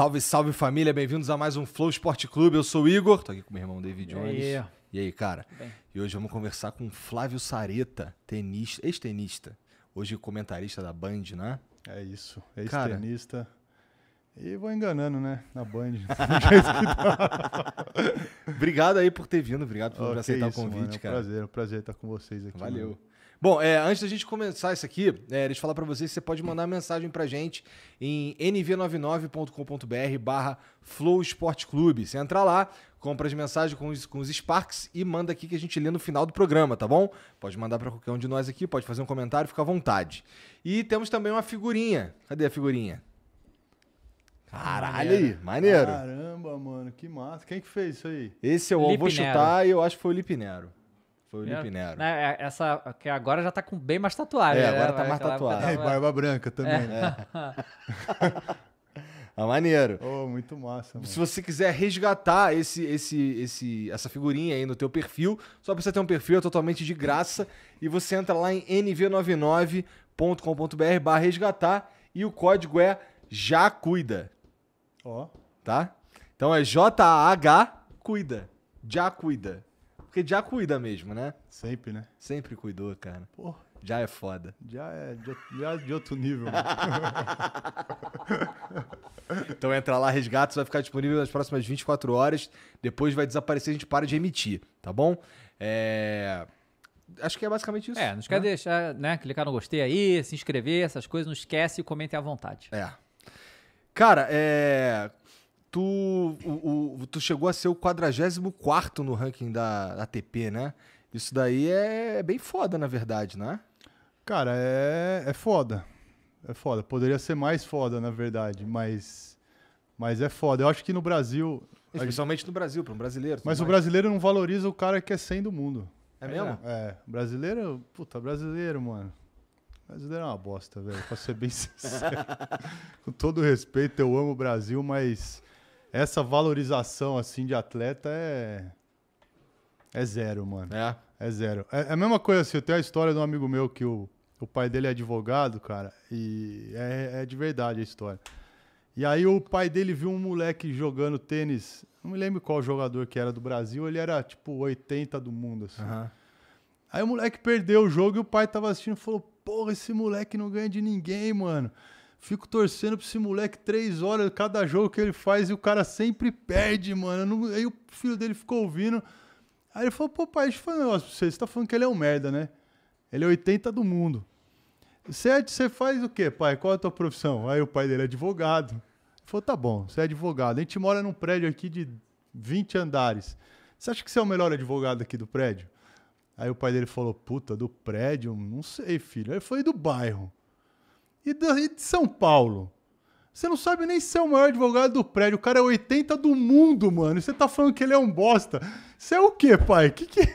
Salve, salve família, bem-vindos a mais um Flow Esporte Clube. Eu sou o Igor, tô aqui com meu irmão David Jones. E aí, e aí cara? Bem. E hoje vamos conversar com Flávio Sareta, tenista, ex-tenista, hoje comentarista da Band, né? É isso, ex-tenista. E vou enganando, né? Na Band. Tá. obrigado aí por ter vindo, obrigado por oh, aceitar isso, o convite, mano. cara. É um prazer, é um prazer estar com vocês aqui. Valeu. Mano. Bom, é, antes da gente começar isso aqui, é, deixa eu falar para vocês que você pode mandar mensagem para gente em nv99.com.br barra Flow Esporte Clube. Você entra lá, compra as mensagens com os, com os Sparks e manda aqui que a gente lê no final do programa, tá bom? Pode mandar para qualquer um de nós aqui, pode fazer um comentário, fica à vontade. E temos também uma figurinha. Cadê a figurinha? Caralho aí, maneiro. Caramba, mano, que massa. Quem que fez isso aí? Esse é o Vou Chutar e eu acho que foi o Lipinero. Foi o Lipe Nero. Né, é, essa, que agora já tá com bem mais tatuagem. É, né? agora né? tá mais tatuagem. É, tava... É, barba branca também, é. né? É maneiro. Oh, muito massa. Mano. Se você quiser resgatar esse, esse, esse, essa figurinha aí no teu perfil, só precisa ter um perfil é totalmente de graça e você entra lá em nv99.com.br/barra resgatar e o código é já cuida. Ó. Oh. Tá? Então é J A H cuida. Já cuida. Porque já cuida mesmo, né? Sempre, né? Sempre cuidou, cara. Porra. Já é foda. Já é de, já é de outro nível. então entra lá, resgatos vai ficar disponível nas próximas 24 horas. Depois vai desaparecer, a gente para de emitir, tá bom? É... Acho que é basicamente isso. É, não né? esquece né? deixar, né? Clicar no gostei aí, se inscrever, essas coisas. Não esquece e comentem à vontade. É. Cara, é... Tu, o, o, tu chegou a ser o 44 no ranking da ATP, né? Isso daí é, é bem foda, na verdade, né? Cara, é, é foda. É foda. Poderia ser mais foda, na verdade, mas, mas é foda. Eu acho que no Brasil. Especialmente gente... no Brasil, para um brasileiro. Mas mais. o brasileiro não valoriza o cara que é 100 do mundo. É mesmo? É. é. Brasileiro, puta, brasileiro, mano. Brasileiro é uma bosta, velho, pra ser bem sincero. Com todo respeito, eu amo o Brasil, mas essa valorização assim de atleta é é zero, mano. É. É zero. É, é, a mesma coisa assim, eu tenho a história de um amigo meu que o, o pai dele é advogado, cara, e é, é de verdade a história. E aí o pai dele viu um moleque jogando tênis, não me lembro qual jogador que era do Brasil, ele era tipo 80 do mundo, assim. Uhum. Aí o moleque perdeu o jogo e o pai tava assistindo e falou, porra, esse moleque não ganha de ninguém, mano. Fico torcendo pra esse moleque três horas cada jogo que ele faz e o cara sempre perde, mano. Não... Aí o filho dele ficou ouvindo. Aí ele falou, pô, pai, deixa eu falar um negócio pra você. Você tá falando que ele é um merda, né? Ele é 80 do mundo. Sete, você faz o quê, pai? Qual é a tua profissão? Aí o pai dele é advogado. Ele falou, tá bom, você é advogado. A gente mora num prédio aqui de 20 andares. Você acha que você é o melhor advogado aqui do prédio? Aí o pai dele falou, puta, do prédio? Não sei, filho. Aí foi do bairro e, de São Paulo. Você não sabe nem se é o maior advogado do prédio. O cara é 80 do mundo, mano. E você tá falando que ele é um bosta. Você é o quê, pai? Que que... É?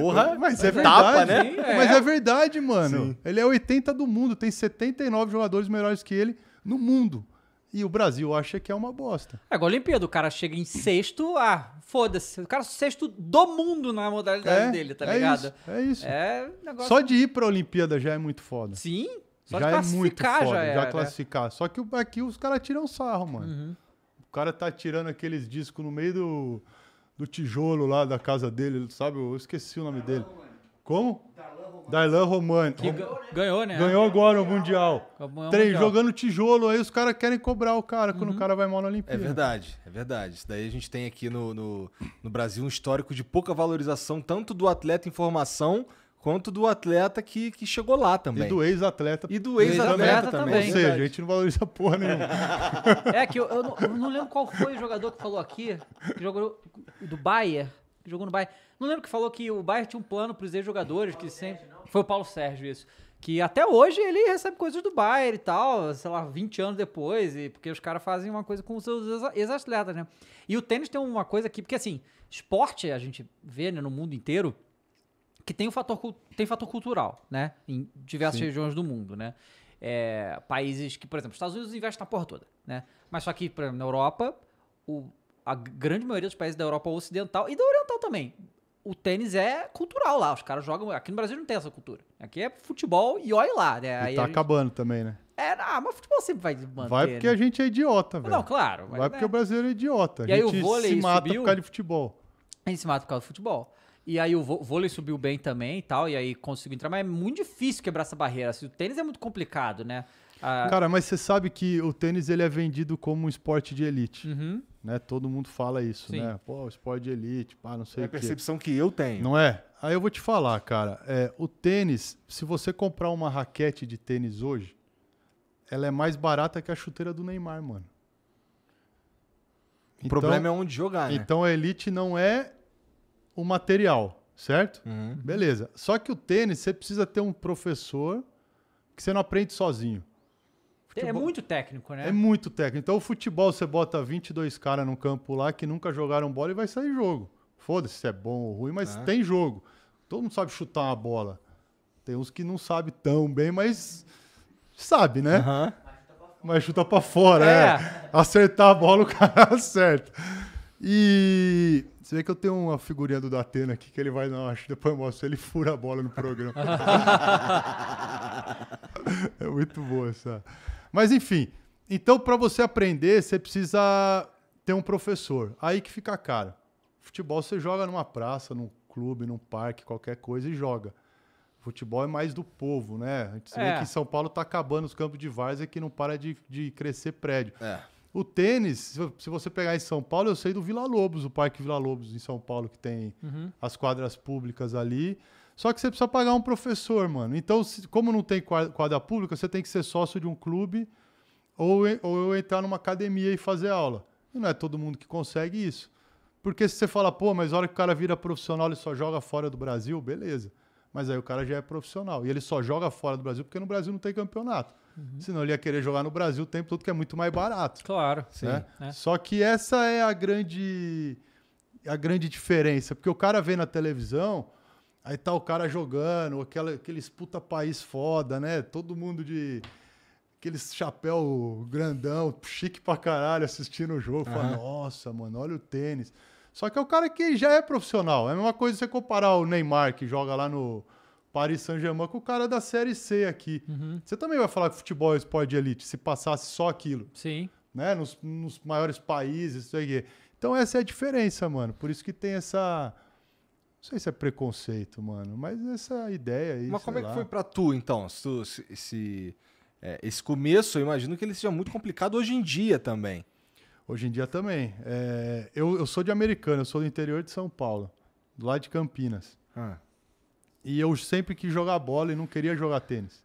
Porra, mas é verdade. Tapa, né? Mas é. é. verdade, mano. Sim. Ele é 80 do mundo. Tem 79 jogadores melhores que ele no mundo. E o Brasil acha que é uma bosta. É igual a Olimpíada. O cara chega em sexto, ah, foda-se. O cara é sexto do mundo na modalidade é, dele, tá é ligado? Isso, é isso. É negócio... Só de ir pra Olimpíada já é muito foda. Sim, só já é muito foda, já, já classificar. Só que aqui os caras tiram sarro, mano. Uhum. O cara tá tirando aqueles discos no meio do, do tijolo lá da casa dele, sabe? Eu esqueci o nome Darlan dele. Romani. Como? Darlan Romani. Que Rom... ganhou, né? Ganhou agora o Mundial. mundial. Três, mundial. jogando tijolo, aí os caras querem cobrar o cara uhum. quando o uhum. cara vai mal na é Olimpíada. É verdade, é verdade. Isso daí a gente tem aqui no, no, no Brasil um histórico de pouca valorização, tanto do atleta em formação quanto do atleta que, que chegou lá também. E do ex-atleta. E do ex-atleta ex também. Ou seja, a gente não valoriza porra nenhuma. É que eu, eu, não, eu, não, lembro qual foi o jogador que falou aqui, que jogou do Bayern, que jogou no Bayern. Não lembro que falou que o Bayern tinha um plano para os ex-jogadores, que sempre... Sérgio, foi o Paulo Sérgio, isso. Que até hoje ele recebe coisas do Bayern e tal, sei lá, 20 anos depois, e porque os caras fazem uma coisa com os seus ex-atletas, né? E o tênis tem uma coisa aqui, porque assim, esporte a gente vê né, no mundo inteiro que tem o fator, tem fator cultural, né? Em diversas Sim. regiões do mundo, né? É, países que, por exemplo, os Estados Unidos investem na porra toda, né? Mas só que, por exemplo, na Europa, o, a grande maioria dos países da Europa Ocidental e da Oriental também. O tênis é cultural lá, os caras jogam. Aqui no Brasil não tem essa cultura. Aqui é futebol e olha lá, né? Aí tá gente... acabando também, né? É, ah, mas futebol sempre vai manter. Vai porque né? a gente é idiota, velho. Não, claro. vai né? porque é. o brasileiro é idiota. E a gente aí o vôlei se mata subiu, por causa de futebol. A gente se mata por causa do futebol. E aí o vôlei subiu bem também e tal, e aí conseguiu entrar, mas é muito difícil quebrar essa barreira. Assim, o tênis é muito complicado, né? Ah... Cara, mas você sabe que o tênis ele é vendido como um esporte de elite. Uhum. Né? Todo mundo fala isso, Sim. né? Pô, esporte de elite, pá, não sei é o que. É a percepção que eu tenho. Não é? Aí eu vou te falar, cara. É, o tênis, se você comprar uma raquete de tênis hoje, ela é mais barata que a chuteira do Neymar, mano. O então, problema é onde jogar, né? Então a elite não é o material, certo? Uhum. Beleza. Só que o tênis, você precisa ter um professor que você não aprende sozinho. É futebol... É muito técnico, né? É muito técnico. Então, o futebol, você bota 22 caras no campo lá que nunca jogaram bola e vai sair jogo. Foda-se se é bom ou ruim, mas ah. tem jogo. Todo mundo sabe chutar uma bola. Tem uns que não sabe tão bem, mas sabe, né? Uhum. Mas chuta pra fora, é. é. Acertar a bola, o cara acerta. E você vê que eu tenho uma figurinha do Datena aqui que ele vai não acho, depois eu mostro, ele fura a bola no programa. é muito boa essa. Mas enfim, então para você aprender, você precisa ter um professor. Aí que fica caro. Futebol você joga numa praça, num clube, num parque, qualquer coisa e joga. Futebol é mais do povo, né? A gente é. vê que São Paulo está acabando os campos de várzea que não para de, de crescer prédio. É. O tênis, se você pegar em São Paulo, eu sei do Vila Lobos, o Parque Vila Lobos em São Paulo, que tem uhum. as quadras públicas ali. Só que você precisa pagar um professor, mano. Então, se, como não tem quadra pública, você tem que ser sócio de um clube ou, ou entrar numa academia e fazer aula. E não é todo mundo que consegue isso. Porque se você fala, pô, mas a hora que o cara vira profissional, ele só joga fora do Brasil, beleza. Mas aí o cara já é profissional. E ele só joga fora do Brasil porque no Brasil não tem campeonato. Uhum. Senão ele ia querer jogar no Brasil o tempo todo, que é muito mais barato. Claro, né? sim. É. Só que essa é a grande, a grande diferença. Porque o cara vê na televisão, aí tá o cara jogando, aquela, aqueles puta país foda, né? Todo mundo de aqueles chapéu grandão, chique pra caralho, assistindo o jogo. Uhum. Fala, nossa, mano, olha o tênis. Só que é o cara que já é profissional. É a mesma coisa você comparar o Neymar, que joga lá no, Paris Saint-Germain com o cara da Série C aqui. Uhum. Você também vai falar que futebol é esporte de elite, se passasse só aquilo. Sim. Né? Nos, nos maiores países, isso aí. Então essa é a diferença, mano. Por isso que tem essa... Não sei se é preconceito, mano, mas essa ideia aí. Mas como é que foi para tu, então? Se tu, se, se é, esse começo, eu imagino que ele seja muito complicado hoje em dia também. Hoje em dia também. É, eu, eu sou de americano, eu sou do interior de São Paulo, lá de Campinas. Ah. E eu sempre quis jogar bola e não queria jogar tênis.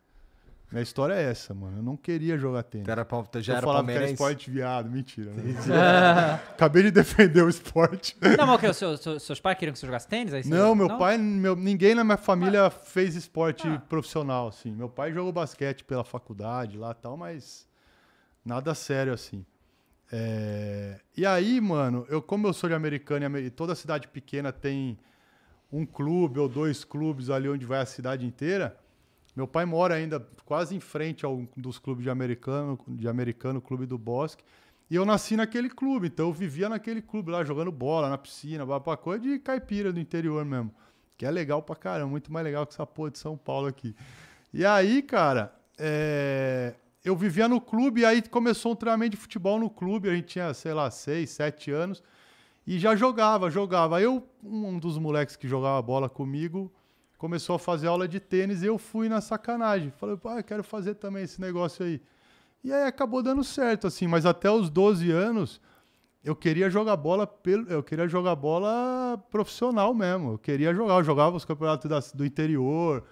Minha história é essa, mano. Eu não queria jogar tênis. Era pra, já eu era falava palmeirense. que era esporte viado, mentira. Né? Acabei de defender o esporte. Não, mas o que? Seu, seu, seus pais queriam que você jogasse tênis? Aí não, meu não? pai, meu, ninguém na minha família fez esporte ah. profissional, assim. Meu pai jogou basquete pela faculdade lá tal, mas nada sério, assim. É... E aí, mano, eu, como eu sou de americano e toda cidade pequena tem um clube ou dois clubes ali onde vai a cidade inteira. Meu pai mora ainda quase em frente a um dos clubes de americano, de americano, Clube do Bosque. E eu nasci naquele clube, então eu vivia naquele clube lá jogando bola na piscina, coisa de caipira do interior mesmo. Que é legal pra caramba, muito mais legal que essa porra de São Paulo aqui. E aí, cara, é... eu vivia no clube, aí começou um treinamento de futebol no clube, a gente tinha, sei lá, seis, sete anos. E já jogava, jogava. Eu, um dos moleques que jogava bola comigo, começou a fazer aula de tênis e eu fui na sacanagem. Falei, pô, eu quero fazer também esse negócio aí. E aí acabou dando certo, assim, mas até os 12 anos eu queria jogar bola pelo. Eu queria jogar bola profissional mesmo. Eu queria jogar. Eu jogava os campeonatos da, do interior,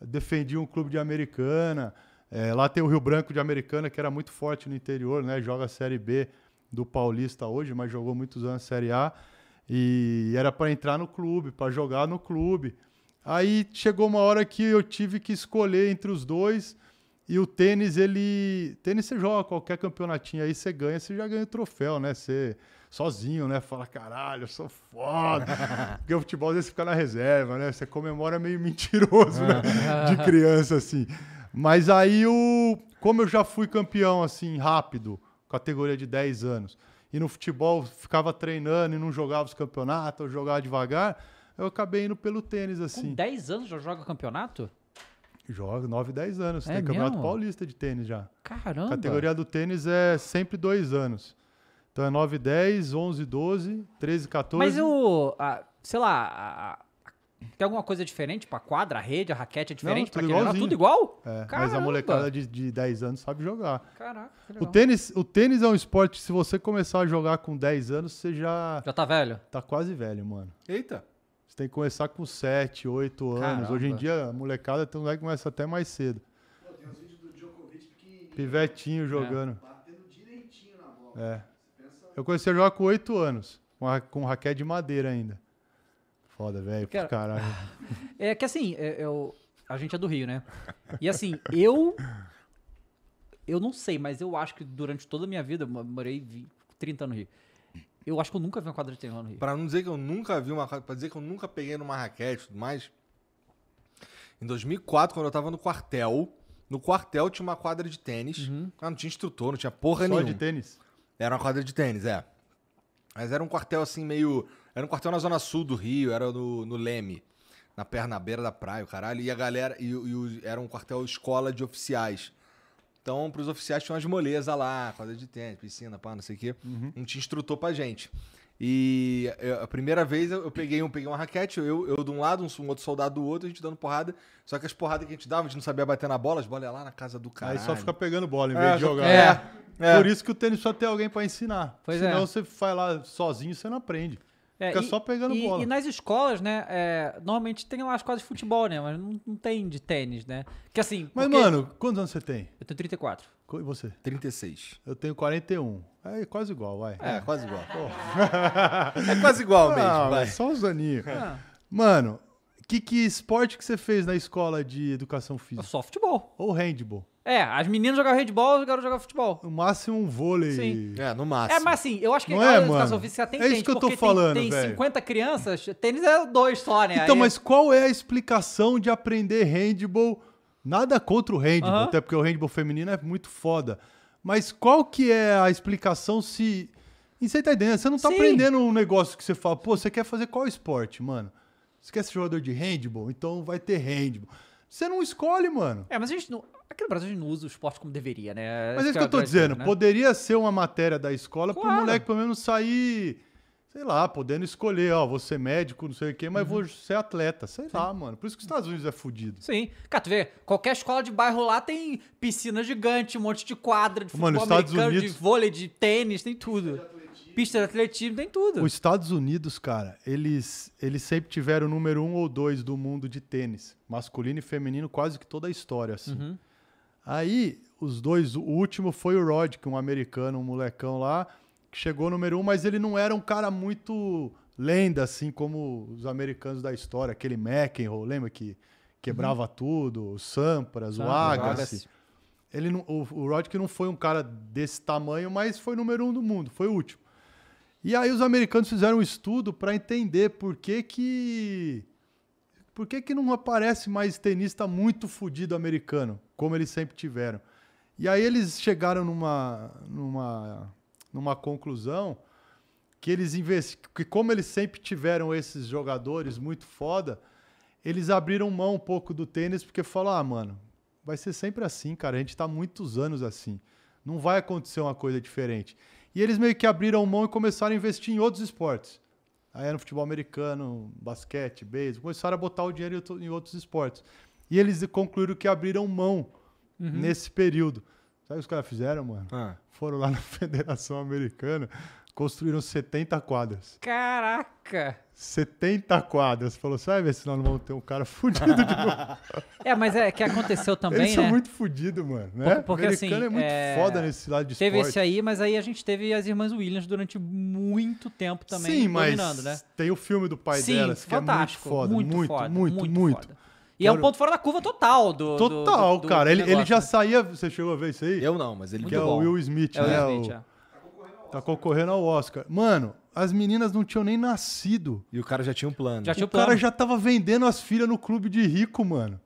defendia um clube de americana. É, lá tem o Rio Branco de Americana, que era muito forte no interior, né? Joga a Série B do Paulista hoje, mas jogou muitos anos na Série A e era para entrar no clube, para jogar no clube. Aí chegou uma hora que eu tive que escolher entre os dois e o tênis, ele. Tênis você joga qualquer campeonatinho aí, você ganha, você já ganha o troféu, né? Você sozinho, né? Fala, caralho, eu sou foda. Porque o futebol às vezes fica na reserva, né? Você comemora meio mentiroso, né? De criança, assim. Mas aí o. Como eu já fui campeão, assim, rápido, categoria de 10 anos, e no futebol ficava treinando e não jogava os campeonatos, ou jogava devagar, eu acabei indo pelo tênis, assim. Com 10 anos já joga campeonato? Joga 9, 10 anos. É Tem campeonato paulista de tênis já. Caramba! Categoria do tênis é sempre 2 anos. Então é 9, 10, 11, 12, 13, 14. Mas o. A, sei lá, a, tem alguma coisa diferente pra quadra, a rede, a raquete é diferente? Não, tudo, pra querer... tudo igual? É, mas a molecada de, de 10 anos sabe jogar. Caraca, o tênis, o tênis é um esporte que se você começar a jogar com 10 anos, você já... Já tá velho? Tá quase velho, mano. Eita. Você tem que começar com 7, 8 anos. Caramba. Hoje em dia, a molecada tem um que começa até mais cedo. Pô, tem uns vídeos do Djokovic que... Pivetinho jogando. É. Batendo direitinho na bola. É. Pensa... Eu comecei a jogar com 8 anos, com, ra com raquete de madeira ainda. Foda, velho. Cara, caralho. É que assim, eu, é, é a gente é do Rio, né? E assim, eu. Eu não sei, mas eu acho que durante toda a minha vida, eu morei 20, 30 anos no Rio. Eu acho que eu nunca vi uma quadra de terror no Rio. Pra não dizer que eu nunca vi uma quadra, pra dizer que eu nunca peguei numa raquete e tudo mais. Em 2004, quando eu tava no quartel, no quartel tinha uma quadra de tênis. Uhum. Ah, não tinha instrutor, não tinha porra Só nenhuma. Só de tênis? Era uma quadra de tênis, é. Mas era um quartel assim meio. Era um quartel na zona sul do Rio, era no, no Leme, na perna beira da praia, o caralho. E a galera. E, e era um quartel escola de oficiais. Então, pros oficiais tinha umas molezas lá, quadra de tênis, piscina, pá, não sei o quê. Uhum. Não tinha instrutor pra gente. E eu, a primeira vez eu, eu peguei um, peguei uma raquete, eu, eu de um lado, um, um, outro soldado do outro, a gente dando porrada. Só que as porradas que a gente dava, a gente não sabia bater na bola, as bolas lá na casa do cara. Aí só fica pegando bola em é, vez é, de jogar. É, é. Por é. isso que o tênis só tem alguém para ensinar. Pois Senão é. você vai lá sozinho, você não aprende. É, Fica e, só pegando e, bola. E nas escolas, né? É, normalmente tem lá as quadras de futebol, né? Mas não, não tem de tênis, né? Que assim. Mas, porque... mano, quantos anos você tem? Eu tenho 34. E você? 36. Eu tenho 41. É quase igual, vai. É, quase igual. é quase igual mesmo, vai. É só os aninhos. Ah. É. Mano, que, que esporte que você fez na escola de educação física? Só futebol. Ou handball? É, as meninas jogavam handball, os garotos jogavam futebol. No máximo um vôlei. Sim. É, no máximo. É, mas assim, eu acho que não é, educação física tem É isso que eu tô falando, Tem, tem 50 crianças, tênis é dois só, né? Então, Aí... mas qual é a explicação de aprender handball Nada contra o handball, uhum. até porque o handball feminino é muito foda. Mas qual que é a explicação se. E você tá entendendo? Você não tá Sim. aprendendo um negócio que você fala, pô, você quer fazer qual esporte, mano? Você quer ser jogador de handball? Então vai ter handball. Você não escolhe, mano. É, mas a gente não. Aqui no Brasil a gente não usa o esporte como deveria, né? Mas é isso que, que eu tô dizendo. né? Poderia ser uma matéria da escola claro. pro moleque pelo menos sair sei lá, podendo escolher, ó, vou ser médico, não sei o quê, mas uhum. vou ser atleta, sei Sim. lá, mano. Por isso que os Estados Unidos é fodido. Sim. Cara, tu vê, qualquer escola de bairro lá tem piscina gigante, um monte de quadra de mano, futebol americano, Unidos... de vôlei, de tênis, tem tudo. Pista de atletismo, tem tudo. Os Estados Unidos, cara, eles, eles sempre tiveram o número um ou dois do mundo de tênis, masculino e feminino, quase que toda a história, assim. Uhum. Aí, os dois, o último foi o Rod, que é um americano, um molecão lá, que chegou número um, mas ele não era um cara muito lenda, assim, como os americanos da história. Aquele McEnroe, lembra que quebrava uhum. tudo? O Sampras, Sampras o Agassi. Ele não, o, o Roddick não foi um cara desse tamanho, mas foi número um do mundo, foi o último. E aí os americanos fizeram um estudo para entender por que que... Por que, que não aparece mais tenista muito fodido americano, como eles sempre tiveram? E aí eles chegaram numa, numa numa conclusão que eles investem, que como eles sempre tiveram esses jogadores muito foda, eles abriram mão um pouco do tênis porque falaram, ah, mano, vai ser sempre assim, cara, a gente tá muitos anos assim. Não vai acontecer uma coisa diferente. E eles meio que abriram mão e começaram a investir em outros esportes. Aí era no futebol americano, basquete, beisebol, começaram a botar o dinheiro em outros esportes. E eles concluíram que abriram mão uhum. nesse período. Sabe o que os caras fizeram, mano? Ah. Foram lá na Federação Americana, construíram 70 quadras. Caraca! 70 quadras. Falou, sabe assim, ah, ver se nós não vamos ter um cara fudido de novo. é, mas é que aconteceu também, Eles né? são muito fudidos, mano. Né? Porque, porque, o americano assim, é muito é... foda nesse lado de Teve esse aí, mas aí a gente teve as irmãs Williams durante muito tempo também Sim, mas né? tem o filme do pai Sim, delas, que é muito foda. Muito, muito, foda, muito. muito, muito, muito. Foda. E é um ponto fora da curva total do. Total, do, do, do cara. ele, ele já saía. Você chegou a ver isso aí? Eu não, mas ele Que é, é bom. o Will Smith, é né? O Will Smith, é. Tá concorrendo ao Oscar. Mano, as meninas não tinham nem nascido. E o cara já tinha um plano. Já tinha o um plano. cara já tava vendendo as filhas no clube de rico, mano.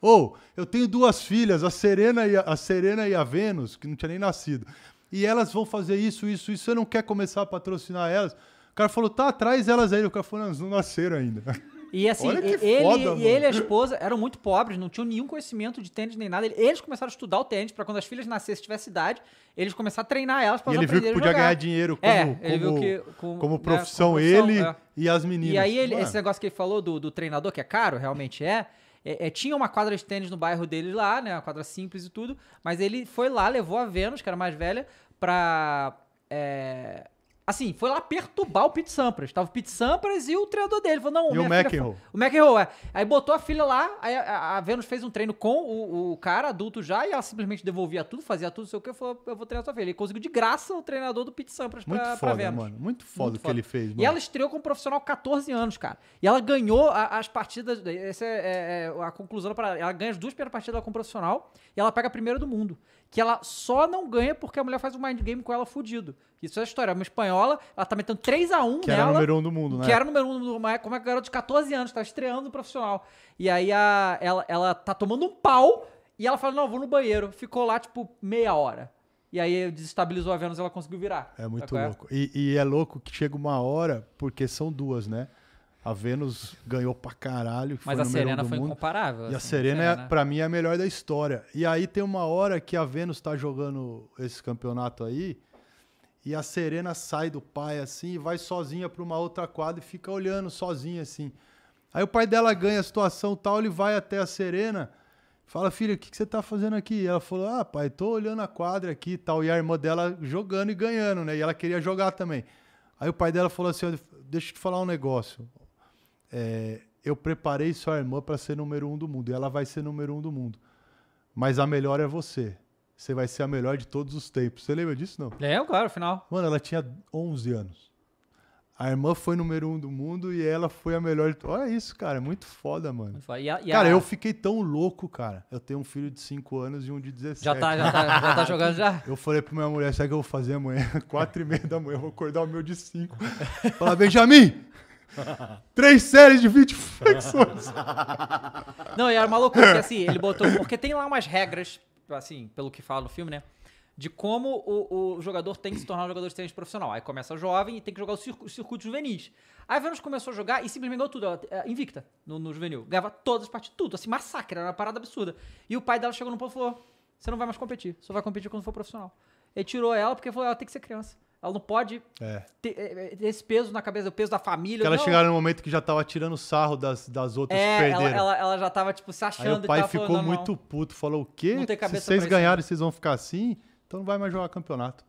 Ou, oh, eu tenho duas filhas, a Serena, e a, a, Serena e a Vênus, que não tinha nem nascido. E elas vão fazer isso, isso, isso. Você não quer começar a patrocinar elas? O cara falou, tá, atrás elas aí. O cara falou, não, elas não nasceram ainda. E assim, Olha que ele, foda, e ele e a esposa eram muito pobres, não tinham nenhum conhecimento de tênis nem nada. Eles começaram a estudar o tênis para quando as filhas nascessem, tivesse idade, eles começaram a treinar elas para aprender a jogar. ele viu que podia ganhar dinheiro é, como, é, ele como, viu que, com, como, né, profissão, né, profissão ele é. e as meninas. E aí ele, esse negócio que ele falou do, do treinador, que é caro, realmente é, é, é, tinha uma quadra de tênis no bairro dele lá, né? Uma quadra simples e tudo. Mas ele foi lá, levou a Vênus, que era mais velha, para É, assim, foi lá perturbar o Pete Sampras. Tava o Pete Sampras e o treinador dele. Falou, não, e o McEnroe. O McEnroe, é. Aí botou a filha lá, a, a Venus fez um treino com o, o, cara, adulto já, e ela simplesmente devolvia tudo, fazia tudo, sei o que, falou, eu vou treinar sua filha. Ele conseguiu de graça o treinador do Pete Sampras pra, Muito foda, pra Mano. Muito foda Muito o que ele fez, mano. E ela estreou como profissional 14 anos, cara. E ela ganhou a, as partidas, essa é, é, é a conclusão para Ela ganha as duas primeiras partidas dela como profissional, e ela pega a primeira do mundo que ela só não ganha porque a mulher faz um mind game com ela fudido. Isso é a história. É uma espanhola, ela tá metendo 3x1 que nela. Que era o número 1 um do mundo, né? Que era o número 1 um do mundo. É como é que a garota de 14 anos tá estreando no profissional. E aí a, ela, ela tá tomando um pau e ela fala, não, vou no banheiro. Ficou lá, tipo, meia hora. E aí desestabilizou a Vênus ela conseguiu virar. É muito louco. E, e é louco que chega uma hora, porque são duas, né? A Vênus ganhou pra caralho. Mas a Serena foi mundo. incomparável. E assim, a Serena, Serena. É, pra mim, é a melhor da história. E aí tem uma hora que a Vênus tá jogando esse campeonato aí. E a Serena sai do pai assim e vai sozinha pra uma outra quadra e fica olhando sozinha assim. Aí o pai dela ganha a situação tal, ele vai até a Serena. Fala, filha, o que, que, você tá fazendo aqui? Ela falou: Ah, pai, tô olhando a quadra aqui e tal. E a irmã dela jogando e ganhando, né? E ela queria jogar também. Aí o pai dela falou assim: Deixa eu te falar um negócio é, eu preparei sua irmã para ser número um do mundo, e ela vai ser número um do mundo. Mas a melhor é você. Você vai ser a melhor de todos os tempos. Você lembra disso, não? É, claro, final. Mano, ela tinha 11 anos. A irmã foi número um do mundo e ela foi a melhor. De... Olha isso, cara. É muito foda, mano. E a, e a... Cara, eu fiquei tão louco, cara. Eu tenho um filho de 5 anos e um de 17. Já tá, já tá, já tá jogando já? Eu falei pra minha mulher, sabe o que eu vou fazer amanhã? 4 e meia da manhã, eu vou acordar o meu de 5. Falar, Benjamin, Três séries de 20 flexões. Não, e era uma loucura, porque assim, ele botou. Porque tem lá umas regras, assim, pelo que fala no filme, né? De como o, o jogador tem que se tornar um jogador de tênis profissional. Aí começa jovem e tem que jogar o, circo, o circuito juvenis. Aí a Venus começou a jogar e simplesmente ganhou tudo. Ela, é, invicta no, no juvenil. Ganhava todas as partes, tudo. Assim, massacre, era uma parada absurda. E o pai dela chegou no ponto e falou: Você não vai mais competir, só vai competir quando for profissional. Ele tirou ela porque falou: Ela tem que ser criança. Ela não pode é. É, é. ter, esse peso na cabeça, o peso da família. Que ela chegaram no momento que já tava tirando sarro das, das outras é, que perderam. Ela, ela, ela, já tava, tipo, se achando. Aí o pai ficou falando, muito não, puto, falou: o quê? se vocês ganharem, vocês vão ficar assim? Então não vai mais jogar campeonato.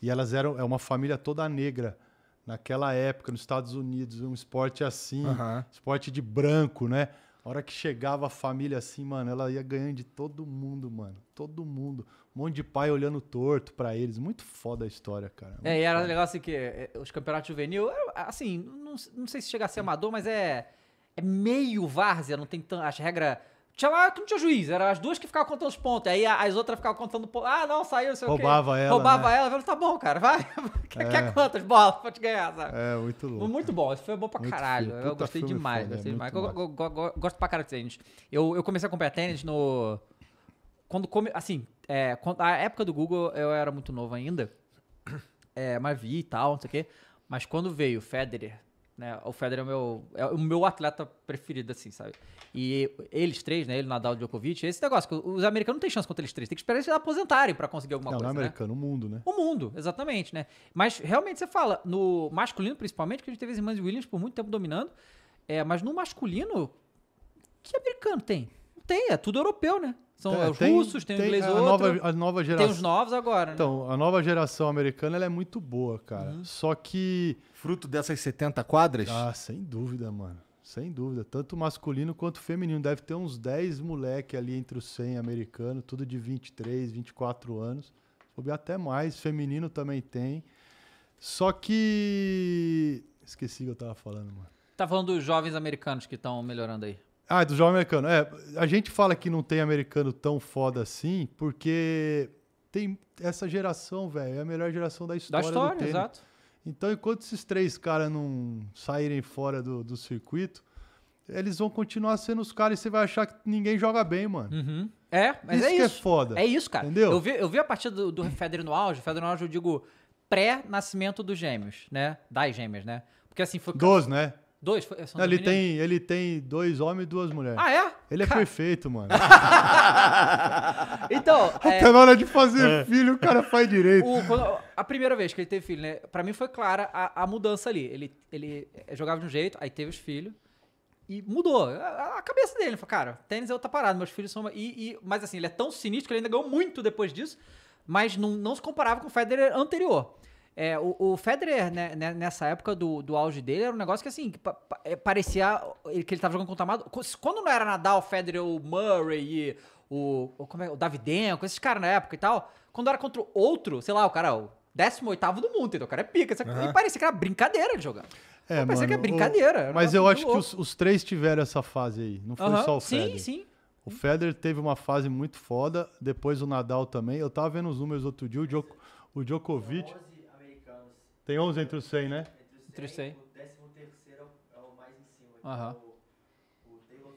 E elas eram é uma família toda negra. Naquela época, nos Estados Unidos, um esporte assim, uhum. esporte de branco, né? A hora que chegava a família assim, mano, ela ia ganhando de todo mundo, mano. Todo mundo. Um monte de pai olhando torto para eles. Muito foda a história, cara. É, Muito é, e era foda. legal assim que eh, os campeonatos juvenil, assim, não, não sei se chega a ser amador, mas é, é meio várzea, não tem tanta. as regras tinha lá que não tinha juiz, eram as duas que ficavam contando os pontos, aí as outras ficavam contando pontos. Ah, não, saiu, sei Roubava o quê. Ela, Roubava né? ela. Roubava ela, tá bom, cara, vai. Quer, é. quer é. quantas bolas pra te ganhar, sabe? É, muito louco. Muito né? bom, isso foi bom pra muito caralho. Eu é gostei demais, foda, gostei é, demais. Eu, eu, eu, gosto pra caralho de tênis. Eu, eu comecei a comprar tênis no... Quando, come, assim, é, quando, a época do Google eu era muito novo ainda, é, mas vi e tal, não sei o quê. Mas quando veio o Federer, né? O Federer é o meu, é o meu atleta preferido, assim, sabe? E eles três, né? Ele, Nadal e Djokovic, esse negócio. Os americanos não têm chance contra eles três. Tem que esperar eles aposentarem para conseguir alguma não, coisa. Não, não é né? americano, né? o mundo, né? O mundo, exatamente, né? Mas realmente você fala, no masculino principalmente, que a gente teve as irmãs Williams por muito tempo dominando. É, mas no masculino, que americano tem? Não tem, é tudo europeu, né? São tem, os russos, tem, tem o inglês a outro, nova, a nova tem os novos agora. Né? Então, a nova geração americana é muito boa, cara. Uhum. Só que... Fruto dessas 70 quadras? Ah, sem dúvida, mano. Sem dúvida. Tanto masculino quanto feminino. Deve ter uns 10 moleque ali entre os 100 americanos, tudo de 23, 24 anos. Soube até mais. Feminino também tem. Só que... Esqueci o que eu tava falando, mano. Tá falando dos jovens americanos que estão melhorando aí. Ah, é do jovem americano. É, a gente fala que não tem americano tão foda assim, porque tem essa geração, velho, é a melhor geração da história. Da história, exato. Então, enquanto esses três caras não saírem fora do, do circuito, eles vão continuar sendo os caras e você vai achar que ninguém joga bem, mano. Uhum. É, mas isso é, é isso. é foda. É isso, cara. Entendeu? Eu vi, eu vi a partida do, do Federer no auge. Federer no auge, eu digo pré-nascimento dos gêmeos, né? Das gêmeas, né? Porque assim foi. Dois, né? Dois? Foi, é, são ele, tem, ele tem dois homens e duas mulheres. Ah, é? Ele é perfeito, mano. então. Até na hora de fazer é. filho, o cara faz direito. O, quando, a primeira vez que ele teve filho, né? Pra mim foi clara a, a mudança ali. Ele, ele é, jogava de um jeito, aí teve os filhos. E mudou a, a cabeça dele. falou, cara, tênis é outra parada, meus filhos são. E, e, mas assim, ele é tão sinistro que ele ainda ganhou muito depois disso, mas não, não se comparava com o Federer anterior. É, o, o, Federer, né, né, nessa época do, do auge dele, era um negócio que assim, que pa, pa, é, parecia que ele tava jogando contra Maduro. Quando não era Nadal, Federer, o Murray e o, o, como é, o Davidenko, esses caras na época e tal, quando era contra outro, sei lá, o cara, o 18 do mundo, então O cara é pica. Uhum. E parecia que era brincadeira de jogar. É, que é brincadeira. mas eu acho louco. que os, os, três tiveram essa fase aí, não foi uhum. só o Federer. Sim, sim. O Federer teve uma fase muito foda, depois o Nadal também. Eu tava vendo os números outro dia, o, Djok o Djokovic. Tem 11 entre os 100, né? Entre os 100. O 13 é o mais em cima. Aham. O, o Taylor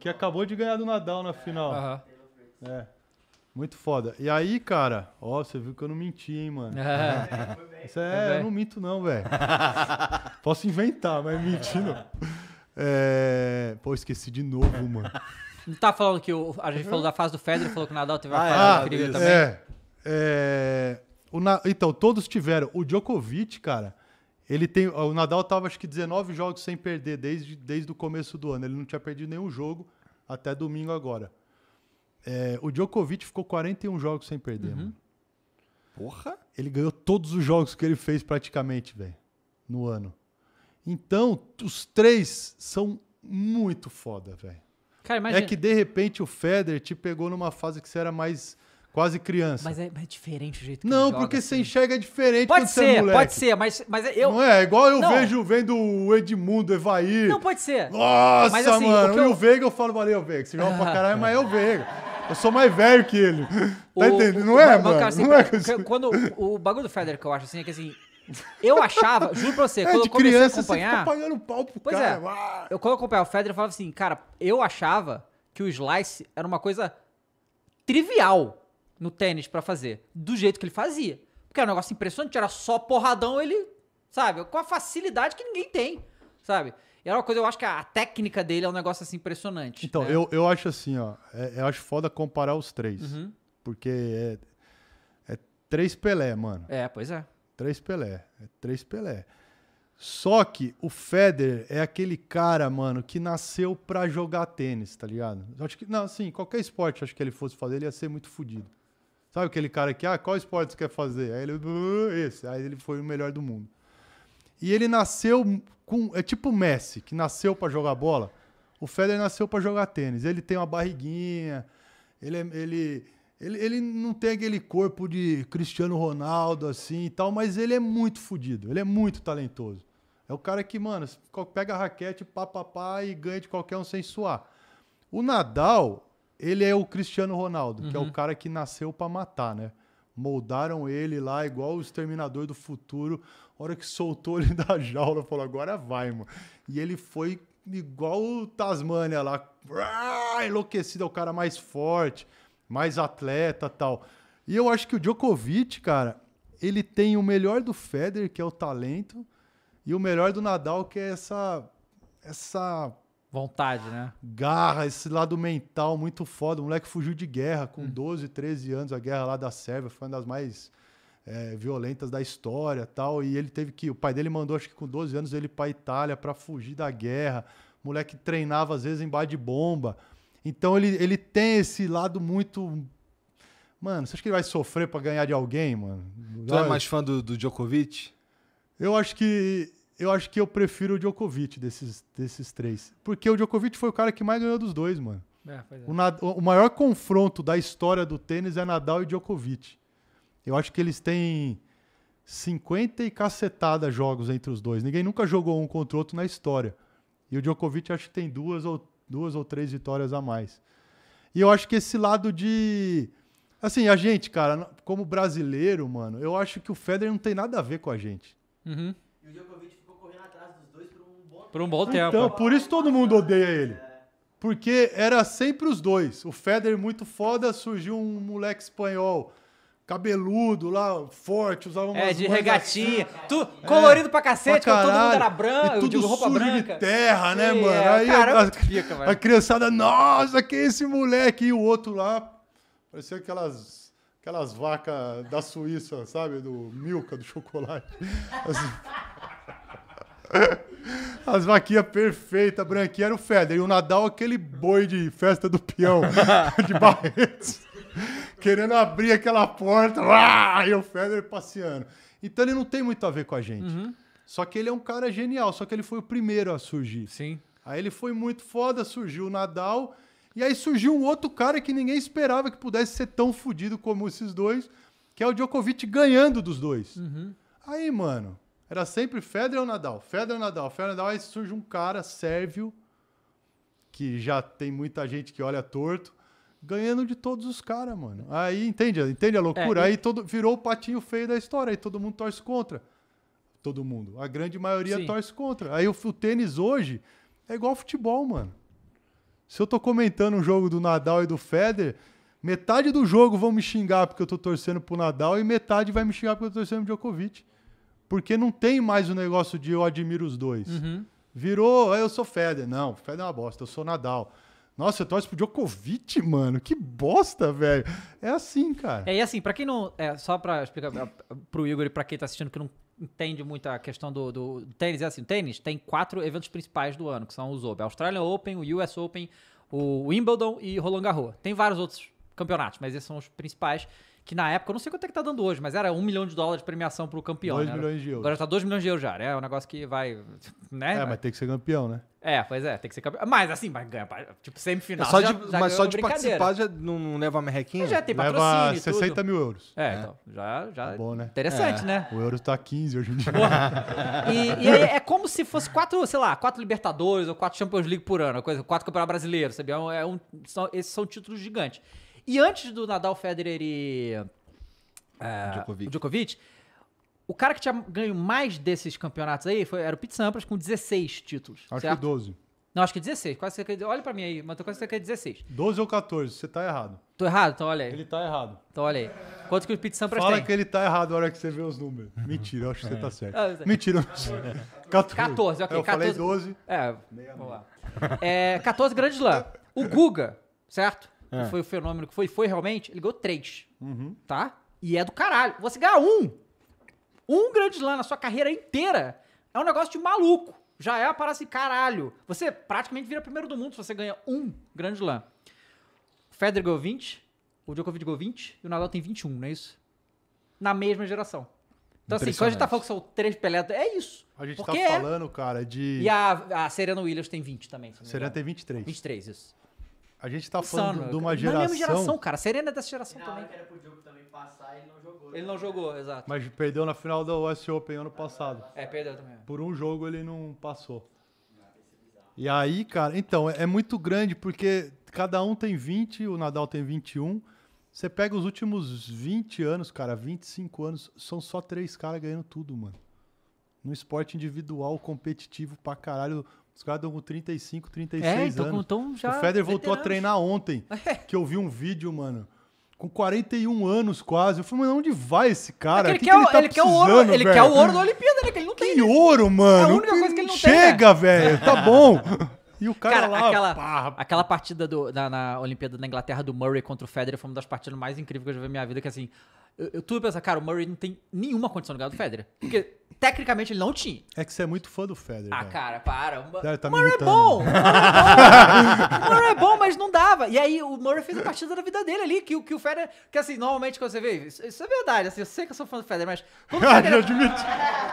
que, acabou de ganhar do Nadal na final. Aham. Uh -huh. É. Muito foda. E aí, cara, ó, você viu que eu não menti, hein, mano. É, Isso é, é eu não minto, não, velho. Posso inventar, mas mentindo. É... Pô, esqueci de novo, mano. Não tá falando que o... a gente falou da fase do Federer, falou que o Nadal teve uma ah, fase é. incrível é, também? É, é. Na... Então, todos tiveram. O Djokovic, cara, ele tem. O Nadal tava acho que 19 jogos sem perder desde, desde o começo do ano. Ele não tinha perdido nenhum jogo até domingo agora. É, o Djokovic ficou 41 jogos sem perder, uhum. mano. Porra! Ele ganhou todos os jogos que ele fez praticamente, velho, no ano. Então, os três são muito foda, velho. É que de repente o Feder te pegou numa fase que você era mais Quase criança. Mas é, mas é diferente o jeito que Não, joga, porque assim. você enxerga diferente pode é ser, é Pode ser, mas, mas é eu... Não é, igual eu não. vejo vendo o Edmundo, Evair. Não, pode ser. Nossa, mas, assim, mano. O eu... E o Veiga, eu falo, valeu, Veiga. Você joga pra ah. caralho, mas é o Veiga. Eu sou mais velho que ele. Tá o, tá entendendo? Não o, é, o, mano? Cara, assim, não é Quando o bagulho do Federer que eu acho assim é que assim. Eu achava, juro pra você, é, quando eu comecei a acompanhar. Você pagando pau pro pois cara. É, eu quando eu acompanhava o Federer, eu falava assim, cara, eu achava que o slice era uma coisa trivial no tênis para fazer do jeito que ele fazia. Porque era é um negócio impressionante, era só porradão, ele, sabe, com a facilidade que ninguém tem, sabe? E era uma coisa, eu acho que a técnica dele é um negócio assim impressionante. Então, né? eu, eu acho assim, ó, é, eu acho foda comparar os três. Uhum. Porque é, é três Pelé, mano. É, pois é. Três Pelé, é três Pelé. Só que o Feder é aquele cara, mano, que nasceu pra jogar tênis, tá ligado? acho que, não, assim, qualquer esporte acho que ele fosse fazer, ele ia ser muito fodido. Sabe aquele cara que, ah, qual esporte você quer fazer? Aí ele, uh, esse. Aí ele foi o melhor do mundo. E ele nasceu com. É tipo o Messi, que nasceu para jogar bola. O Federer nasceu para jogar tênis. Ele tem uma barriguinha, ele, é, ele, ele, ele não tem aquele corpo de Cristiano Ronaldo assim e tal, mas ele é muito fodido, ele é muito talentoso. É o cara que, mano, pega a raquete, pá, pá, pá e ganha de qualquer um sem suar. O Nadal, ele é o Cristiano Ronaldo, uhum. que é o uhum. cara que nasceu para matar, né? Moldaram ele lá igual o Exterminador do Futuro. A hora que soltou ele da jaula, falou: agora vai, mano. E ele foi igual o Tasmania lá, ah! enlouquecido, é o cara mais forte, mais atleta tal. E eu acho que o Djokovic, cara, ele tem o melhor do Federer, que é o talento, e o melhor do Nadal, que é essa, essa Vontade, né? Garra, esse lado mental muito foda. O moleque fugiu de guerra com hum. 12, 13 anos. A guerra lá da Sérvia foi uma das mais é, violentas da história tal. E ele teve que. O pai dele mandou, acho que com 12 anos, ele para Itália para fugir da guerra. O moleque treinava, às vezes, em bar de bomba. Então ele, ele tem esse lado muito. Mano, você acha que ele vai sofrer para ganhar de alguém, mano? Tu é mais fã do, do Djokovic? Eu acho que eu acho que eu prefiro o Djokovic desses, desses três. Porque o Djokovic foi o cara que mais ganhou dos dois, mano. É, é. o, o, maior confronto da história do tênis é Nadal e Djokovic. Eu acho que eles têm 50 e cacetada jogos entre os dois. Ninguém nunca jogou um contra o outro na história. E o Djokovic acho que tem duas ou, duas ou três vitórias a mais. E eu acho que esse lado de. Assim, a gente, cara, como brasileiro, mano, eu acho que o Federer não tem nada a ver com a gente. Uhum. Por um bom então, tempo. Então, por isso todo mundo odeia ele. Porque era sempre os dois. O Feder muito foda, surgiu um moleque espanhol cabeludo lá, forte, usava uma É, de assim, regatinha. Assim. Tu, colorido é, pra cacete, pra todo mundo era branco, e tudo digo, roupa branca. de terra, né, mano? É, Aí a, a, a, criançada, nossa, que é esse moleque? E o outro lá, parecia aquelas, aquelas vacas da Suíça, sabe? Do Milka, do chocolate. Assim. As vaquinhas perfeitas, branquinha era o Federer. E o Nadal, aquele boi de festa do peão, de Barretos. Querendo abrir aquela porta, e o Federer passeando. Então ele não tem muito a ver com a gente. Uhum. Só que ele é um cara genial, só que ele foi o primeiro a surgir. Sim. Aí ele foi muito foda, surgiu o Nadal. E aí surgiu um outro cara que ninguém esperava que pudesse ser tão fodido como esses dois, que é o Djokovic ganhando dos dois. Uhum. Aí, mano, era sempre Federer ou Nadal? Federer ou Nadal? Federer ou Nadal? Aí surge um cara sérvio, que já tem muita gente que olha torto, ganhando de todos os caras, mano. Aí, entende? Entende a loucura? É, Aí todo, virou o patinho feio da história. Aí todo mundo torce contra. Todo mundo. A grande maioria sim. torce contra. Aí o, o tênis hoje é igual futebol, mano. Se eu tô comentando um jogo do Nadal e do Federer, metade do jogo vão me xingar porque eu tô torcendo pro Nadal e metade vai me xingar porque eu tô torcendo pro Djokovic porque não tem mais o negócio de eu admiro os dois. Uhum. Virou, ah, eu sou Feder. Não, Feder é uma bosta, eu sou Nadal. Nossa, eu torço pro Djokovic, mano. Que bosta, velho. É assim, cara. É, e assim, pra quem não. É, só pra explicar é, pro Igor e pra quem tá assistindo que não entende muito a questão do, do, tênis, é assim: o tênis tem quatro eventos principais do ano, que são os Open: Australian Open, o US Open, o Wimbledon e Roland Garros. Tem vários outros campeonatos, mas esses são os principais que na época, eu não sei quanto é que tá dando hoje, mas era um milhão de dólares de premiação pro campeão. 2 né? milhões de euros. Agora tá 2 milhões de euros já, né? É um negócio que vai. Né? É, mas tem que ser campeão, né? É, pois é, tem que ser campeão. Mas assim, vai ganhar, tipo, semifinal. É só de, já, já mas só de participar já não, leva uma merrequinha? Já tem leva patrocínio. Leva 60 tudo. mil euros. É, é, então. Já. já tá bom, né? Interessante, é. né? O euro tá 15 hoje em dia. e, e é como se fosse quatro, sei lá, quatro Libertadores ou quatro Champions League por ano, coisa, quatro Campeonatos Brasileiros, sabe? É um, é são, esses são títulos gigantes. E antes do Nadal, Federer e é, Djokovic. Djokovic. o cara que tinha ganho mais desses campeonatos aí foi, era o Pete Sampras, com 16 títulos. Acho certo? que 12. Não, acho que 16. Quase cerca de... Olha pra mim aí, mas quase que você quer 16. 12 ou 14, você tá errado. Tô errado? Então olha aí. Ele tá errado. Então olha aí. Quanto que o Pete Sampras Fala tem? Fala que ele tá errado na hora que você vê os números. Mentira, eu acho que você tá é. certo. Ah, é. Mentira, eu não sei. 14. 14, ok. É, eu 14. falei 12. É, vamos lá. É, 14 grandes lã. O Guga, certo? é. que foi o fenômeno que foi, foi realmente, ele ganhou três. Uhum. Tá? E é do caralho. Você ganhar um, um grande slam na sua carreira inteira, é um negócio de maluco. Já é a parada assim, caralho. Você praticamente vira primeiro do mundo se você ganha um grande slam. O Federer ganhou 20, o Djokovic ganhou 20 e o Nadal tem 21, não é isso? Na mesma geração. Então, assim, quando a gente tá falando que são três Pelé, é isso. A gente tá Porque tá falando, é... cara, de. E a, a Serena Williams tem 20 também. Se Serena tem 23. 23, isso. A gente tá Insano, falando de uma geração. Na é mesma geração, cara. Serena é dessa geração também. Era pro também passar, ele não jogou. Ele não jogou, exato. Mas perdeu na final da US Open ano passado. É, perdeu também. É. Por um jogo ele não passou. E aí, cara, então, é, é muito grande porque cada um tem 20, o Nadal tem 21. Você pega os últimos 20 anos, cara, 25 anos, são só três caras ganhando tudo, mano. No esporte individual, competitivo pra caralho, os caras estão com 35, 36 é, então, anos. Então já o Federer voltou a treinar ontem, é. que eu vi um vídeo, mano. Com 41 anos quase. Eu falei, mano, onde vai esse é cara? ele, quer, tá ele, quer, o ouro, ele quer o ouro da Olimpíada, né? Que ele não tem. Que né? ouro, mano. É a única coisa que ele não né? Chega, tem. Chega, né? velho. Tá bom. E o cara, cara lá, aquela, aquela partida do, da, na Olimpíada da Inglaterra do Murray contra o Federer foi uma das partidas mais incríveis que eu já vi na minha vida, que assim, eu, eu tudo pensar, cara, o Murray não tem nenhuma condição de ganhar do Federer. Porque tecnicamente ele não tinha. É que você é muito fã do Federer. Ah, cara, para. O Murray, tá Murray é bom. o Murray é bom, mas não dava. E aí o Murray fez a partida da vida dele ali, que, que o Federer... Que assim, normalmente quando você vê... Isso, isso é verdade, assim, eu sei que eu sou fã do Federer, mas... Quando o ah, Federer,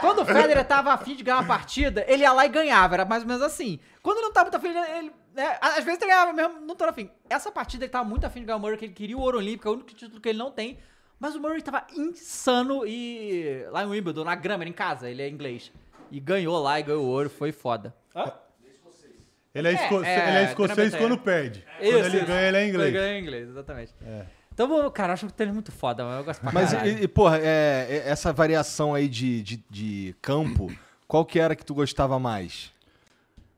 quando o Federer tava afim de ganhar uma partida, ele ia lá e ganhava. Era mais ou menos assim. Quando não tava tá muito afim, ele... Né, às vezes ele ganhava mesmo, não tava afim. Essa partida ele tava muito afim de ganhar o Murray, que ele queria o ouro olímpico, é o único título que ele não tem. Mas o Murray tava insano e. lá em Wimbledon, na grama, em casa, ele é inglês. E ganhou lá e ganhou o ouro, foi foda. Hã? Ele é, é esco... é, ele é escocês quando é. perde. Isso, quando ele é ganha, ele é inglês. Ele ganha em inglês, exatamente. É. Então, cara, acho que o tênis muito foda, mas eu gosto pra Mas, e, e, porra, é, essa variação aí de, de, de, campo, qual que era que tu gostava mais?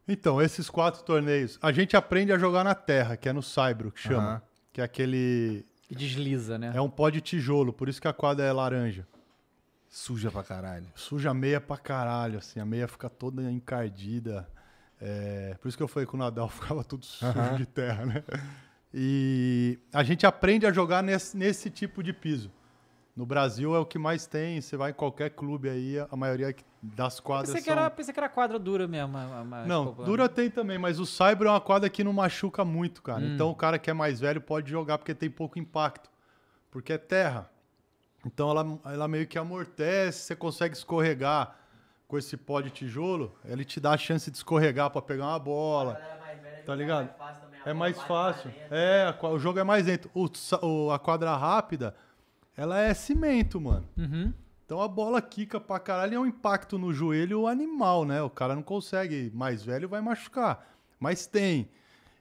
Então, esses quatro torneios, a gente aprende a jogar na terra, que é no Saibro, que chama. Uh -huh. Que é aquele e desliza, né? É um pó de tijolo, por isso que a quadra é laranja. Suja pra caralho. Suja a meia pra caralho, assim. A meia fica toda encardida. É, por isso que eu falei com o Nadal, ficava tudo sujo uhum. de terra, né? E a gente aprende a jogar nesse, nesse tipo de piso. No Brasil é o que mais tem. Você vai em qualquer clube aí, a maioria das quadras. pensei, são... que, era, pensei que era quadra dura mesmo. A, a não, dura tem também, mas o Cyber é uma quadra que não machuca muito, cara. Hum. Então o cara que é mais velho pode jogar porque tem pouco impacto. Porque é terra. Então ela, ela meio que amortece, você consegue escorregar com esse pó de tijolo, ele te dá a chance de escorregar para pegar uma bola. É velha, tá ligado? É mais fácil. É, mais fácil. Né? é o jogo é mais lento. O, a quadra rápida ela é cimento, mano. Uhum. Então a bola quica pra caralho e é um impacto no joelho animal, né? O cara não consegue, mais velho vai machucar. Mas tem.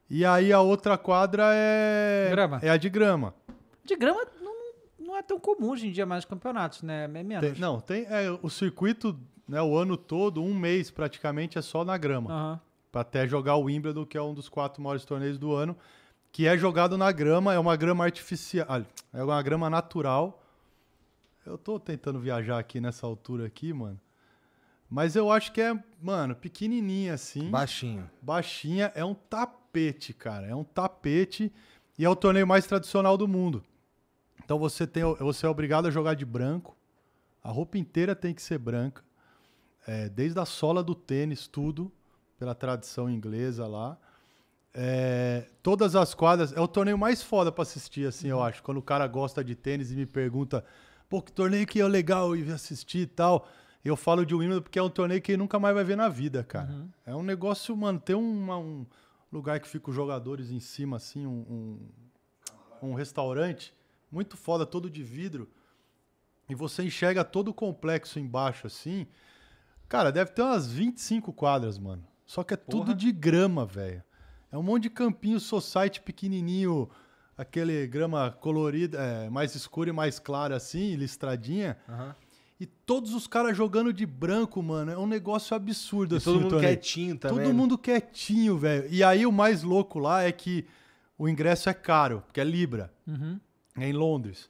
E aí a outra quadra é. Grama. É a de grama. De grama não, não é tão comum hoje em dia mais campeonatos, né? É menos. Tem, não, tem. É, o circuito, né, o ano todo, um mês praticamente, é só na grama. Uhum. Pra até jogar o Wimbledon, que é um dos quatro maiores torneios do ano que é jogado na grama, é uma grama artificial, ah, é uma grama natural. Eu tô tentando viajar aqui nessa altura aqui, mano. Mas eu acho que é, mano, pequenininha assim. Baixinho. Baixinha é um tapete, cara. É um tapete e é o torneio mais tradicional do mundo. Então você tem, você é obrigado a jogar de branco. A roupa inteira tem que ser branca, é, desde a sola do tênis, tudo pela tradição inglesa lá. É, todas as quadras. É o torneio mais foda pra assistir, assim, eu uhum. acho. Quando o cara gosta de tênis e me pergunta, pô, que torneio que é legal ir assistir e tal. Eu falo de Wimbledon porque é um torneio que ele nunca mais vai ver na vida, cara. Uhum. É um negócio manter ter um lugar que fica os jogadores em cima, assim, um, um, um restaurante. Muito foda, todo de vidro. E você enxerga todo o complexo embaixo, assim. Cara, deve ter umas 25 quadras, mano. Só que é Porra. tudo de grama, velho. É um monte de campinho society pequenininho, aquele grama colorida, é, mais escuro e mais claro assim, listradinha. Uhum. E todos os caras jogando de branco, mano. É um negócio absurdo, e assim. Todo mundo quietinho também. Todo né? mundo quietinho, velho. E aí o mais louco lá é que o ingresso é caro, porque é Libra. Uhum. É em Londres.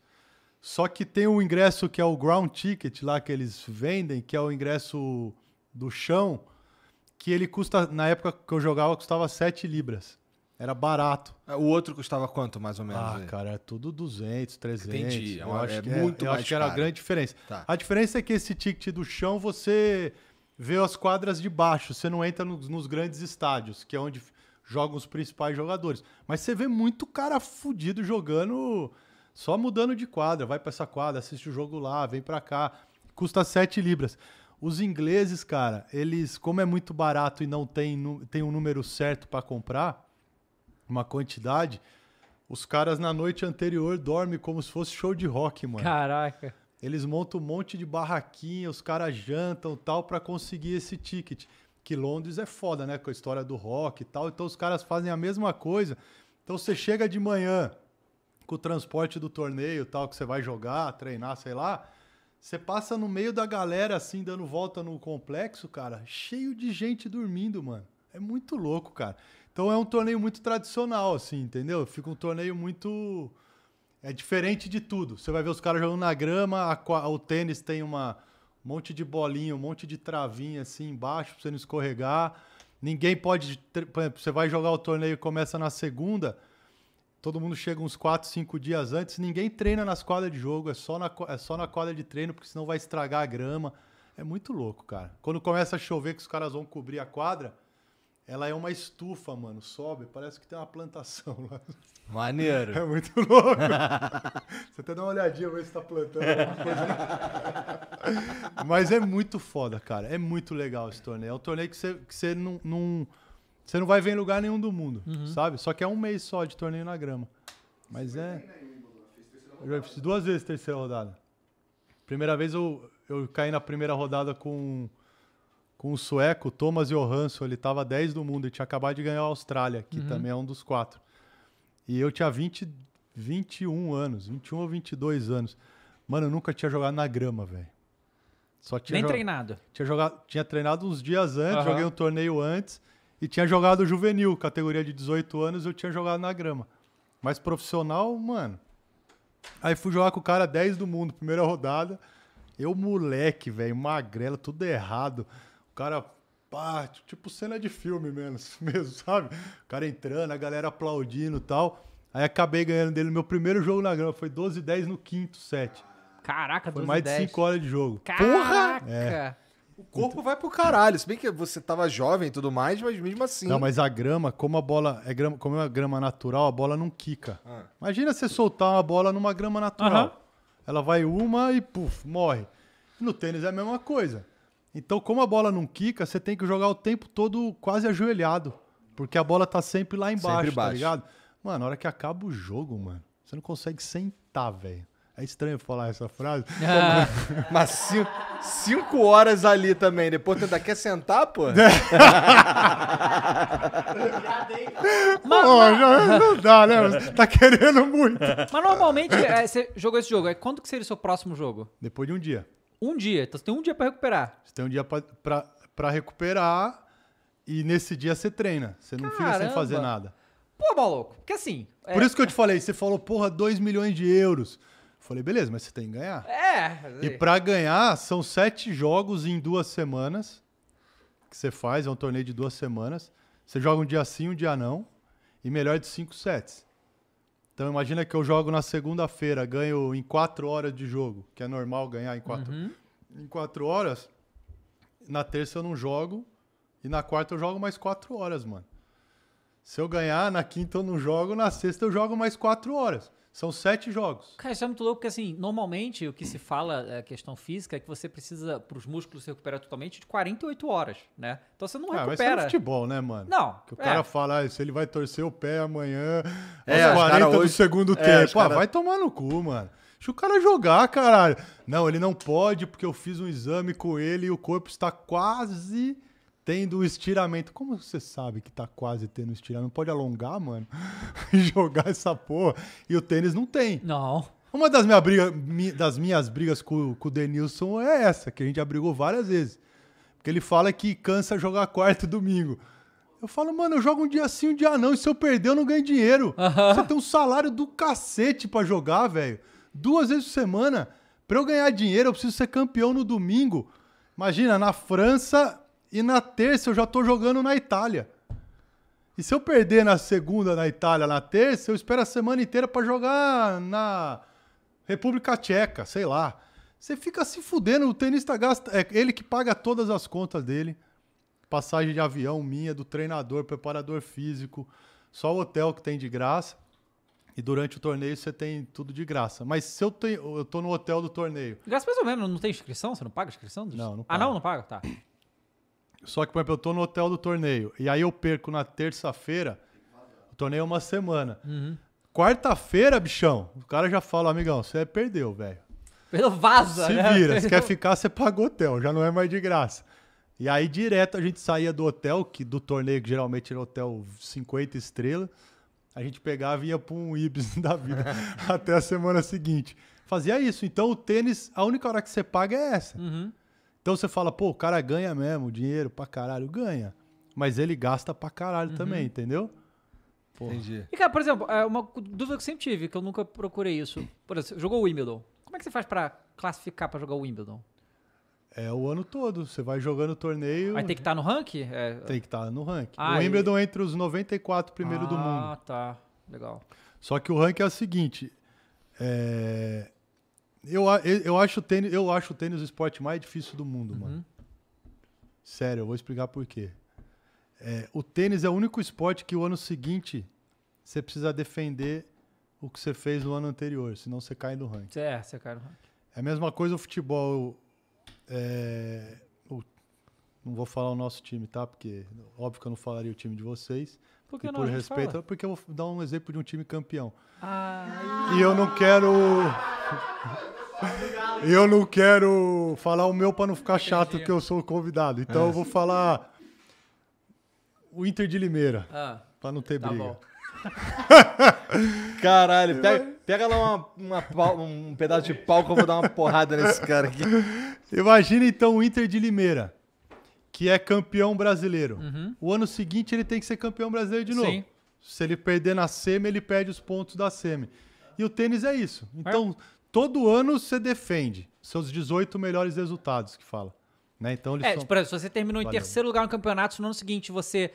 Só que tem o ingresso que é o ground ticket lá que eles vendem, que é o ingresso do chão, que ele custa, na época que eu jogava, custava 7 libras. Era barato. É, o outro custava quanto, mais ou menos? Ah, aí? cara, é tudo 200, 300. Entendi. É eu é, acho é que é- muito é, mais acho que era a grande diferença. Tá. A diferença é que esse ticket do chão você vê as quadras de baixo, você não entra nos, nos grandes estádios, que é onde jogam os principais jogadores. Mas você vê muito cara fudido jogando, só mudando de quadra. Vai para essa quadra, assiste o jogo lá, vem para cá. Custa 7 libras. Os ingleses, cara, eles, como é muito barato e não tem, tem um número certo para comprar, uma quantidade, os caras na noite anterior dormem como se fosse show de rock, mano. Caraca. Eles montam um monte de barraquinha, os caras jantam tal para conseguir esse ticket. Que Londres é foda, né? Com a história do rock e tal. Então os caras fazem a mesma coisa. Então você chega de manhã com o transporte do torneio tal, que você vai jogar, treinar, sei lá você passa no meio da galera, assim, dando volta no complexo, cara, cheio de gente dormindo, mano. É muito louco, cara. Então é um torneio muito tradicional, assim, entendeu? Fica um torneio muito. É diferente de tudo. Você vai ver os caras jogando na grama, a... o tênis tem uma. Um monte de bolinha, um monte de travinha assim embaixo pra você não escorregar. Ninguém pode. Por exemplo, você vai jogar o torneio começa na segunda Todo mundo chega uns 4, 5 dias antes, ninguém treina nas quadras de jogo, é só, na, é só na quadra de treino, porque senão vai estragar a grama. É muito louco, cara. Quando começa a chover que os caras vão cobrir a quadra, ela é uma estufa, mano. Sobe, parece que tem uma plantação lá. Maneiro. É muito louco. Você até dá uma olhadinha, ver se tá plantando alguma coisa. Mas é muito foda, cara. É muito legal esse torneio. É um torneio que você, que você não, não você não vai ver em lugar nenhum do mundo, uhum. sabe? Só que é um mês só de torneio na grama. Mas Você é. Eu já fiz duas vezes terceira rodada. Primeira vez eu, eu caí na primeira rodada com, com o sueco, Thomas Johansson. Ele tava 10 do mundo e tinha acabado de ganhar a Austrália, que uhum. também é um dos quatro. E eu tinha 20, 21 anos, 21 ou 22 anos. Mano, eu nunca tinha jogado na grama, velho. Só tinha Nem treinado. Tinha, jogado, tinha treinado uns dias antes, uhum. joguei um torneio antes. E tinha jogado juvenil, categoria de 18 anos, eu tinha jogado na grama. Mas profissional, mano. Aí fui jogar com o cara 10 do mundo, primeira rodada. Eu, moleque, velho, magrela, tudo errado. O cara, pá, tipo cena de filme menos, assim mesmo, sabe? O cara entrando, a galera aplaudindo e tal. Aí acabei ganhando dele meu primeiro jogo na grama. Foi 12 10 no quinto set. Caraca, Foi 12 mais 10. de 5 horas de jogo. Caraca! Porra! É. O corpo então... vai pro caralho. Se bem que você tava jovem e tudo mais, mas mesmo assim. Não, mas a grama, como a bola é grama, como é uma grama natural, a bola não quica. Ah. Imagina você soltar uma bola numa grama natural. Ela vai uma e puf, morre. No tênis é a mesma coisa. Então, como a bola não quica, você tem que jogar o tempo todo quase ajoelhado. Porque a bola tá sempre lá embaixo, sempre tá ligado? Mano, na hora que acaba o jogo, mano, você não consegue sentar, velho. É estranho falar essa frase. Ah. Mas cinco, cinco, horas ali também, depois tu ainda quer sentar, pô? mas, pô, já, não dá, né? tá querendo muito. Mas normalmente é, você jogou esse jogo. É quando que seria o seu próximo jogo? Depois de um dia. Um dia? Então você tem um dia pra recuperar. Você tem um dia pra, pra, pra recuperar e nesse dia você treina. Você não Caramba. fica sem fazer nada. Pô, maluco, porque assim. Por é... isso que eu te falei, você falou, porra, 2 milhões de euros. Falei, beleza, mas você tem que ganhar. É. E para ganhar, são sete jogos em duas semanas que você faz, é um torneio de duas semanas. Você joga um dia sim, um dia não, e melhor de cinco sets. Então imagina que eu jogo na segunda-feira, ganho em quatro horas de jogo, que é normal ganhar em quatro, uhum. em quatro horas. Na terça eu não jogo, e na quarta eu jogo mais quatro horas, mano. Se eu ganhar, na quinta eu não jogo, na sexta eu jogo mais quatro horas. São sete jogos. Cara, isso é muito louco, porque assim, normalmente o que se fala, é, a questão física, é que você precisa, para os músculos se recuperar totalmente, de 48 horas, né? Então você não ah, é recupera. Mas é futebol, né, mano? Não. Que o é. cara fala, ah, se ele vai torcer o pé amanhã, é, aos 40 hoje... do segundo é, tempo. Ah, cara... vai tomar no cu, mano. Deixa o cara jogar, caralho. Não, ele não pode, porque eu fiz um exame com ele e o corpo está quase tendo estiramento. Como você sabe que tá quase tendo estiramento? Pode alongar, mano? E jogar essa porra. E o tênis não tem. Não. Uma das, minha briga, das minhas brigas com, com o Denilson é essa, que a gente já brigou várias vezes. Porque ele fala que cansa jogar quarto domingo. Eu falo, mano, eu jogo um dia sim, um dia não. E se eu perder, eu não ganho dinheiro. Você tem um salário do cacete para jogar, velho. Duas vezes por semana. Pra eu ganhar dinheiro, eu preciso ser campeão no domingo. Imagina, na França, e na terça eu já tô jogando na Itália. E se eu perder na segunda na Itália, na terça, eu espero a semana inteira para jogar na República Tcheca, sei lá. Você fica se fudendo, o tenista gasta. É ele que paga todas as contas dele. Passagem de avião minha, do treinador, preparador físico, só o hotel que tem de graça. E durante o torneio você tem tudo de graça. Mas se eu, tenho, eu tô no hotel do torneio. Graça mais ou menos, não tem inscrição? Você não paga inscrição? Não, não paga. Ah, não, não paga? Tá. Só que, por exemplo, eu tô no hotel do torneio. E aí eu perco na terça-feira. O torneio é uma semana. Uhum. Quarta-feira, bichão, o cara já fala, amigão, você perdeu, velho. Pelo vaza, Se né? vira, se quer ficar, você paga o hotel, já não é mais de graça. E aí, direto, a gente saía do hotel, que do torneio, que geralmente era hotel 50 estrelas, a gente pegava e ia para um Ibis da vida até a semana seguinte. Fazia isso. Então, o tênis, a única hora que você paga é essa. Uhum. Então você fala, pô, o cara ganha mesmo dinheiro pra caralho. Ganha. Mas ele gasta pra caralho uhum. também, entendeu? Porra. Entendi. E, cara, por exemplo, é uma dúvida que eu sempre tive, que eu nunca procurei isso. Por exemplo, jogou o Wimbledon. Como é que você faz pra classificar pra jogar o Wimbledon? É o ano todo. Você vai jogando o torneio. Vai ter que estar tá no ranking? É... Tem que estar tá no ranking. Ah, o Wimbledon e... É entre os 94 primeiros ah, do mundo. Ah, tá. Legal. Só que o ranking é o seguinte: é... Eu, eu, acho o tênis, eu acho o tênis o esporte mais difícil do mundo, uhum. mano. Sério, eu vou explicar por quê. É, o tênis é o único esporte que o ano seguinte você precisa defender o que você fez no ano anterior, senão você cai no ranking. É, você cai no ranking. É a mesma coisa o futebol. É, o, não vou falar o nosso time, tá? Porque óbvio que eu não falaria o time de vocês. Por que e não? Por respeito, fala? porque eu vou dar um exemplo de um time campeão. Ah. E eu não quero. eu não quero falar o meu para não ficar chato que eu sou convidado. Então é. eu vou falar o Inter de Limeira. Ah. Para não ter tá briga. Bom. Caralho, pega, pega lá uma, uma, um pedaço de pau que eu vou dar uma porrada nesse cara aqui. Imagina então o Inter de Limeira que é campeão brasileiro. Uhum. O ano seguinte ele tem que ser campeão brasileiro de novo. Sim. Se ele perder na semi, ele perde os pontos da semi. E o tênis é isso. Então, é. todo ano você defende seus 18 melhores resultados que fala. Né? Então, eles é, são... Tipo, exemplo, se você terminou Valeu. em terceiro lugar no campeonato, no ano seguinte você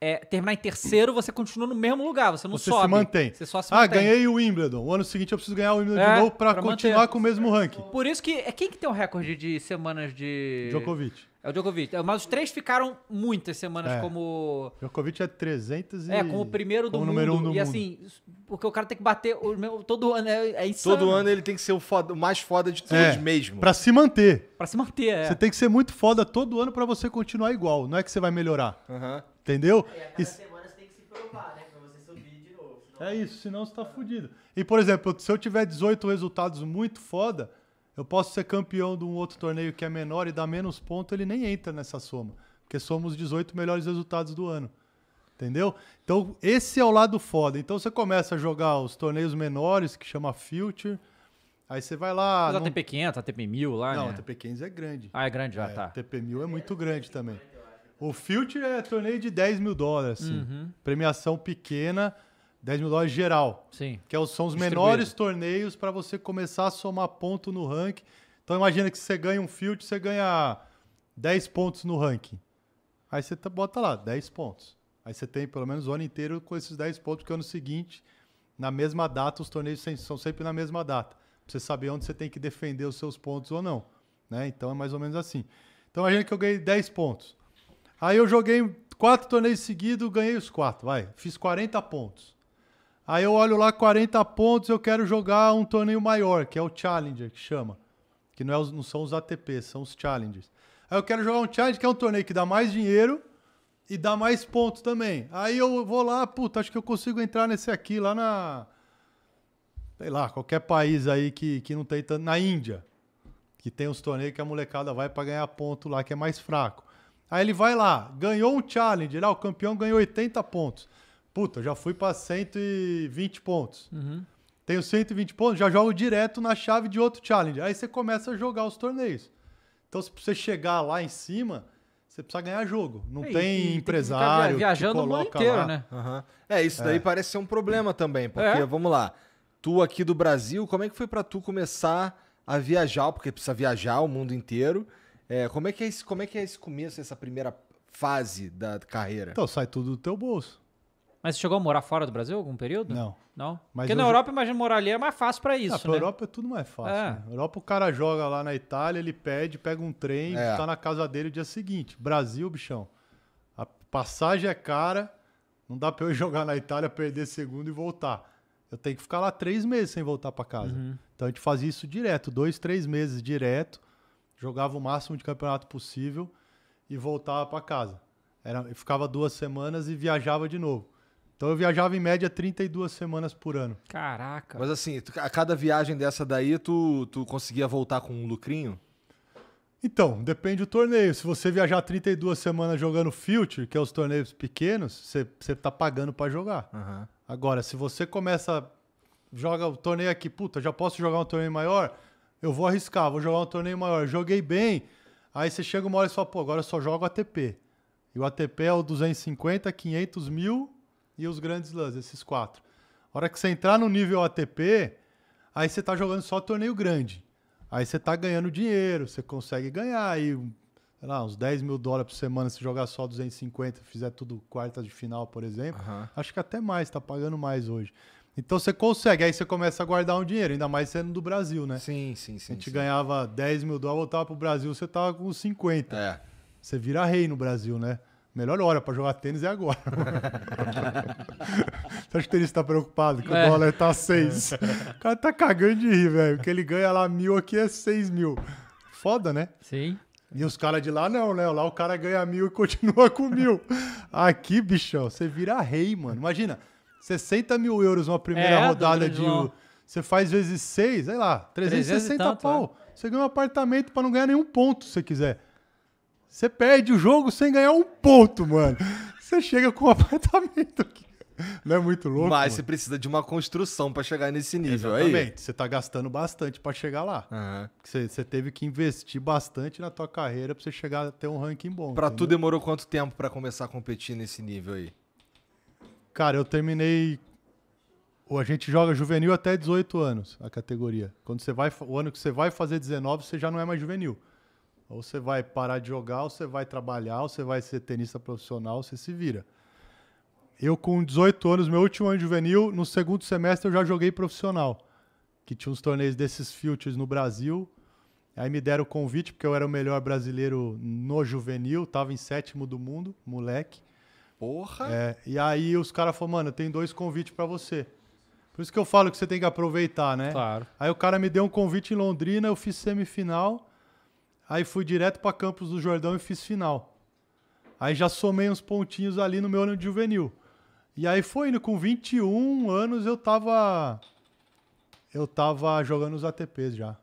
é, terminar em terceiro, você continua no mesmo lugar, você não você sobe. Você se mantém. Você só se ah, mantém. Ah, ganhei o Wimbledon. O ano seguinte eu preciso ganhar o Wimbledon é, de novo para continuar manter. com o mesmo ranking. Por isso que... é Quem que tem o recorde de semanas de... Djokovic. É o Djokovic. É, mas os três ficaram muitas semanas é. como. Djokovic é 300 e. É, como o primeiro do mundo. Número um do e mundo. assim, porque o cara tem que bater. O meu, todo ano é, é insano. Todo ano ele tem que ser o, foda, o mais foda de é, todos é, mesmo. Pra se manter. Pra se manter, é. Você tem que ser muito foda todo ano pra você continuar igual. Não é que você vai melhorar. Uhum. Entendeu? E é, a cada e... semana você tem que se provar, né? Pra você subir de novo. Senão... É isso, senão você tá fudido. E, por exemplo, se eu tiver 18 resultados muito foda eu posso ser campeão de um outro torneio que é menor e dar menos ponto, ele nem entra nessa soma, porque somos 18 melhores resultados do ano. Entendeu? Então, esse é o lado foda. Então, você começa a jogar os torneios menores, que chama Future. Aí você vai lá. Mas a não... TP500, a TP1000 lá, não, né? Não, a TP500 é grande. Ah, é grande já, ah, é, tá. A TP1000 é muito grande também. O Future é torneio de 10 mil dólares, assim. Uhum. Premiação pequena. 10 mil dólares geral. Sim. Que é são os menores torneios para você começar a somar ponto no ranking. Então imagina que você ganha um field, você ganha 10 pontos no ranking. Aí você tá, bota lá, 10 pontos. Aí você tem pelo menos o ano inteiro com esses 10 pontos, porque ano seguinte, na mesma data, os torneios são sempre na mesma data. Pra você saber onde você tem que defender os seus pontos ou não. Né? Então é mais ou menos assim. Então imagina que eu ganhei 10 pontos. Aí eu joguei quatro torneios seguidos, ganhei os quatro. Vai, fiz 40 pontos. Aí eu olho lá 40 pontos, eu quero jogar um torneio maior, que é o Challenger, que chama. Que não, é, não são os ATPs, são os Challengers. Aí eu quero jogar um Challenger, que é um torneio que dá mais dinheiro e dá mais pontos também. Aí eu vou lá, puta, acho que eu consigo entrar nesse aqui, lá na. Sei lá, qualquer país aí que, que não tem tanto. Na Índia, que tem uns torneios que a molecada vai para ganhar ponto lá, que é mais fraco. Aí ele vai lá, ganhou um Challenger, lá, o campeão ganhou 80 pontos. Puta, já fui para 120 pontos. Uhum. Tenho 120 pontos, já jogo direto na chave de outro challenge. Aí você começa a jogar os torneios. Então, se você chegar lá em cima, você precisa ganhar jogo. Não é, e, tem e empresário. Tem viajando que coloca o mundo inteiro, lá. né? Uhum. É, isso daí é. parece ser um problema também, porque é. vamos lá. Tu aqui do Brasil, como é que foi para tu começar a viajar? Porque precisa viajar o mundo inteiro. É, como, é que é esse, como é que é esse começo, essa primeira fase da carreira? Então, sai tudo do teu bolso. Mas você chegou a morar fora do Brasil algum período? Não. Não? Mas Porque na Europa, eu... imagina, morar ali é mais fácil para isso, Na pra né? Europa é tudo mais fácil. É. Né? Europa o cara joga lá na Itália, ele pede, pega um trem, é. tá na casa dele o dia seguinte. Brasil, bichão, a passagem é cara, não dá para eu jogar na Itália, perder segundo e voltar. Eu tenho que ficar lá três meses sem voltar para casa. Uhum. Então a gente fazia isso direto, dois, três meses direto, jogava o máximo de campeonato possível e voltava para casa. Era, ficava duas semanas e viajava de novo. Então eu viajava em média 32 semanas por ano. Caraca. Mas assim, a cada viagem dessa daí, tu, tu conseguia voltar com um lucrinho? Então, depende do torneio. Se você viajar 32 semanas jogando Future, que é os torneios pequenos, você tá pagando para jogar. Uhum. Agora, se você começa, joga o torneio aqui, puta, já posso jogar um torneio maior? Eu vou arriscar, vou jogar um torneio maior. Joguei bem, aí você chega uma hora e fala, pô, agora eu só jogo ATP. E o ATP é o 250, 500 mil e os grandes lãs, esses quatro. A hora que você entrar no nível ATP, aí você está jogando só torneio grande. Aí você está ganhando dinheiro, você consegue ganhar aí, sei lá, uns 10 mil dólares por semana se jogar só 250, fizer tudo quarta de final, por exemplo. Uhum. Acho que até mais, está pagando mais hoje. Então você consegue, aí você começa a guardar um dinheiro, ainda mais sendo do Brasil, né? Sim, sim, sim. A gente sim. ganhava 10 mil dólares, voltava pro Brasil, você tava com 50. É. Você vira rei no Brasil, né? melhor hora para jogar tênis é agora. Você acha que o tênis tá preocupado que é. o dólar tá 6? É. O cara tá cagando de rir, velho. Porque ele ganha lá mil, aqui é seis mil. Foda, né? Sim. E os caras de lá não, né? Lá o cara ganha mil e continua com mil. Aqui, bichão, você vira rei, mano. Imagina, 60 mil euros uma primeira é, rodada de. Você faz vezes seis sei lá, 360 300 tanto, pau. É. Você ganha um apartamento para não ganhar nenhum ponto, se você quiser. Você perde o jogo sem ganhar um ponto, mano. Você chega com um apartamento aqui. Não é muito louco? Mas mano. você precisa de uma construção para chegar nesse nível é Exatamente. aí. Você tá gastando bastante para chegar lá. Uhum. Você, você, teve que investir bastante na tua carreira para você chegar até um ranking bom. Para tu demorou quanto tempo para começar a competir nesse nível aí? Cara, eu terminei a gente joga juvenil até 18 anos, a categoria. Quando você vai, o ano que você vai fazer 19, você já não é mais juvenil. Ou você vai parar de jogar, ou você vai trabalhar, ou você vai ser tenista profissional, você se vira. Eu, com 18 anos, meu último ano de juvenil, no segundo semestre eu já joguei profissional. Que tinha uns torneios desses filtros no Brasil. Aí me deram o convite, porque eu era o melhor brasileiro no juvenil, tava em sétimo do mundo, moleque. Porra! É, e aí os caras falaram, mano, tem dois convites para você. Por isso que eu falo que você tem que aproveitar, né? Claro. Aí o cara me deu um convite em Londrina, eu fiz semifinal. Aí fui direto para Campos do Jordão e fiz final. Aí já somei uns pontinhos ali no meu ano de juvenil. E aí foi indo, com 21 anos eu tava. Eu tava jogando os ATPs já.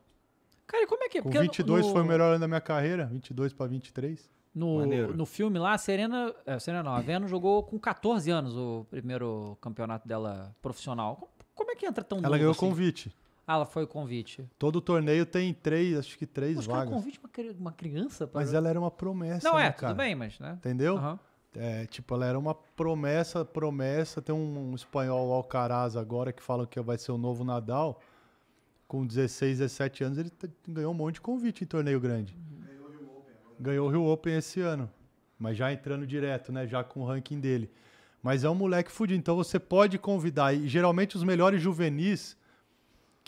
Cara, como é que é? Com 22 no... foi o melhor ano da minha carreira, 22 para 23. No, no filme lá, a Serena. É, Serena não, a Venus jogou com 14 anos o primeiro campeonato dela profissional. Como é que entra tão Ela ganhou assim? convite. Ah, foi o convite. Todo torneio tem três, acho que três vagas. Mas convite uma, criança? Para... Mas ela era uma promessa, Não né, é, cara? tudo bem, mas... Né? Entendeu? Uhum. É, tipo, ela era uma promessa, promessa. Tem um, um espanhol, Alcaraz, agora, que fala que vai ser o novo Nadal. Com 16, 17 anos, ele ganhou um monte de convite em torneio grande. Ganhou o Rio Open. Ganhou o Rio Open esse ano. Mas já entrando direto, né? Já com o ranking dele. Mas é um moleque fudido. Então você pode convidar. E geralmente os melhores juvenis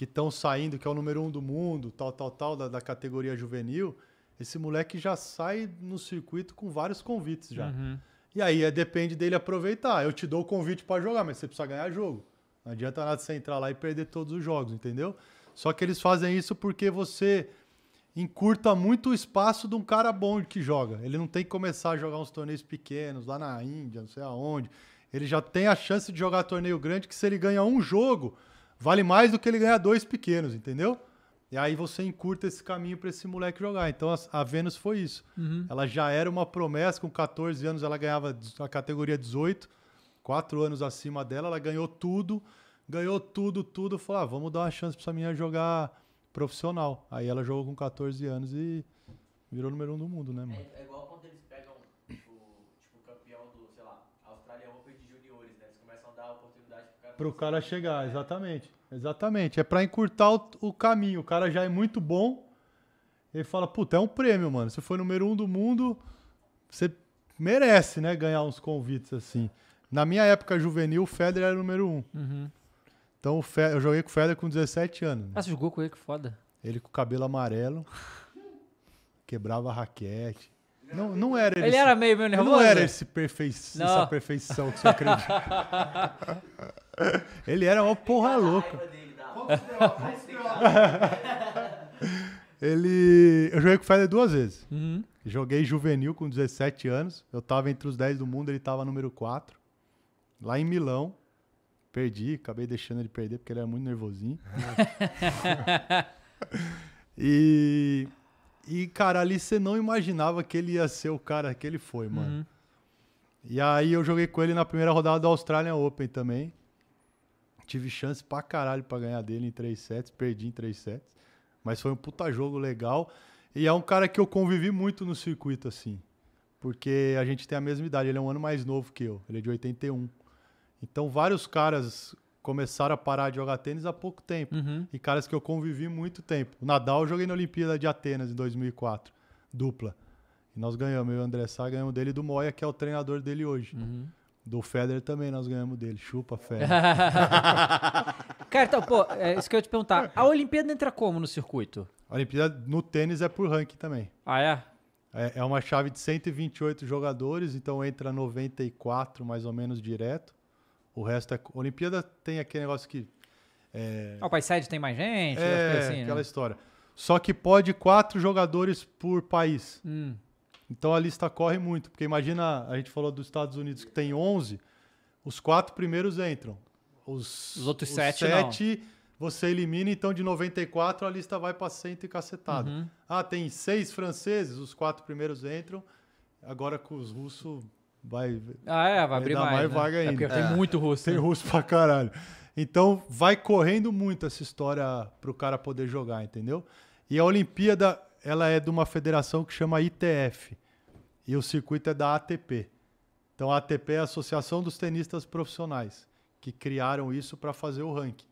que estão saindo, que é o número um do mundo, tal, tal, tal, da, da categoria juvenil, esse moleque já sai no circuito com vários convites já. Uhum. E aí é, depende dele aproveitar. Eu te dou o convite para jogar, mas você precisa ganhar jogo. Não adianta nada você entrar lá e perder todos os jogos, entendeu? Só que eles fazem isso porque você encurta muito o espaço de um cara bom que joga. Ele não tem que começar a jogar uns torneios pequenos lá na Índia, não sei aonde. Ele já tem a chance de jogar torneio grande que se ele ganha um jogo, vale mais do que ele ganhar dois pequenos, entendeu? E aí você encurta esse caminho para esse moleque jogar. Então a, a Vênus foi isso. Uhum. Ela já era uma promessa, com 14 anos ela ganhava a categoria 18, quatro anos acima dela, ela ganhou tudo, ganhou tudo, tudo. Falou, ah, vamos dar uma chance para essa menina jogar profissional. Aí ela jogou com 14 anos e virou número um do mundo, né, mano? É, é igual quando eles Para o cara chegar, exatamente. Exatamente. É para encurtar o, o, caminho. O cara já é muito bom. Ele fala, puta, é um prêmio, mano. Você foi número um do mundo, você merece, né, ganhar uns convites assim. Na minha época juvenil, o Federer era o número um. Uhum. Então o Federer, eu joguei com o Federer com 17 anos. Ah, você jogou com ele, que foda. Ele com o cabelo amarelo, quebrava raquete. Não, não era ele. Ele esse, era meio, meio nervoso? Não era esse perfei não. essa perfeição que você acredita. ele era uma porra tá louca. Tá? É? É? ele. Eu joguei com o Federer duas vezes. Uhum. Joguei juvenil com 17 anos. Eu tava entre os 10 do mundo, ele tava número 4. Lá em Milão. Perdi, acabei deixando ele perder porque ele era muito nervosinho. e e, cara, ali você não imaginava que ele ia ser o cara que ele foi, mano. Uhum. E aí eu joguei com ele na primeira rodada da Australian Open também. Tive chance pra caralho pra ganhar dele em três sets, perdi em três sets. Mas foi um puta jogo legal. E é um cara que eu convivi muito no circuito, assim. Porque a gente tem a mesma idade, ele é um ano mais novo que eu, ele é de 81. Então vários caras começaram a parar de jogar tênis há pouco tempo. Uhum. E caras que eu convivi muito tempo. O Nadal eu joguei na Olimpíada de Atenas em 2004, dupla. E nós ganhamos, eu e o André Sá ganhamos dele do Moia, que é o treinador dele hoje. Uhum. Do Federer também nós ganhamos dele. Chupa, Federer. Cara, então, pô, é isso que eu ia te perguntar. A Olimpíada entra como no circuito? A Olimpíada no tênis é por ranking também. Ah, é? É, é uma chave de 128 jogadores, então entra 94 mais ou menos direto. O resto é. Olimpíada tem aquele negócio que. É... Ah, o país sede tem mais gente, é, assim, aquela né? história. Só que pode quatro jogadores por país. Hum. Então a lista corre muito, porque imagina, a gente falou dos Estados Unidos que tem 11, os quatro primeiros entram. Os, os outros os sete, sete você elimina, então de 94 a lista vai para 100 e cacetado. Uhum. Ah, tem seis franceses, os quatro primeiros entram. Agora com os russos vai. Ah, é, vai, abrir mais, mais né? vaga ainda. É porque é. tem muito russo. Tem né? russo pra caralho. Então vai correndo muito essa história pro cara poder jogar, entendeu? E a Olimpíada, ela é de uma federação que chama ITF. E o circuito é da ATP. Então a ATP é a Associação dos Tenistas Profissionais, que criaram isso para fazer o ranking.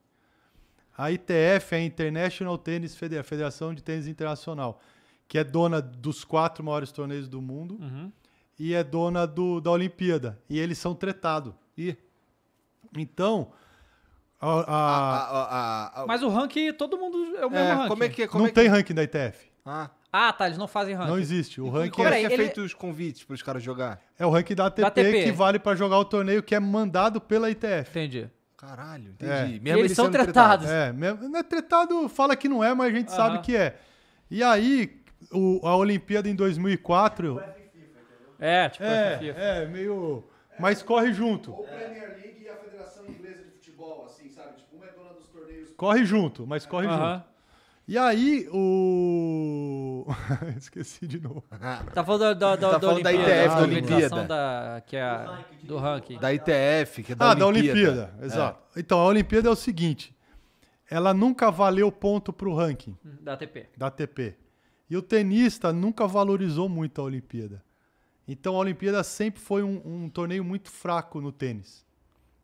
A ITF é a International Tennis Federação, Federação de Tênis Internacional, que é dona dos quatro maiores torneios do mundo. Uhum e é dona do, da Olimpíada. E eles são tretados. E então. A, a, a, Mas o ranking, todo mundo é o mesmo ranking. É, como é que, é, como não é que... tem é? ranking da ITF. Ah. ah, tá. Eles não fazem ranking. Não existe. O ranking e, é, aí, é ele... feito os convites para os caras jogar. É o ranking da ATP, da ATP. que vale para jogar o torneio que é mandado pela ITF. Entendi. Caralho, entendi. É. Mesmo eles, eles são tratados. É, não é tretado, fala que não é, mas a gente uh -huh. sabe que é. E aí, o, a Olimpíada em 2004. É, tipo é, FIFA. É, é, meio. É. Mas corre junto. Ou Premier League e a Federação Inglesa de Futebol, assim, sabe? Tipo, uma é dona dos torneios. Corre junto, mas corre uh -huh. junto. E aí, o. Esqueci de novo. Tá falando da, da, tá da, falando da ITF, da Olimpíada. Da, que é a, do ranking. Da ITF, que é da ah, Olimpíada. Ah, da Olimpíada, é. exato. É. Então, a Olimpíada é o seguinte: ela nunca valeu ponto pro ranking. Hum, da ATP. Da ATP. E o tenista nunca valorizou muito a Olimpíada. Então a Olimpíada sempre foi um, um torneio muito fraco no tênis.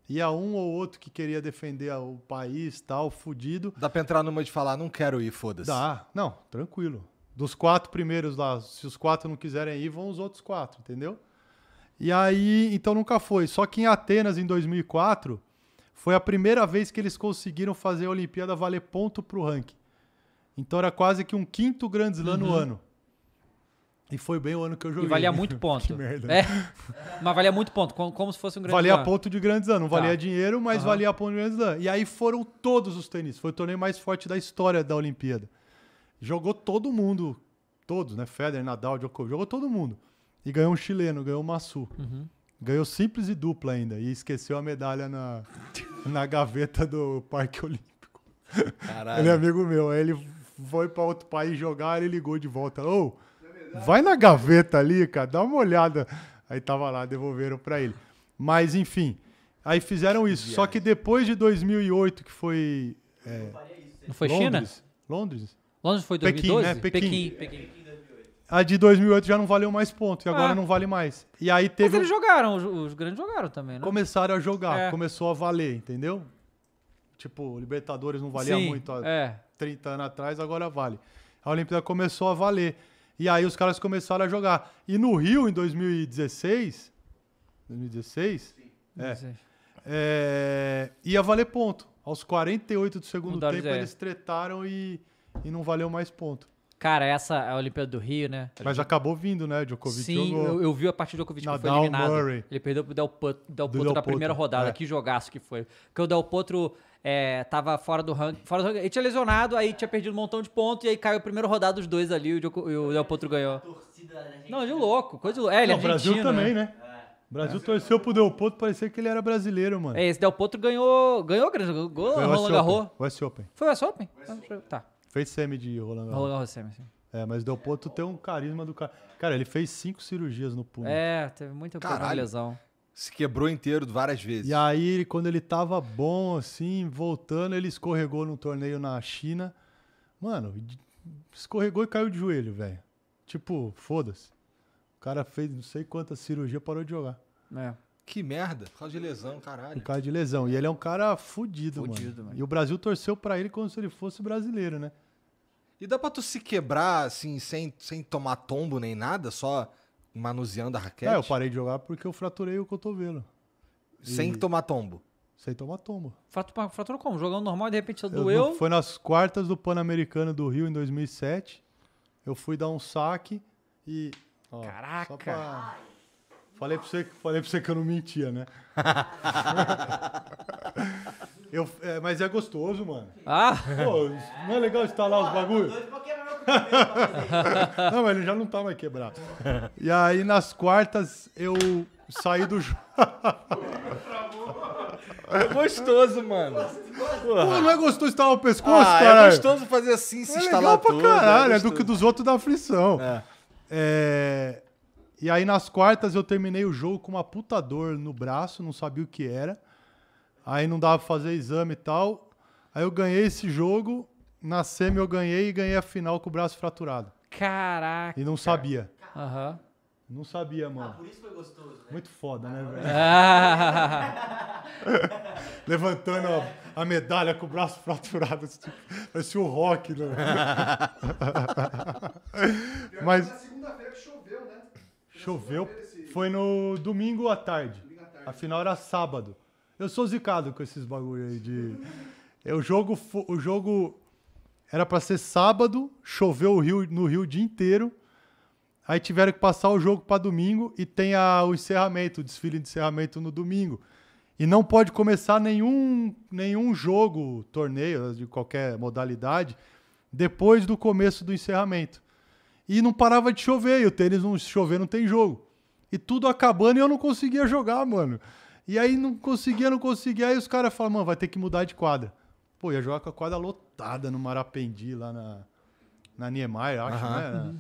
E a um ou outro que queria defender o país, tal, fudido. Dá pra entrar numa de falar, não quero ir, foda-se. Dá, não, tranquilo. Dos quatro primeiros lá, se os quatro não quiserem ir, vão os outros quatro, entendeu? E aí, então nunca foi. Só que em Atenas, em 2004, foi a primeira vez que eles conseguiram fazer a Olimpíada valer ponto pro ranking. Então era quase que um quinto grande Slam uhum. no ano. E foi bem o ano que eu joguei. E valia muito ponto. que merda. É. Mas valia muito ponto, como, se fosse um grande Valia ponto de grandes anos Não valia tá. dinheiro, mas uhum. valia ponto de grandes anos E aí foram todos os tenistas. Foi o torneio mais forte da história da Olimpíada. Jogou todo mundo. Todos, né? Federer, Nadal, Djokovic. Jogou todo mundo. E ganhou um chileno, ganhou um Massu. Uhum. Ganhou simples e dupla ainda. E esqueceu a medalha na, na gaveta do Parque Olímpico. Caralho. ele é amigo meu. Aí ele foi para outro país jogar, ele ligou de volta. Ô... Oh, vai na gaveta ali, cara, dá uma olhada. Aí tava lá, devolveram para ele. Mas, enfim, aí fizeram isso. Só que depois de 2008, que foi. É, não foi Londres, China? Londres. Londres foi 2012? Pequim, né? Pequim. Pequim, Pequim. A de 2008 já não valeu mais ponto, e agora ah. não vale mais. E aí teve. Mas eles jogaram, os, os grandes jogaram também, né? Começaram a jogar, é. começou a valer, entendeu? Tipo, Libertadores não valia Sim, muito há é. 30 anos atrás, agora vale. A Olimpíada começou a valer. E aí os caras começaram a jogar. E no Rio, em 2016. 2016? Sim. É, é, ia valer ponto. Aos 48 do segundo Mudaram tempo, eles tretaram e, e não valeu mais ponto. Cara, essa é a Olimpíada do Rio, né? Mas acabou vindo, né? Djokovic Sim, jogou... eu, eu, vi a partir do Djokovic que foi eliminado. Murray. Ele perdeu pro Del Potro, Del Potro Del na Potro. primeira rodada. É. Que jogaço que foi. Porque o Del Potro é, tava fora do ranking. Fora do ranking. Ele tinha lesionado, aí tinha perdido um montão de pontos, e aí caiu a primeira rodada dos dois ali, e o, o Del Potro ganhou. Não, de louco, coisa de louco. É, ele é Não, Brasil né? também, né? O é. Brasil torceu pro Del Potro, parecia que ele era brasileiro, mano. É, esse Del Potro ganhou, ganhou, ganhou, ganhou Foi Roland Garros. West Open. Foi o West Open? Ah, tá. Fez semi de Roland Garros. Roland Garros semi, sim. É, mas Del Potro tem um carisma do cara. Cara, ele fez cinco cirurgias no pulmão. É, teve muita coisa lesão. Se quebrou inteiro várias vezes. E aí, quando ele tava bom, assim, voltando, ele escorregou num torneio na China. Mano, escorregou e caiu de joelho, velho. Tipo, foda-se. O cara fez não sei quantas cirurgias parou de jogar. É. Que merda, por causa de lesão, caralho. Por causa de lesão. E ele é um cara fudido, fudido mano. mano. E o Brasil torceu para ele como se ele fosse brasileiro, né? E dá pra tu se quebrar, assim, sem, sem tomar tombo nem nada? Só manuseando a raquete? É, eu parei de jogar porque eu fraturei o cotovelo. Sem tomar tombo. Sem tomar tombo. Fratu- Fraturou como? Jogando normal e de repente Eu- doeu. Foi nas quartas do Pan-Americano do Rio em 2007. Eu fui dar um saque e. ó, Caraca. pra- Falei pra, você, falei pra você que eu não mentia, né? Eu- é, mas é gostoso, mano. Ah! Pô, não é legal instalar os bagulhos? não, mas ele já não tá mais quebrado. E aí, nas quartas, eu saí do jogo. É gostoso, mano. Pô, não é gostoso estar o pescoço, ah, cara? É gostoso fazer assim, se é instalar legal pra tudo, é caralho, é, é do que dos outros da aflição. É. é. E aí, nas quartas, eu terminei o jogo com uma puta dor no braço, não sabia o que era. Aí não dava pra fazer exame e tal. Aí eu ganhei esse jogo, na semi eu ganhei e ganhei a final com o braço fraturado. Caraca. E não sabia. Aham. Uhum. Não sabia, mano. Ah, por isso foi gostoso, né? Muito foda, né, velho? Ah. Levantando a, a medalha com o braço fraturado. Tipo, Parece o rock, né? Mas. segunda-feira que choveu, né? choveu. Foi no domingo à tarde. Domingo à tarde. Afinal era sábado. Eu sou zicado com esses bagulho aí de. o jogo. O jogo era para ser sábado, choveu Rio, no Rio o dia inteiro. Aí tiveram que passar o jogo para domingo e tem a, o encerramento, o desfile de encerramento no domingo. E não pode começar nenhum, nenhum jogo, torneio né, de qualquer modalidade, depois do começo do encerramento. E não parava de chover, e o tênis não chover, não tem jogo. E tudo acabando e eu não conseguia jogar, mano. E aí não conseguia, não conseguia. Aí os caras falam, mano, vai ter que mudar de quadra. Pô, ia jogar com a quadra lotada lotada no Marapendi, lá na, na Niemeyer, acho, uhum. né?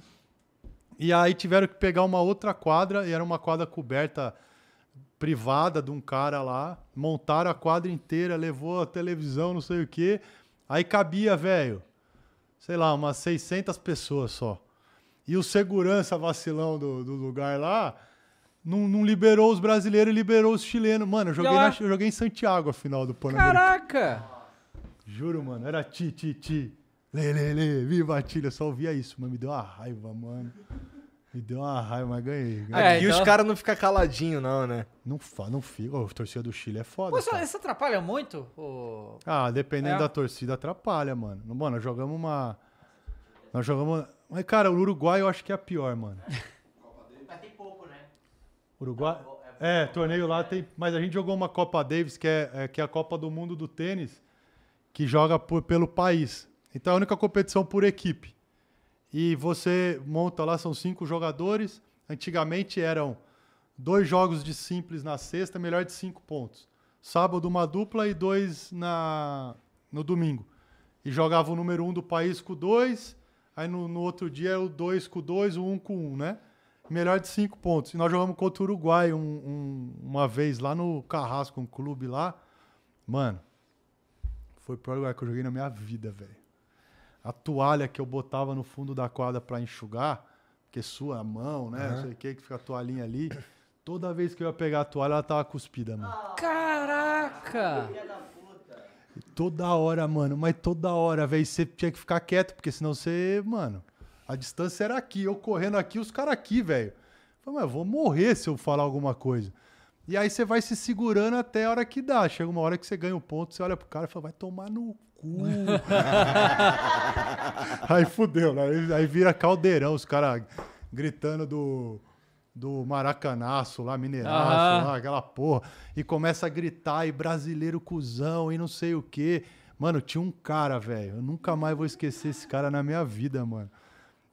E aí tiveram que pegar uma outra quadra, e era uma quadra coberta privada de um cara lá. Montaram a quadra inteira, levou a televisão, não sei o quê. Aí cabia, velho, sei lá, umas 600 pessoas só. E o segurança vacilão do, do lugar lá não, não, liberou os brasileiros liberou os chilenos. Mano, eu joguei, na, eu joguei em Santiago a final do Pan-Americano. Caraca! Juro, mano. Era ti, ti, ti. Lê, lê, lê. Viva a Tilha. Eu só ouvia isso, mano. Me deu uma raiva, mano. Me deu uma raiva, mas ganhei. ganhei. É, e então... os caras não ficam caladinhos, não, né? Não, não fica. Oh, a torcida do Chile é foda. Mas isso atrapalha muito? Ou... Ah, dependendo é. da torcida, atrapalha, mano. Mano, nós jogamos uma. Nós jogamos. Mas, cara, o Uruguai eu acho que é a pior, mano. Mas tem pouco, né? Uruguai. É, é, é. é torneio lá tem. Mas a gente jogou uma Copa Davis, que é, é, que é a Copa do Mundo do Tênis que joga por, pelo país. Então é a única competição por equipe. E você monta lá, são cinco jogadores. Antigamente eram dois jogos de simples na sexta, melhor de cinco pontos. Sábado, uma dupla e dois na, no domingo. E jogava o número um do país com dois. Aí no, no outro dia é o dois com dois, o um com um, né? Melhor de cinco pontos. E nós jogamos contra o Uruguai um, um, uma vez lá no Carrasco, um clube lá. Mano, foi o pior lugar que eu joguei na minha vida, velho. A toalha que eu botava no fundo da quadra para enxugar, porque sua a mão, né? Não sei o que, que fica a toalhinha ali. Toda vez que eu ia pegar a toalha, ela tava cuspida, mano. Caraca! E toda hora, mano, mas toda hora, velho. Você tinha que ficar quieto, porque senão você, mano. A distância era aqui, eu correndo aqui, os caras aqui, velho. Falei, mas eu vou morrer se eu falar alguma coisa. E aí você vai se segurando até a hora que dá. Chega uma hora que você ganha o um ponto, você olha pro cara e fala, vai tomar no cu. aí fudeu, né? Aí vira caldeirão, os caras gritando do, do maracanaço lá, mineiraço, uhum. lá, aquela porra. E começa a gritar, e brasileiro cuzão, e não sei o quê. Mano, tinha um cara, velho. Eu nunca mais vou esquecer esse cara na minha vida, mano.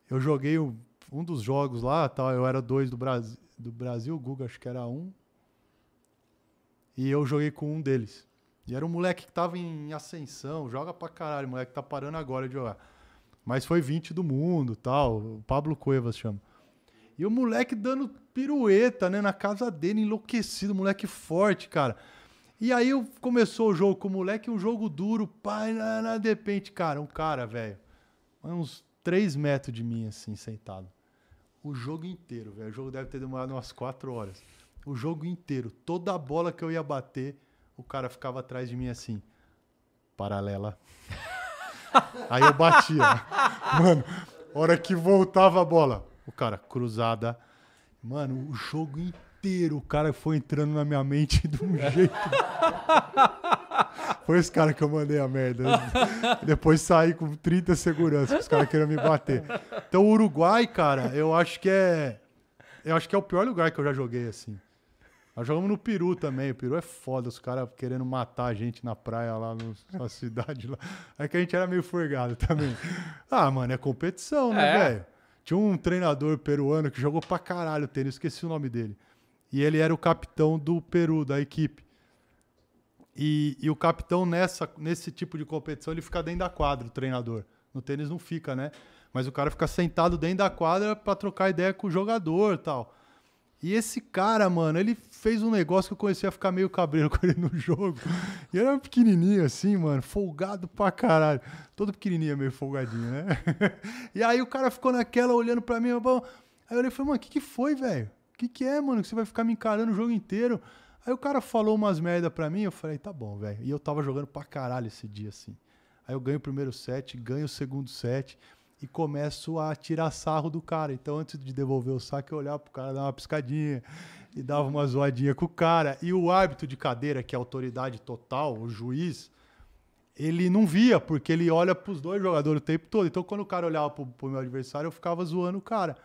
Eu joguei um, um dos jogos lá, tal, eu era dois do Brasil, do Brasil, Guga acho que era um e eu joguei com um deles. E era um moleque que tava em ascensão, joga pra caralho, moleque tá parando agora de jogar. Mas foi 20 do mundo, tal, o Pablo Cuevas chama. E o moleque dando pirueta, né, na casa dele, enlouquecido, moleque forte, cara. E aí começou o jogo com o moleque, um jogo duro, pai, na, de repente, cara, um cara, velho, uns 3 metros de mim, assim, sentado. O jogo inteiro, velho. O jogo deve ter demorado umas 4 horas o jogo inteiro. Toda a bola que eu ia bater, o cara ficava atrás de mim assim, paralela. Aí eu batia. Mano, hora que voltava a bola, o cara cruzada. Mano, o jogo inteiro, o cara foi entrando na minha mente de um jeito. Foi esse cara que eu mandei a merda. Depois saí com 30 seguranças, os caras queriam me bater. Então o Uruguai, cara, eu acho que é eu acho que é o pior lugar que eu já joguei assim. Nós jogamos no Peru também. O Peru é foda, os caras querendo matar a gente na praia lá, na cidade lá. É que a gente era meio furgado também. Ah, mano, é competição, né, é. velho? Tinha um treinador peruano que jogou pra caralho o tênis, esqueci o nome dele. E ele era o capitão do Peru, da equipe. E, e o capitão, nessa, nesse tipo de competição, ele fica dentro da quadra, o treinador. No tênis não fica, né? Mas o cara fica sentado dentro da quadra para trocar ideia com o jogador tal. E esse cara, mano, ele fez um negócio que eu comecei a ficar meio cabreiro com ele no jogo. E era era é pequenininho assim, mano, folgado pra caralho. Todo pequenininho, é meio folgadinho, né? E aí o cara ficou naquela olhando pra mim. Aí eu olhei e falei, mano, o que, que foi, velho? O que, que é, mano, que você vai ficar me encarando o jogo inteiro? Aí o cara falou umas merda pra mim. Eu falei, tá bom, velho. E eu tava jogando pra caralho esse dia assim. Aí eu ganho o primeiro set, ganho o segundo set e começo a tirar sarro do cara. Então, antes de devolver o saque, eu olhava pro cara, dava uma piscadinha e dava uma zoadinha com o cara. E o árbitro de cadeira, que é a autoridade total, o juiz, ele não via, porque ele olha pros dois jogadores o tempo todo. Então, quando o cara olhava pro, pro meu adversário, eu ficava zoando o cara.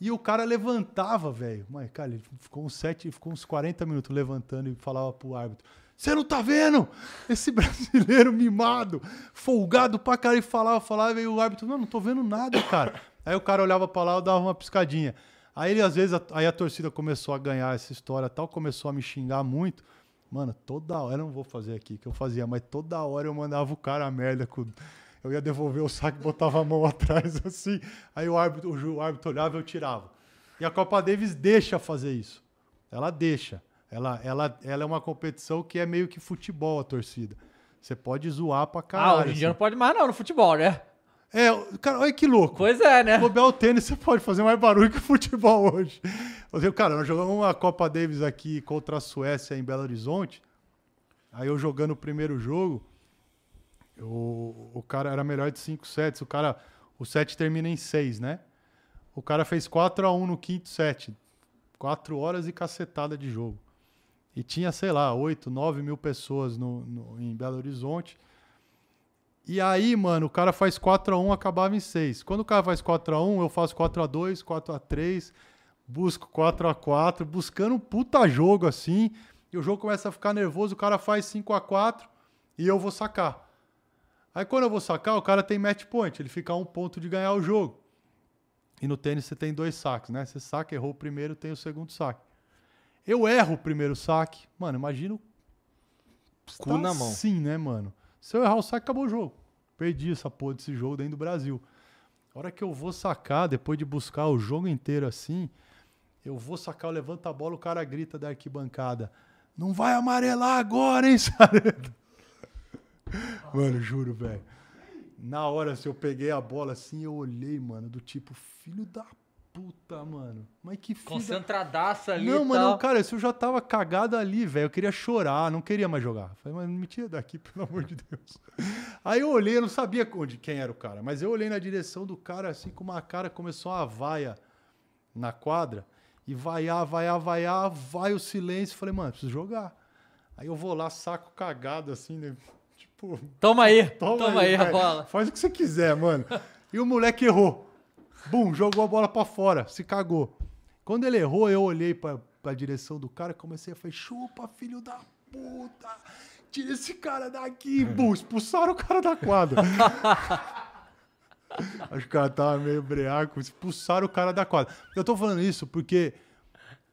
E o cara levantava, velho. cara, ele ficou uns, sete, ficou uns 40 minutos levantando e falava pro árbitro você não tá vendo? Esse brasileiro mimado, folgado pra cara, e falava, falava, e o árbitro, não, não tô vendo nada, cara. Aí o cara olhava pra lá e dava uma piscadinha. Aí ele, às vezes, a, aí a torcida começou a ganhar essa história tal, começou a me xingar muito. Mano, toda hora, eu não vou fazer aqui que eu fazia, mas toda hora eu mandava o cara a merda com. Eu ia devolver o saco, botava a mão atrás assim. Aí o árbitro, o árbitro olhava, eu tirava. E a Copa Davis deixa fazer isso. Ela deixa. Ela, ela, ela é uma competição que é meio que futebol a torcida. Você pode zoar pra ah, caralho. Ah, hoje em dia assim. não pode mais não no futebol, né? É, cara, olha que louco. Pois é, né? Bobear o tênis, você pode fazer mais barulho que o futebol hoje. Eu, cara, nós jogamos uma Copa Davis aqui contra a Suécia em Belo Horizonte. Aí eu jogando o primeiro jogo, eu, o cara era melhor de 5 sets. O cara, o set termina em 6, né? O cara fez 4 a 1 no quinto set. 4 horas e cacetada de jogo. E tinha, sei lá, 8, 9 mil pessoas no, no em Belo Horizonte. E aí, mano, o cara faz 4x1, acabava em 6. Quando o cara faz 4x1, eu faço 4x2, 4x3, busco 4x4, buscando um puta jogo assim. E o jogo começa a ficar nervoso, o cara faz 5x4 e eu vou sacar. Aí quando eu vou sacar, o cara tem match point, ele fica a um ponto de ganhar o jogo. E no tênis você tem dois saques, né? Você saca, errou o primeiro, tem o segundo saque. Eu erro o primeiro saque. Mano, imagina o. Cu tá na mão. Sim, né, mano? Se eu errar o saque, acabou o jogo. Perdi essa porra desse jogo dentro do Brasil. A hora que eu vou sacar, depois de buscar o jogo inteiro assim, eu vou sacar, levanta a bola, o cara grita da arquibancada. Não vai amarelar agora, hein, Sareto? Mano, juro, velho. Na hora, se assim, eu peguei a bola assim, eu olhei, mano, do tipo, filho da puta, mano. Mas que filho. Concentradaça ali. Não, mano, tal. cara, se eu já tava cagado ali, velho. Eu queria chorar, não queria mais jogar. Falei, mano, me tira daqui, pelo amor de Deus. Aí eu olhei, eu não sabia onde, quem era o cara, mas eu olhei na direção do cara, assim, com uma cara, começou a vaia na quadra. E vaiar, vaiar, vaiar, vai o silêncio. Falei, mano, preciso jogar. Aí eu vou lá, saco cagado, assim, né? Tipo. Toma aí, toma, toma aí, aí a bola. Faz o que você quiser, mano. E o moleque errou. Bum, jogou a bola para fora, se cagou. Quando ele errou, eu olhei pra, pra direção do cara, e comecei a falar: chupa, filho da puta! Tira esse cara daqui! Bum, expulsaram o cara da quadra. Acho que o cara tava meio breaco, expulsaram o cara da quadra. Eu tô falando isso porque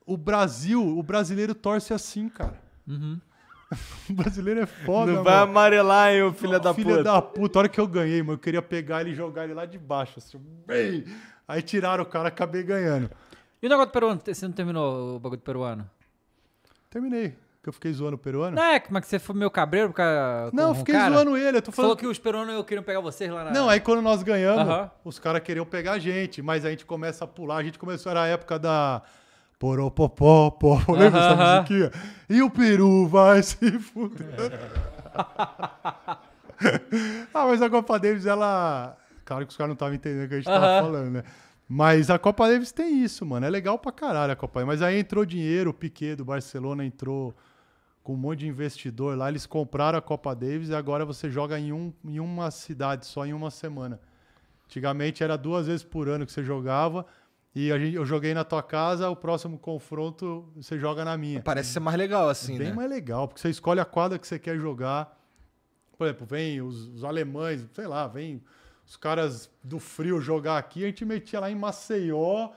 o Brasil, o brasileiro torce assim, cara. Uhum. O brasileiro é foda, Não mano. vai amarelar, hein, ô filha da filha puta. Filha da puta, a hora que eu ganhei, mano, eu queria pegar ele e jogar ele lá de baixo, assim, bem. Aí tiraram o cara, acabei ganhando. E o negócio do peruano? Você não terminou o bagulho do peruano? Terminei. Porque eu fiquei zoando o peruano? Não, é, mas é você foi meu cabreiro por Não, eu fiquei cara. zoando ele. Eu tô falando... Falou que os peruanos queriam pegar vocês lá na. Não, aí quando nós ganhamos, uh -huh. os caras queriam pegar a gente, mas a gente começa a pular. A gente começou, era a época da Poropopó, pó. Lembra uh -huh. essa musiquinha? E o peru vai se fuder. ah, mas a Copa Davis, ela. Claro que os caras não estavam entendendo o que a gente estava uh -huh. falando, né? Mas a Copa Davis tem isso, mano. É legal pra caralho a Copa Davis. Mas aí entrou dinheiro, o Piquet do Barcelona entrou com um monte de investidor lá. Eles compraram a Copa Davis e agora você joga em, um, em uma cidade só em uma semana. Antigamente era duas vezes por ano que você jogava e gente, eu joguei na tua casa, o próximo confronto você joga na minha. Parece ser mais legal, assim, é bem né? mais legal, porque você escolhe a quadra que você quer jogar. Por exemplo, vem os, os alemães, sei lá, vem os caras do frio jogar aqui, a gente metia lá em Maceió,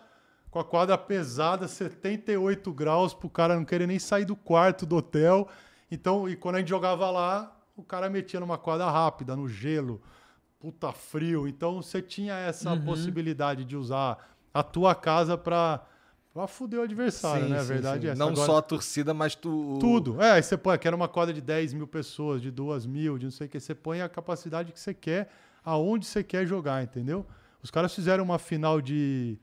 com a quadra pesada, 78 graus, pro cara não querer nem sair do quarto do hotel. Então, e quando a gente jogava lá, o cara metia numa quadra rápida, no gelo, puta frio. Então, você tinha essa uhum. possibilidade de usar a tua casa Pra fuder o adversário, sim, né? A verdade sim, é essa. Não Agora, só a torcida, mas tu. Tudo. É, aí você põe, quer uma quadra de 10 mil pessoas, de 2 mil, de não sei o que. Você põe a capacidade que você quer, aonde você quer jogar, entendeu? Os caras fizeram uma final de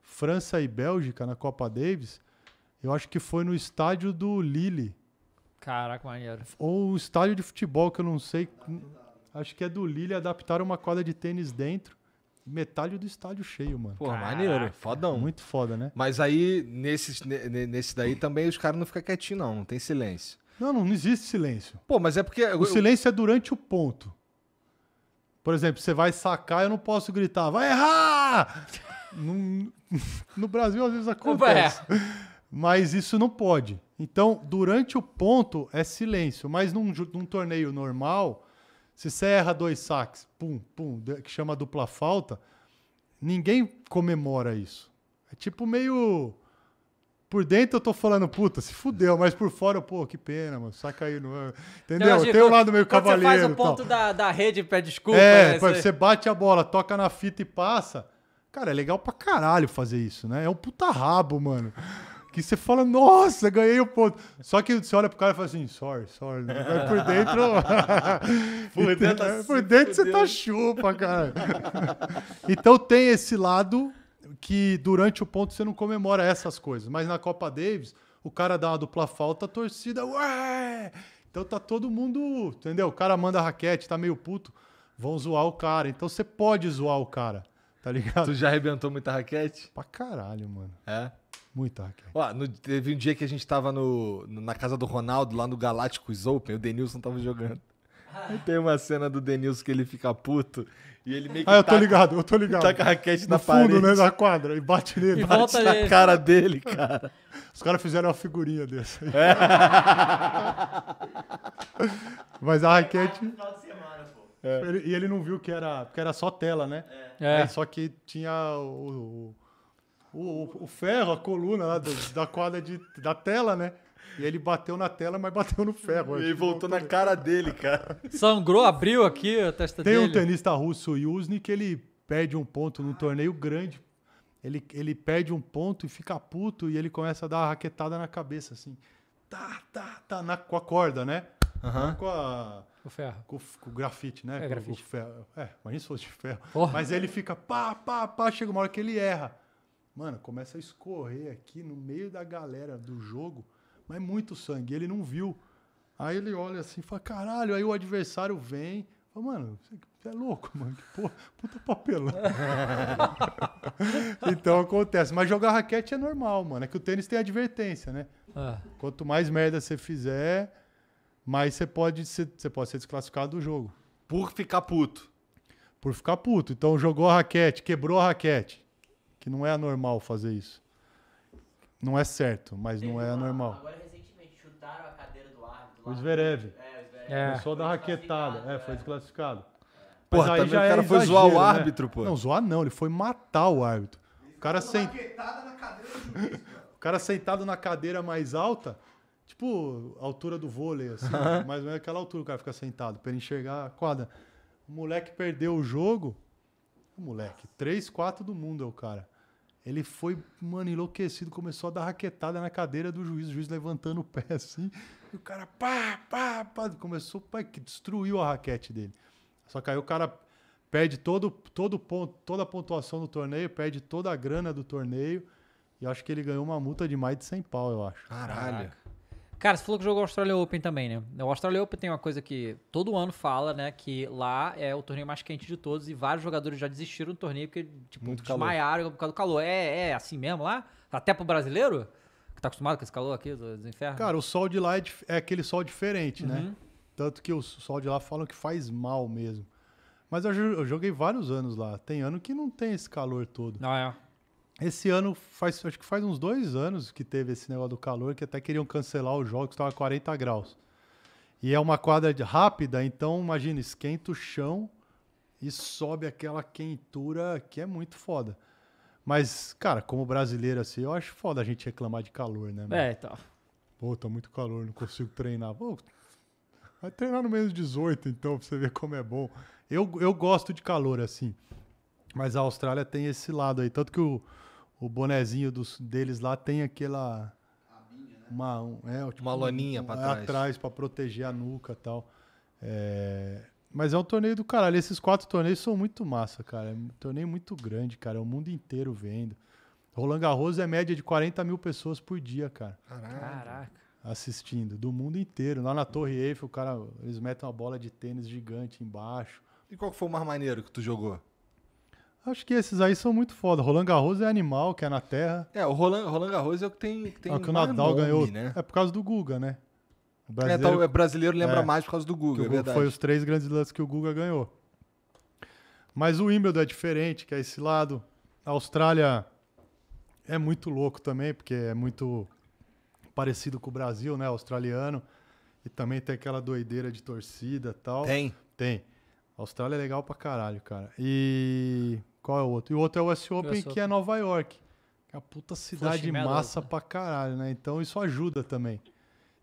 França e Bélgica na Copa Davis. Eu acho que foi no estádio do Lille. Caraca, maneiro. Ou o estádio de futebol, que eu não sei. Acho que é do Lille, adaptaram uma quadra de tênis dentro. Metade do estádio cheio, mano. Pô, maneiro. Fodão. Muito foda, né? Mas aí, nesse, nesse daí também, os caras não ficam quietinhos, não. Não tem silêncio. Não, não, não existe silêncio. Pô, mas é porque... O silêncio é durante o ponto. Por exemplo, você vai sacar, eu não posso gritar, vai errar! no, no Brasil, às vezes, acontece. mas isso não pode. Então, durante o ponto, é silêncio. Mas num, num torneio normal se você erra dois saques, pum, pum, que chama dupla falta, ninguém comemora isso. É tipo meio. Por dentro eu tô falando, puta, se fudeu, mas por fora, pô, que pena, mano, saca aí. Não... Entendeu? Não, Tem um tipo, lado meio cavaleiro. Você faz o ponto da, da rede, pede desculpa. É, é você bate a bola, toca na fita e passa. Cara, é legal pra caralho fazer isso, né? É um puta rabo, mano que você fala, nossa, ganhei o ponto. Só que você olha pro cara e fala assim, sorry, sorry. Mas né? por dentro. por dentro, tá por dentro você tá chupa, cara. então tem esse lado que durante o ponto você não comemora essas coisas. Mas na Copa Davis, o cara dá uma dupla falta, a torcida. Ué! Então tá todo mundo. Entendeu? O cara manda raquete, tá meio puto. Vão zoar o cara. Então você pode zoar o cara. Tá ligado? Tu já arrebentou muita raquete? Pra caralho, mano. É? Muito raquete. É. Ó, no, teve um dia que a gente tava no, na casa do Ronaldo, lá no Galácticos Open, o Denilson tava jogando. tem uma cena do Denilson que ele fica puto e ele meio que. Ah, eu tô taca, ligado, eu tô ligado. Taca a raquete no na fundo, parede. né? Na quadra e bate nele. E bate volta na cara dele, cara. Os caras fizeram uma figurinha dessa aí. É. Mas a raquete. É. é, é. e ele não viu que era. Porque era só tela, né? É. é. Só que tinha o, o o, o ferro, a coluna lá do, da quadra de, da tela, né? E ele bateu na tela, mas bateu no ferro. E voltou na cara dele, cara. Sangrou, abriu aqui a testa Tem dele. Tem um tenista russo, Yuzny, que ele perde um ponto num torneio grande. Ele, ele perde um ponto e fica puto e ele começa a dar uma raquetada na cabeça, assim. Tá, tá, tá, na, com a corda, né? Uhum. Com a. o ferro. Com, com o grafite, né? É, grafite. Com, com ferro. É, mas isso fosse de ferro. Oh. Mas ele fica pá, pá, pá, chega uma hora que ele erra. Mano, começa a escorrer aqui no meio da galera do jogo, mas muito sangue. Ele não viu. Aí ele olha assim e fala: caralho. Aí o adversário vem. Fala, mano, você é louco, mano. Que porra, puta papelão. então acontece. Mas jogar raquete é normal, mano. É que o tênis tem advertência, né? É. Quanto mais merda você fizer, mais você pode ser, você pode ser desclassificado do jogo. Por ficar puto. Por ficar puto. Então jogou a raquete, quebrou a raquete que não é anormal fazer isso. Não é certo, mas não é anormal. Agora, recentemente, chutaram a cadeira do árbitro. O Zverev. É, o Zverev. É. Começou a dar raquetada. É, foi é. desclassificado. Porra, aí já o cara é foi exagero, zoar o né? árbitro, né? pô. Não, zoar não, ele foi matar o árbitro. O cara, sent... o cara sentado na cadeira mais alta, tipo a altura do vôlei, assim, mais ou menos aquela altura o cara fica sentado, para enxergar a quadra. O moleque perdeu o jogo. O moleque, 3, 4 do mundo é o cara. Ele foi, mano, enlouquecido, começou a dar raquetada na cadeira do juiz, o juiz levantando o pé assim. E o cara, pá, pá, pá, começou, pá, que destruiu a raquete dele. Só que aí o cara perde todo, todo ponto, toda a pontuação do torneio, perde toda a grana do torneio. E acho que ele ganhou uma multa de mais de 100 pau, eu acho. Caralho. Caraca. Cara, você falou que jogou o Australia Open também, né? O Australia Open tem uma coisa que todo ano fala, né? Que lá é o torneio mais quente de todos e vários jogadores já desistiram do torneio porque, tipo, Muito desmaiaram calor. por causa do calor. É, é assim mesmo lá? Até pro brasileiro? Que tá acostumado com esse calor aqui dos infernos? Cara, o sol de lá é, é aquele sol diferente, né? uhum. né? Tanto que o sol de lá falam que faz mal mesmo. Mas eu, eu joguei vários anos lá. Tem ano que não tem esse calor todo. Não, ah, é. Esse ano faz, acho que faz uns dois anos que teve esse negócio do calor, que até queriam cancelar os jogos, estava 40 graus. E é uma quadra rápida, então imagina, esquenta o chão e sobe aquela quentura que é muito foda. Mas, cara, como brasileiro assim, eu acho foda a gente reclamar de calor, né? Mano? É, tá. Pô, tá muito calor, não consigo treinar. Pô, vai treinar no menos 18, então, pra você ver como é bom. Eu, eu gosto de calor, assim. Mas a Austrália tem esse lado aí. Tanto que o, o bonezinho dos, deles lá tem aquela. Né? Uma, um, é, tipo, uma loninha um, pra é trás. Atrás, pra proteger a nuca e tal. É, mas é um torneio do caralho. Esses quatro torneios são muito massa, cara. É um torneio muito grande, cara. É o mundo inteiro vendo. Roland Garros é média de 40 mil pessoas por dia, cara. Caraca. Assistindo. Do mundo inteiro. Lá na Torre Eiffel, o cara, eles metem uma bola de tênis gigante embaixo. E qual foi o mais maneiro que tu jogou? Acho que esses aí são muito foda. Roland Garros é animal, que é na terra. É, o Roland, Roland Garros é o que tem. Que tem é o que o Nadal nome, ganhou. Né? É por causa do Guga, né? O é, brasileiro, é, tá, o brasileiro lembra é, mais por causa do Guga, é verdade. Foi os três grandes lances que o Guga ganhou. Mas o Wimbledon é diferente, que é esse lado. A Austrália é muito louco também, porque é muito parecido com o Brasil, né? Australiano. E também tem aquela doideira de torcida tal. Tem. Tem. A Austrália é legal pra caralho, cara. E qual é o outro? E o outro é o US Open, que é Nova York. Que é a puta cidade massa né? pra caralho, né? Então isso ajuda também.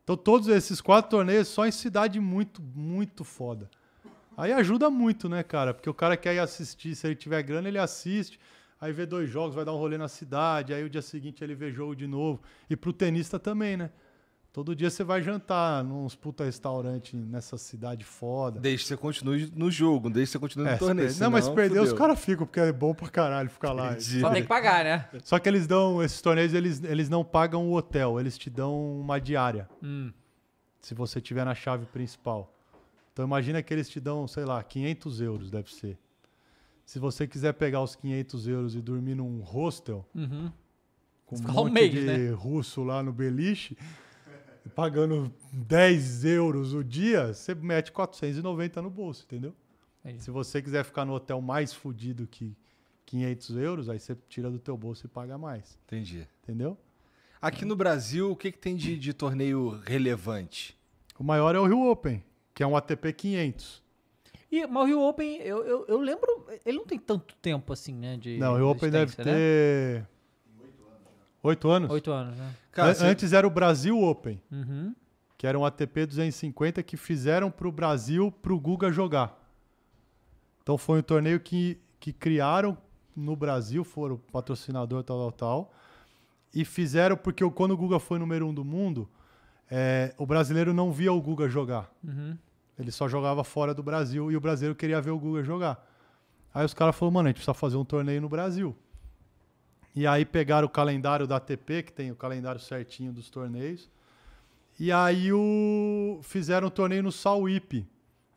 Então todos esses quatro torneios só em cidade muito, muito foda. Aí ajuda muito, né, cara? Porque o cara quer ir assistir, se ele tiver grana, ele assiste. Aí vê dois jogos, vai dar um rolê na cidade, aí o dia seguinte ele vê jogo de novo. E pro tenista também, né? Todo dia você vai jantar nos puta restaurante nessa cidade foda. Desde que você continue no jogo, desde que você continue no é, torneio. Não, mas se perder, os caras ficam, porque é bom pra caralho ficar lá. Entendi. Só tem que pagar, né? Só que eles dão, esses torneios, eles, eles não pagam o hotel, eles te dão uma diária. Hum. Se você tiver na chave principal. Então imagina que eles te dão, sei lá, 500 euros, deve ser. Se você quiser pegar os 500 euros e dormir num hostel, uhum. com um monte mês, de né? russo lá no beliche pagando 10 euros o dia, você mete 490 no bolso, entendeu? É Se você quiser ficar no hotel mais fodido que 500 euros, aí você tira do teu bolso e paga mais. Entendi. Entendeu? Aqui no Brasil, o que, que tem de, de torneio relevante? O maior é o Rio Open, que é um ATP 500. E, mas o Rio Open, eu, eu, eu lembro, ele não tem tanto tempo assim, né? De, não, o Rio Open deve né? ter Oito anos? Oito anos, né? Cara, An antes era o Brasil Open, uhum. que era um ATP 250 que fizeram para o Brasil, para o Guga jogar. Então foi um torneio que, que criaram no Brasil, foram patrocinador tal, tal, tal. E fizeram porque quando o Guga foi número um do mundo, é, o brasileiro não via o Guga jogar. Uhum. Ele só jogava fora do Brasil e o brasileiro queria ver o Guga jogar. Aí os caras falaram, mano, a gente precisa fazer um torneio no Brasil. E aí pegaram o calendário da ATP, que tem o calendário certinho dos torneios. E aí o... fizeram um torneio no Sauípe,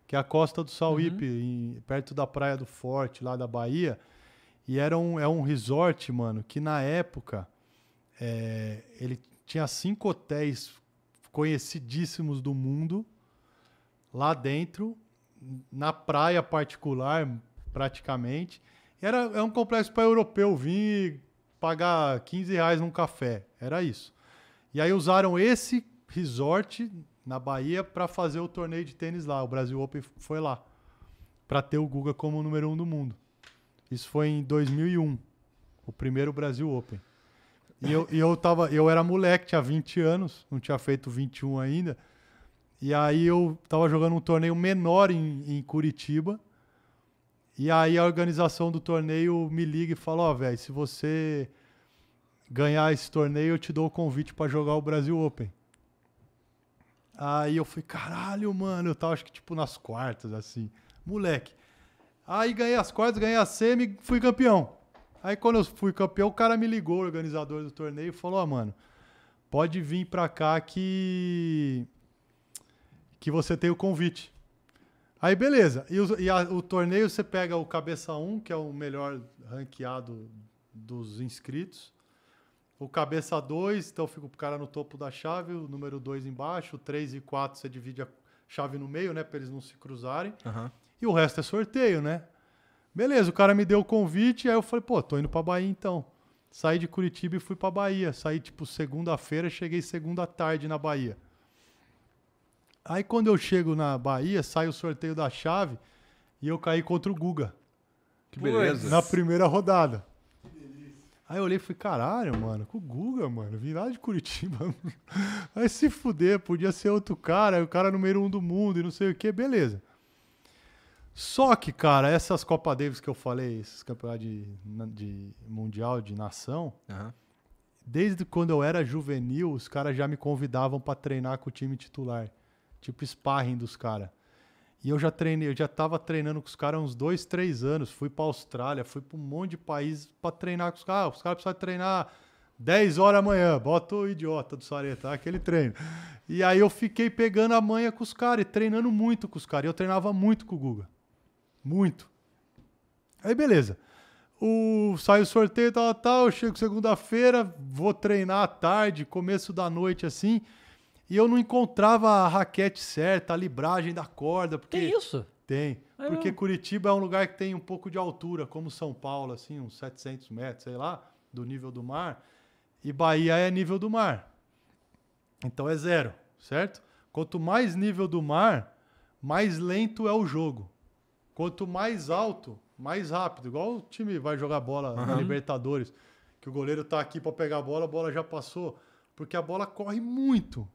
que é a costa do Sauípe, uhum. em... perto da Praia do Forte, lá da Bahia. E era um, é um resort, mano, que na época é... ele tinha cinco hotéis conhecidíssimos do mundo lá dentro, na praia particular, praticamente. Era, era é um complexo para europeu vir pagar 15 reais num café. Era isso. E aí usaram esse resort na Bahia para fazer o torneio de tênis lá. O Brasil Open foi lá. Para ter o Guga como o número um do mundo. Isso foi em 2001. O primeiro Brasil Open. E eu, e eu, tava, eu era moleque, tinha 20 anos, não tinha feito 21 ainda. E aí eu tava jogando um torneio menor em, em Curitiba e aí a organização do torneio me liga e fala: Ó, oh, velho, se você ganhar esse torneio, eu te dou o convite para jogar o Brasil Open. Aí eu fui, caralho, mano, eu tava acho que tipo nas quartas, assim, moleque. Aí ganhei as quartas, ganhei a semi, fui campeão. Aí quando eu fui campeão, o cara me ligou, o organizador do torneio, e falou: Ó, oh, mano, pode vir pra cá que. que você tem o convite. Aí beleza. E, o, e a, o torneio você pega o cabeça 1, que é o melhor ranqueado dos inscritos. O cabeça 2, então fica o cara no topo da chave, o número 2 embaixo, o 3 e 4 você divide a chave no meio, né, para eles não se cruzarem. Uhum. E o resto é sorteio, né? Beleza, o cara me deu o convite, aí eu falei, pô, tô indo para Bahia então. Saí de Curitiba e fui para Bahia. Saí tipo segunda-feira, cheguei segunda tarde na Bahia. Aí quando eu chego na Bahia, sai o sorteio da chave e eu caí contra o Guga. Que beleza. Na primeira rodada. Aí eu olhei e falei, caralho, mano, com o Guga, mano, virado de Curitiba. Aí se fuder, podia ser outro cara, o cara número um do mundo e não sei o que, beleza. Só que, cara, essas Copa Davis que eu falei, esses campeonatos de, de mundial de nação, uhum. desde quando eu era juvenil, os caras já me convidavam para treinar com o time titular. Tipo sparring dos caras. E eu já treinei, eu já tava treinando com os caras uns dois, três anos. Fui pra Austrália, fui pra um monte de país pra treinar com os caras. Ah, os caras precisavam treinar 10 horas amanhã, bota o idiota do Sareta, aquele treino. E aí eu fiquei pegando a manha com os caras e treinando muito com os caras. Eu treinava muito com o Guga. Muito. Aí beleza. O, sai o sorteio, tal, tal. Eu chego segunda-feira, vou treinar à tarde, começo da noite assim. E eu não encontrava a raquete certa, a libragem da corda. Porque... Tem isso? Tem. É porque mesmo. Curitiba é um lugar que tem um pouco de altura, como São Paulo, assim, uns 700 metros, sei lá, do nível do mar. E Bahia é nível do mar. Então é zero, certo? Quanto mais nível do mar, mais lento é o jogo. Quanto mais alto, mais rápido. Igual o time vai jogar bola uhum. na Libertadores, que o goleiro tá aqui para pegar a bola, a bola já passou, porque a bola corre muito.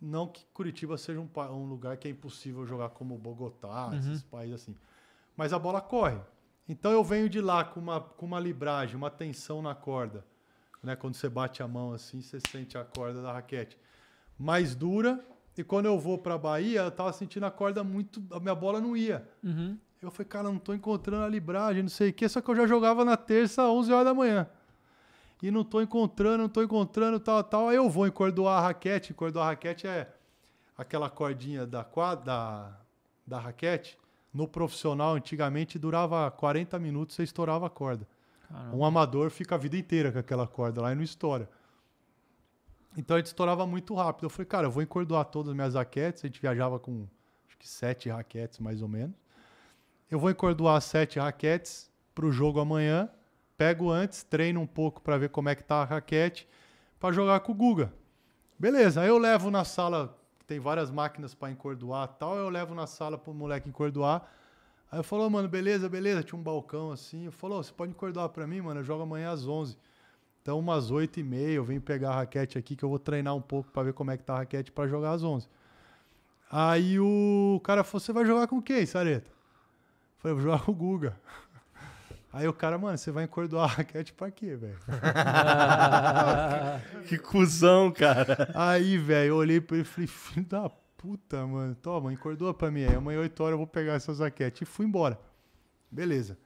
Não que Curitiba seja um, um lugar que é impossível jogar como Bogotá, uhum. esses países assim. Mas a bola corre. Então eu venho de lá com uma, com uma libragem, uma tensão na corda. Né? Quando você bate a mão assim, você sente a corda da raquete mais dura. E quando eu vou para Bahia, eu tava sentindo a corda muito. A minha bola não ia. Uhum. Eu falei, cara, não tô encontrando a libragem, não sei o quê, só que eu já jogava na terça, 11 horas da manhã e não estou encontrando, não estou encontrando, tal, tal. Aí eu vou encordoar a raquete. Encordoar a raquete é aquela cordinha da, da, da raquete. No profissional, antigamente, durava 40 minutos, você estourava a corda. Caramba. Um amador fica a vida inteira com aquela corda lá e não estoura. Então a gente estourava muito rápido. Eu falei, cara, eu vou encordoar todas as minhas raquetes. A gente viajava com acho que sete raquetes, mais ou menos. Eu vou encordoar sete raquetes para o jogo amanhã pego antes, treino um pouco para ver como é que tá a raquete, para jogar com o Guga. Beleza, eu levo na sala, tem várias máquinas para encordoar tal, eu levo na sala pro moleque encordoar. Aí eu falo mano, beleza, beleza, tinha um balcão assim. Eu falou, oh, você pode encordoar para mim, mano, eu jogo amanhã às 11. Então, umas 8 e meia, eu venho pegar a raquete aqui, que eu vou treinar um pouco para ver como é que tá a raquete para jogar às 11. Aí o cara falou, você vai jogar com quem, Sareta? Eu falei, vou jogar com o Guga. Aí o cara, mano, você vai encordoar a raquete pra quê, velho? que cuzão, cara. Aí, velho, eu olhei pra ele e falei, filho da puta, mano. Toma, encordoa pra mim aí. Amanhã, 8 horas, eu vou pegar essa raquete. E fui embora. Beleza.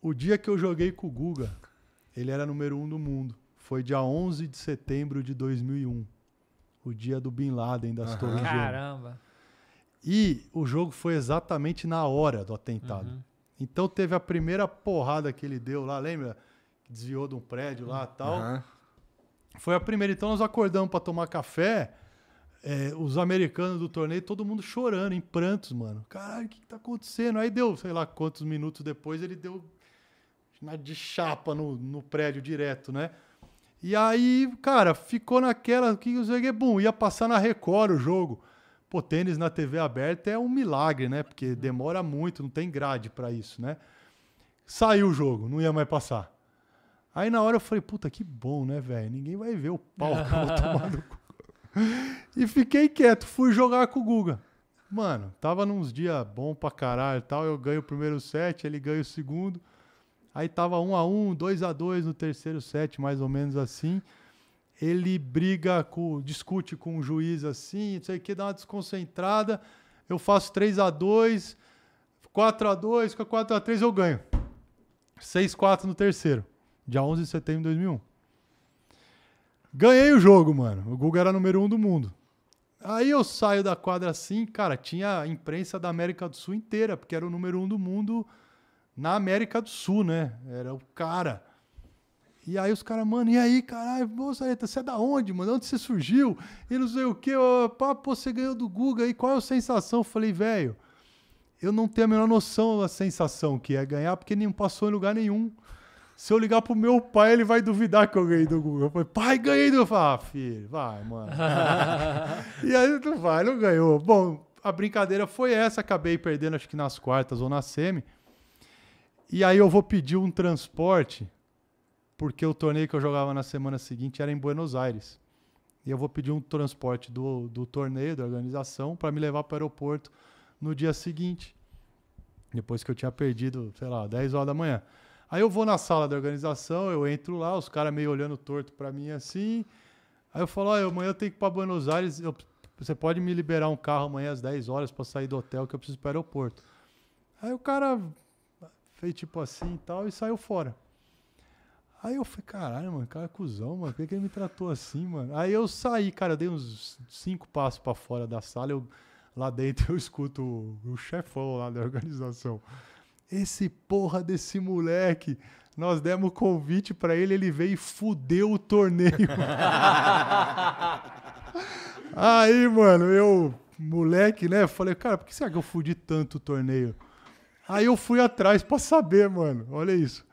O dia que eu joguei com o Guga, ele era número um do mundo. Foi dia 11 de setembro de 2001. O dia do Bin Laden, das uhum. Torres Caramba. E o jogo foi exatamente na hora do atentado. Uhum. Então teve a primeira porrada que ele deu lá, lembra? desviou de um prédio lá e tal. Uhum. Foi a primeira. Então nós acordamos para tomar café. É, os americanos do torneio, todo mundo chorando, em prantos, mano. Caralho, o que, que tá acontecendo? Aí deu, sei lá quantos minutos depois, ele deu de chapa no, no prédio direto, né? E aí, cara, ficou naquela que o Zeguebum ia passar na Record o jogo. Pô, tênis na TV aberta é um milagre, né? Porque uhum. demora muito, não tem grade para isso, né? Saiu o jogo, não ia mais passar. Aí na hora eu falei, puta, que bom, né, velho? Ninguém vai ver o pau que eu vou tomar no cu. E fiquei quieto, fui jogar com o Guga. Mano, tava nos dias bom pra caralho tal. Eu ganho o primeiro set, ele ganha o segundo. Aí tava 1 um a 1 um, 2 a 2 no terceiro set, mais ou menos assim ele briga com, discute com o juiz assim, não sei o que, dá uma desconcentrada, eu faço 3 a 2 4 a 2 fica 4 a 3 eu ganho. 6 4 no terceiro, dia 11 de setembro de 2001. Ganhei o jogo, mano. O Guga era número um do mundo. Aí eu saio da quadra assim, cara, tinha a imprensa da América do Sul inteira, porque era o número um do mundo na América do Sul, né? Era o cara. E aí os caras, mano, e aí, caralho, Bolsareta, você é da onde, mano? Onde você surgiu? E não sei o quê, ó, pô, você ganhou do Guga, aí qual é a sensação? Eu falei, velho, eu não tenho a menor noção da sensação que é ganhar, porque nem passou em lugar nenhum. Se eu ligar pro meu pai, ele vai duvidar que eu ganhei do Google. Eu falei, pai, ganhei do. Guga. ah, filho, vai, mano. e aí tu vai, não ganhou. Bom, a brincadeira foi essa, acabei perdendo, acho que nas quartas ou na semi. E aí eu vou pedir um transporte porque o torneio que eu jogava na semana seguinte era em Buenos Aires. E eu vou pedir um transporte do, do torneio, da organização, para me levar para o aeroporto no dia seguinte, depois que eu tinha perdido, sei lá, 10 horas da manhã. Aí eu vou na sala da organização, eu entro lá, os caras meio olhando torto para mim assim. Aí eu falo: ah, amanhã eu tenho que ir para Buenos Aires, eu, você pode me liberar um carro amanhã às 10 horas para sair do hotel que eu preciso para o aeroporto. Aí o cara fez tipo assim e tal e saiu fora. Aí eu falei, caralho, mano, cara, cuzão, mano, por que, ele me tratou assim, mano? Aí eu saí, cara, eu dei uns cinco passos para fora da sala, eu, lá dentro eu escuto o, o chefão lá da organização. Esse porra desse moleque, nós demos convite para ele, ele veio e fudeu o torneio. Aí, mano, eu, moleque, né, falei, cara, por que será que eu fudi tanto o torneio? Aí eu fui atrás para saber, mano, olha isso.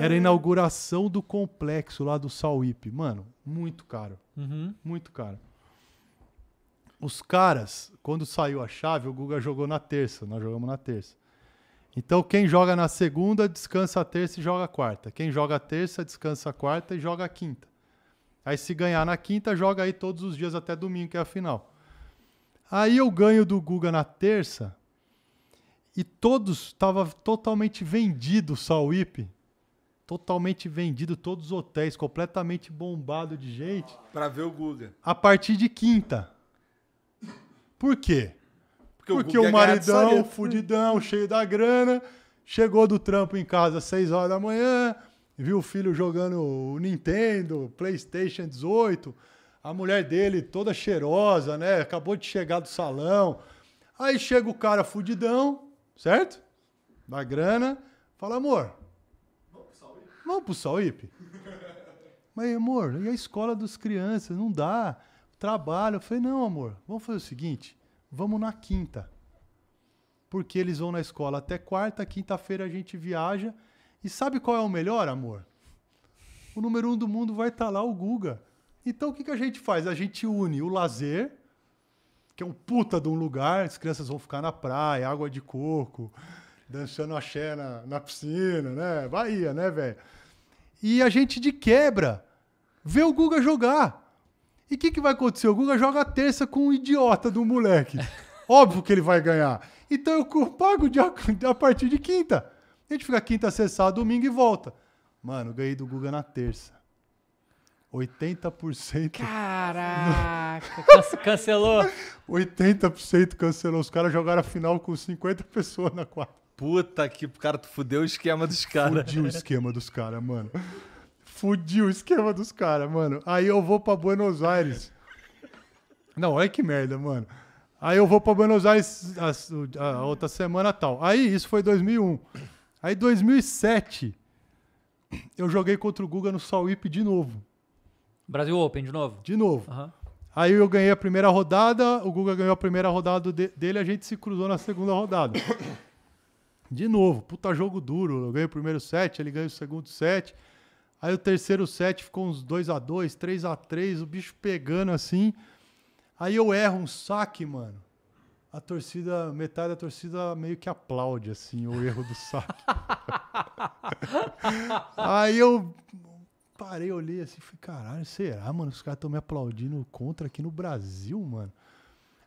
Era a inauguração do complexo lá do Sauípe. Mano, muito caro. Uhum. Muito caro. Os caras, quando saiu a chave, o Guga jogou na terça. Nós jogamos na terça. Então, quem joga na segunda, descansa a terça e joga a quarta. Quem joga a terça, descansa a quarta e joga a quinta. Aí, se ganhar na quinta, joga aí todos os dias até domingo, que é a final. Aí eu ganho do Guga na terça e todos estavam totalmente vendidos o Sauípe totalmente vendido, todos os hotéis completamente bombado de gente. Para ver o Guga. A partir de quinta. Por quê? Porque, Porque o, o maridão, fudidão, cheio da grana, chegou do trampo em casa às 6 horas da manhã, viu o filho jogando o Nintendo, PlayStation 18, a mulher dele toda cheirosa, né? Acabou de chegar do salão. Aí chega o cara fudidão, certo? Da grana, fala, amor, Vamos pro Sauípe? Mas, amor, e a escola dos crianças? Não dá. Trabalho. Eu falei, não, amor, vamos fazer o seguinte: vamos na quinta. Porque eles vão na escola até quarta, quinta-feira a gente viaja. E sabe qual é o melhor, amor? O número um do mundo vai estar tá lá, o Guga. Então o que, que a gente faz? A gente une o lazer, que é um puta de um lugar, as crianças vão ficar na praia, água de coco, dançando axé na, na piscina, né? Bahia, né, velho? E a gente de quebra vê o Guga jogar. E o que, que vai acontecer? O Guga joga a terça com um idiota do moleque. Óbvio que ele vai ganhar. Então eu pago de a, partir de quinta. A gente fica quinta, acessar, domingo e volta. Mano, ganhei do Guga na terça. 80%. Caraca, cancelou. 80% cancelou. Os caras jogaram a final com 50 pessoas na quarta. Puta que, cara, tu fudeu o esquema dos caras. Fudiu o esquema dos caras, mano. Fudiu o esquema dos caras, mano. Aí eu vou pra Buenos Aires. Não, olha que merda, mano. Aí eu vou pra Buenos Aires a, a outra semana tal. Aí, isso foi 2001. Aí, 2007, eu joguei contra o Guga no Solip de novo. Brasil Open de novo? De novo. Uhum. Aí eu ganhei a primeira rodada, o Guga ganhou a primeira rodada de, dele, a gente se cruzou na segunda rodada. De novo, puta jogo duro. Eu ganhei o primeiro set, ele ganhou o segundo set. Aí o terceiro set ficou uns 2 a 2 3 a 3 o bicho pegando assim. Aí eu erro um saque, mano. A torcida, metade da torcida meio que aplaude, assim, o erro do saque. Aí eu parei, olhei assim, falei, caralho, será, mano? Os caras estão me aplaudindo contra aqui no Brasil, mano.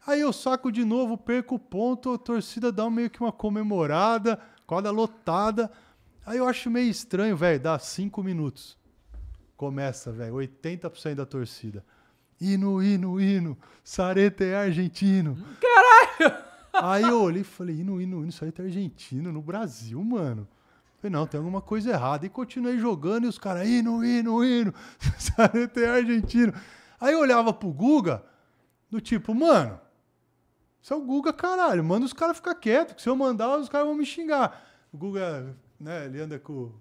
Aí eu saco de novo, perco o ponto, a torcida dá meio que uma comemorada, quadra lotada. Aí eu acho meio estranho, velho, dá cinco minutos. Começa, velho, 80% da torcida. Hino, hino, hino, Sarete é argentino. Caralho! Aí eu olhei e falei, hino, hino, hino, Sarete é argentino no Brasil, mano. Falei, não, tem alguma coisa errada. E continuei jogando e os caras, hino, hino, hino, Sarete é argentino. Aí eu olhava pro Guga, do tipo, mano, isso é o Guga, caralho. Manda os caras ficar quietos, que se eu mandar, os caras vão me xingar. O Guga, né, ele anda com.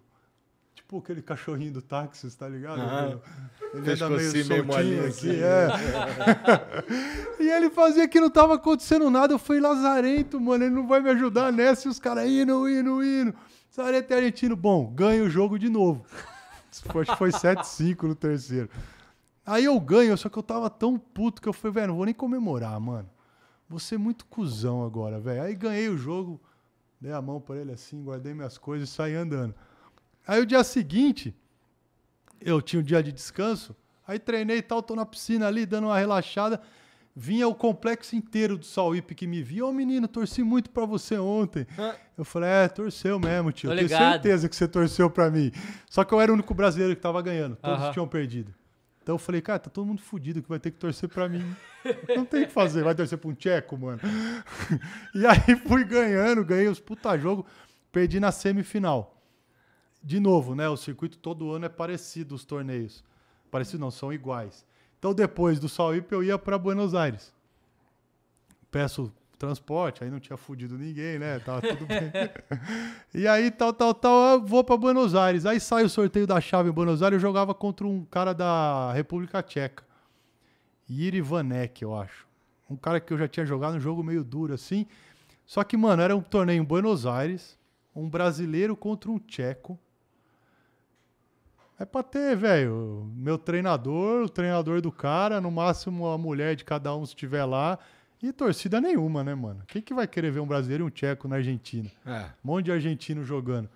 Tipo aquele cachorrinho do táxi, tá ligado? Ah, ele anda meio assim, soltinho é. e ele fazia que não tava acontecendo nada. Eu fui lazarento, mano. Ele não vai me ajudar nessa. E os caras indo, indo, indo. Lazarento e argentino. Bom, ganha o jogo de novo. Acho que foi 7-5 no terceiro. Aí eu ganho, só que eu tava tão puto que eu falei, velho, não vou nem comemorar, mano. Você é muito cuzão agora, velho. Aí ganhei o jogo, dei a mão para ele assim, guardei minhas coisas e saí andando. Aí o dia seguinte, eu tinha um dia de descanso, aí treinei e tal, tô na piscina ali, dando uma relaxada. Vinha o complexo inteiro do Sauípe que me via. Ô, oh, menino, torci muito para você ontem. Ah. Eu falei, é, torceu mesmo, tio. Tenho certeza que você torceu para mim. Só que eu era o único brasileiro que tava ganhando. Todos uh -huh. tinham perdido. Então eu falei, cara, tá todo mundo fudido que vai ter que torcer pra mim. Não tem o que fazer, vai torcer pra um tcheco, mano. e aí fui ganhando, ganhei os puta jogo, perdi na semifinal. De novo, né? O circuito todo ano é parecido, os torneios. Parecido não, são iguais. Então depois do Salip eu ia para Buenos Aires. Peço transporte, aí não tinha fudido ninguém, né? Tava tudo bem. e aí, tal, tal, tal, eu vou para Buenos Aires. Aí sai o sorteio da chave em Buenos Aires, eu jogava contra um cara da República Tcheca. Yiri Vanek, eu acho. Um cara que eu já tinha jogado um jogo meio duro assim. Só que, mano, era um torneio em Buenos Aires, um brasileiro contra um tcheco. É pra ter, velho, meu treinador, o treinador do cara, no máximo a mulher de cada um se estiver lá e torcida nenhuma, né, mano? Quem que vai querer ver um brasileiro e um tcheco na Argentina? É. Um monte de argentino jogando.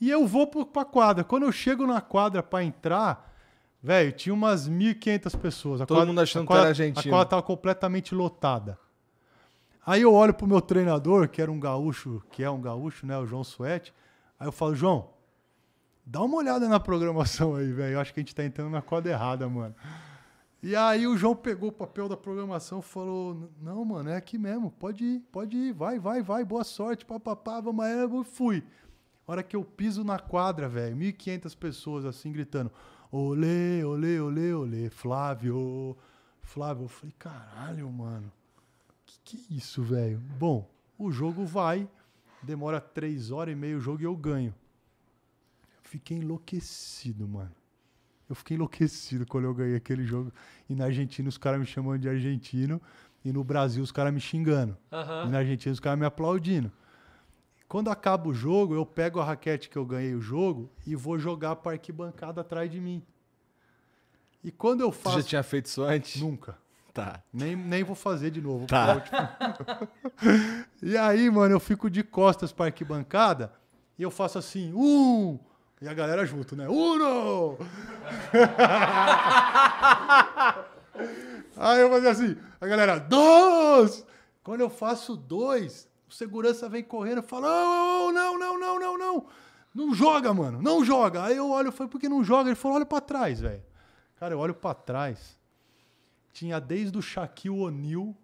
E eu vou pra quadra. Quando eu chego na quadra para entrar, velho, tinha umas 1.500 pessoas. A Todo quadra, mundo achando quadra, que era argentino. A quadra tava completamente lotada. Aí eu olho pro meu treinador, que era um gaúcho, que é um gaúcho, né, o João Suete. Aí eu falo, João, dá uma olhada na programação aí, velho. Eu acho que a gente tá entrando na quadra errada, mano. E aí o João pegou o papel da programação e falou: Não, mano, é aqui mesmo, pode ir, pode ir, vai, vai, vai, boa sorte, papapá, vamos aí, eu fui. hora que eu piso na quadra, velho, 1.500 pessoas assim gritando: Olê, olê, olê, olê, Flávio, Flávio. Eu falei: Caralho, mano, que que é isso, velho? Bom, o jogo vai, demora três horas e meia o jogo e eu ganho. Fiquei enlouquecido, mano. Eu fiquei enlouquecido quando eu ganhei aquele jogo. E na Argentina os caras me chamando de argentino. E no Brasil os caras me xingando. Uhum. E na Argentina os caras me aplaudindo. Quando acaba o jogo, eu pego a raquete que eu ganhei o jogo e vou jogar para arquibancada atrás de mim. E quando eu faço. Você já tinha feito isso antes? Nunca. Tá. Nem, nem vou fazer de novo. Tá. e aí, mano, eu fico de costas para a arquibancada e eu faço assim: um, e a galera junto, né? Uno! Aí eu fazia assim, a galera, dois! Quando eu faço dois, o segurança vem correndo e fala: oh, não, não, não, não, não. Não joga, mano, não joga. Aí eu olho foi porque não joga? Ele falou: olha pra trás, velho. Cara, eu olho pra trás. Tinha desde o Shaquille O'Neal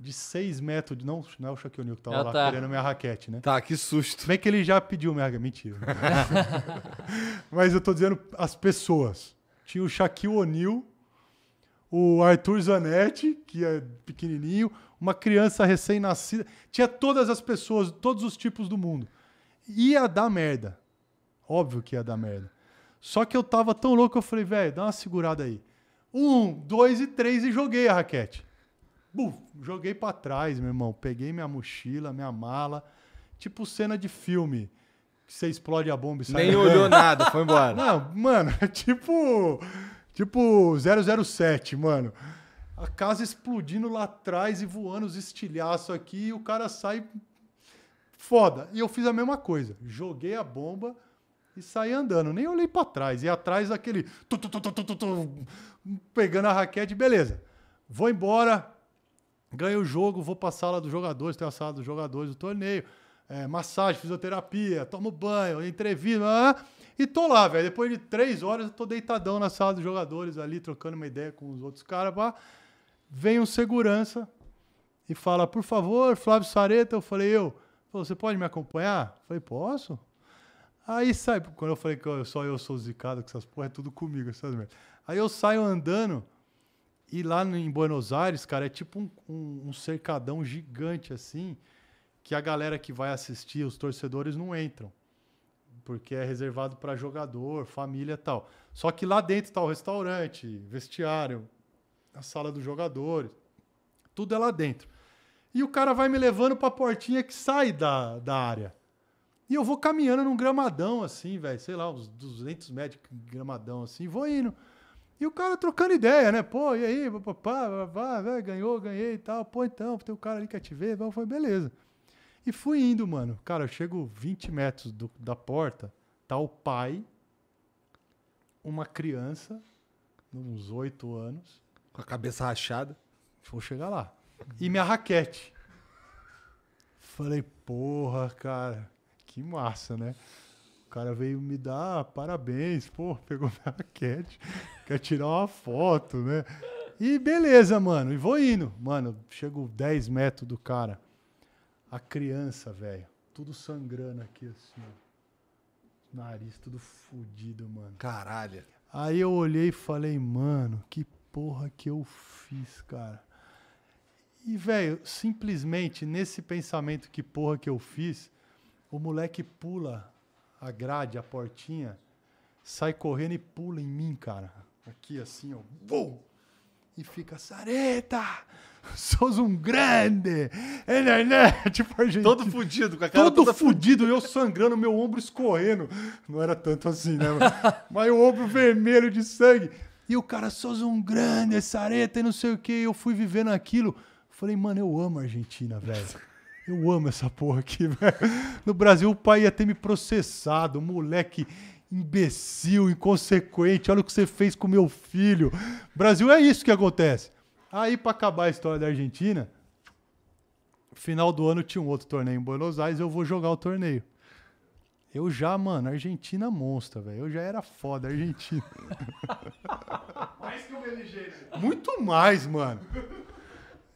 de 6 metros. De, não, não é o Shaquille O'Neal que tava ah, lá tá. querendo minha raquete, né? Tá, que susto. Bem que ele já pediu minha raquete. Mentira. Mas eu tô dizendo as pessoas. Tinha o Shaquille O'Neal, o Arthur Zanetti, que é pequenininho, uma criança recém-nascida. Tinha todas as pessoas, todos os tipos do mundo. Ia dar merda. Óbvio que ia dar merda. Só que eu tava tão louco, eu falei, velho, dá uma segurada aí. Um, dois e três e joguei a raquete buf, joguei para trás, meu irmão. Peguei minha mochila, minha mala. Tipo cena de filme. Que você explode a bomba e sai. Nem olhou nada, foi embora. Não, mano, é tipo. Tipo 007, mano. A casa explodindo lá atrás e voando os estilhaços aqui. E o cara sai. Foda. E eu fiz a mesma coisa. Joguei a bomba e saí andando. Nem olhei para trás. E atrás aquele. Tu, tu, tu, pegando a raquete, beleza. Vou embora, Ganhei o jogo, vou pra sala dos jogadores, tem a sala dos jogadores o torneio. É, massagem, fisioterapia, tomo banho, entrevista. e tô lá, velho. Depois de três horas, eu tô deitadão na sala dos jogadores ali, trocando uma ideia com os outros caras. Pá. Vem um segurança e fala, por favor, Flávio Sareta. Eu falei, eu. você pode me acompanhar? Eu falei, posso? Aí sai, quando eu falei que eu, só eu sou zicado com essas porra, é tudo comigo, essas merdas. Aí eu saio andando e lá em Buenos Aires, cara, é tipo um, um, um, cercadão gigante assim, que a galera que vai assistir, os torcedores não entram, porque é reservado para jogador, família, tal. Só que lá dentro tá o restaurante, vestiário, a sala dos jogadores, tudo é lá dentro. E o cara vai me levando para a portinha que sai da, da área. E eu vou caminhando num gramadão assim, velho, sei lá, uns 200 metros de gramadão assim, vou indo. E o cara trocando ideia, né? Pô, e aí, papá, né? ganhou, ganhei e tal. Pô, então, tem um cara ali que quer te ver. foi beleza. E fui indo, mano. Cara, eu chego 20 metros do, da porta, tá o pai, uma criança, uns 8 anos. Com a cabeça rachada. Vou chegar lá. E minha raquete. Falei, porra, cara, que massa, né? cara veio me dar parabéns, pô, pegou minha raquete, quer tirar uma foto, né? E beleza, mano, e vou indo. Mano, chego 10 metros do cara. A criança, velho, tudo sangrando aqui assim. Nariz tudo fodido mano. Caralho. Aí eu olhei e falei, mano, que porra que eu fiz, cara. E, velho, simplesmente nesse pensamento que porra que eu fiz, o moleque pula a grade, a portinha, sai correndo e pula em mim, cara. Aqui assim, ó. Vou! E fica, Sareta! Sou um grande! Né, né? tipo argentino. Todo fudido, com a cara Todo fudido, eu sangrando, meu ombro escorrendo. Não era tanto assim, né? Mas o ombro vermelho de sangue. E o cara, sou um grande, Sareta, e não sei o que. Eu fui vivendo aquilo. Falei, mano, eu amo a Argentina, velho. Eu amo essa porra aqui, velho. No Brasil, o pai ia ter me processado, moleque imbecil, inconsequente, olha o que você fez com meu filho. Brasil é isso que acontece. Aí, para acabar a história da Argentina, final do ano tinha um outro torneio em Buenos Aires, eu vou jogar o torneio. Eu já, mano, Argentina monstra, velho. Eu já era foda, Argentina. mais que o Muito mais, mano.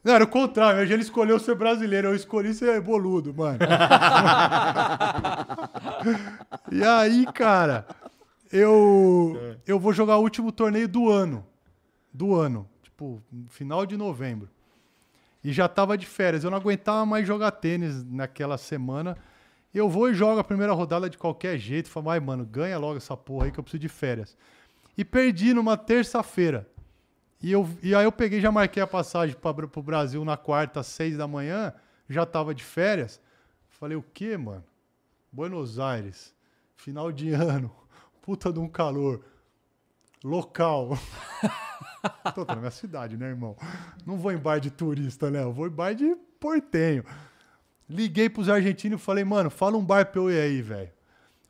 Não, era o contrário. Hoje ele escolheu ser brasileiro. Eu escolhi ser boludo, mano. e aí, cara, eu, é. eu vou jogar o último torneio do ano. Do ano. Tipo, final de novembro. E já tava de férias. Eu não aguentava mais jogar tênis naquela semana. Eu vou e jogo a primeira rodada de qualquer jeito. Falo, ai, mano, ganha logo essa porra aí que eu preciso de férias. E perdi numa terça-feira. E, eu, e aí eu peguei, já marquei a passagem para o Brasil na quarta, às seis da manhã, já tava de férias. Falei, o quê, mano? Buenos Aires, final de ano, puta de um calor, local. Tô na minha cidade, né, irmão? Não vou em bar de turista, né? Eu vou em bar de portenho. Liguei pros argentinos e falei, mano, fala um bar pra eu ir aí, velho.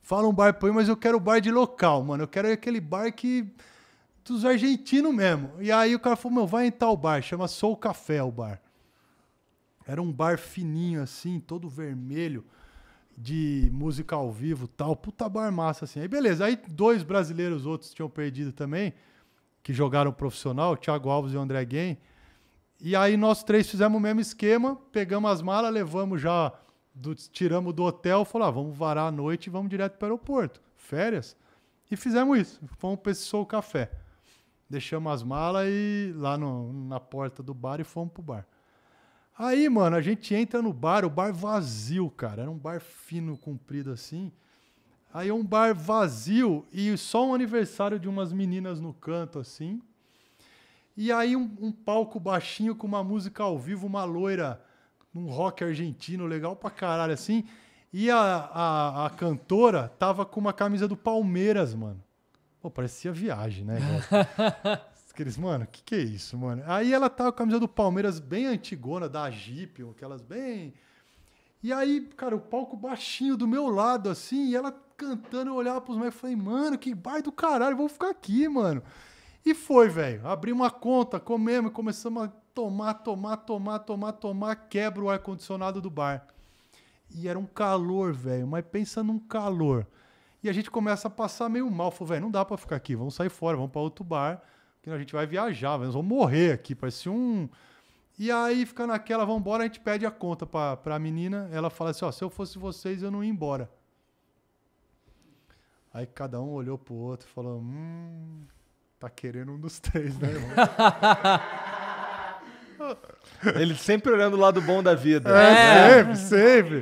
Fala um bar pra eu ir, mas eu quero bar de local, mano. Eu quero aquele bar que dos argentinos mesmo. E aí o cara falou, meu, vai em tal bar, chama Sou Café o bar. Era um bar fininho assim, todo vermelho, de música ao vivo tal. Puta bar massa assim. Aí beleza, aí dois brasileiros outros tinham perdido também, que jogaram profissional, o Thiago Alves e o André Guém. E aí nós três fizemos o mesmo esquema, pegamos as malas, levamos já, do, tiramos do hotel, falou, ah, vamos varar a noite e vamos direto para o aeroporto, férias. E fizemos isso, fomos para esse Sou Café. Deixamos as malas e lá no, na porta do bar e fomos pro bar. Aí, mano, a gente entra no bar, o bar vazio, cara. Era um bar fino, comprido assim. Aí um bar vazio e só um aniversário de umas meninas no canto, assim. E aí um, um palco baixinho com uma música ao vivo, uma loira, um rock argentino, legal pra caralho, assim. E a, a, a cantora tava com uma camisa do Palmeiras, mano. Pô, parecia viagem, né? Aqueles, mano, o que, que é isso, mano? Aí ela tá com a camisa do Palmeiras bem antigona, da Jeep, aquelas bem. E aí, cara, o palco baixinho do meu lado, assim, e ela cantando, eu olhava pros moleques e falei, mano, que bar do caralho, vou ficar aqui, mano. E foi, velho. Abri uma conta, comemos, começamos a tomar, tomar, tomar, tomar, tomar, quebra o ar-condicionado do bar. E era um calor, velho, mas pensa num calor. E a gente começa a passar meio mal. Falou, velho, não dá para ficar aqui, vamos sair fora, vamos para outro bar, que a gente vai viajar, nós vamos morrer aqui, parece um. E aí fica naquela, vamos embora, a gente pede a conta para a menina. Ela fala assim: ó, se eu fosse vocês, eu não ia embora. Aí cada um olhou pro outro e falou: hum, tá querendo um dos três, né, irmão? Ele sempre olhando o lado bom da vida. É, é. sempre,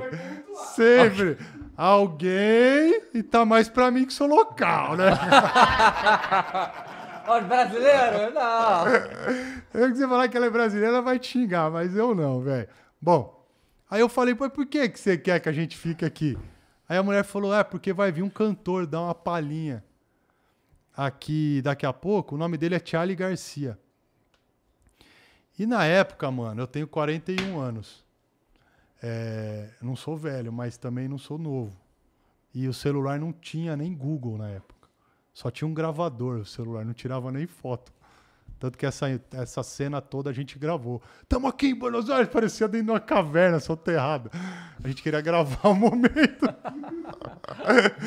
sempre. Sempre. Okay alguém e tá mais pra mim que sou local, né? Os brasileiros? Não. Eu que você falar que ela é brasileira, ela vai te xingar, mas eu não, velho. Bom, aí eu falei, pô, por que, que você quer que a gente fique aqui? Aí a mulher falou, é, porque vai vir um cantor dar uma palhinha aqui daqui a pouco. O nome dele é Charlie Garcia. E na época, mano, eu tenho 41 anos. É, não sou velho, mas também não sou novo. E o celular não tinha nem Google na época. Só tinha um gravador, o celular não tirava nem foto. Tanto que essa, essa cena toda a gente gravou. Tamo aqui em Buenos Aires, parecia dentro de uma caverna soterrada. A gente queria gravar o um momento.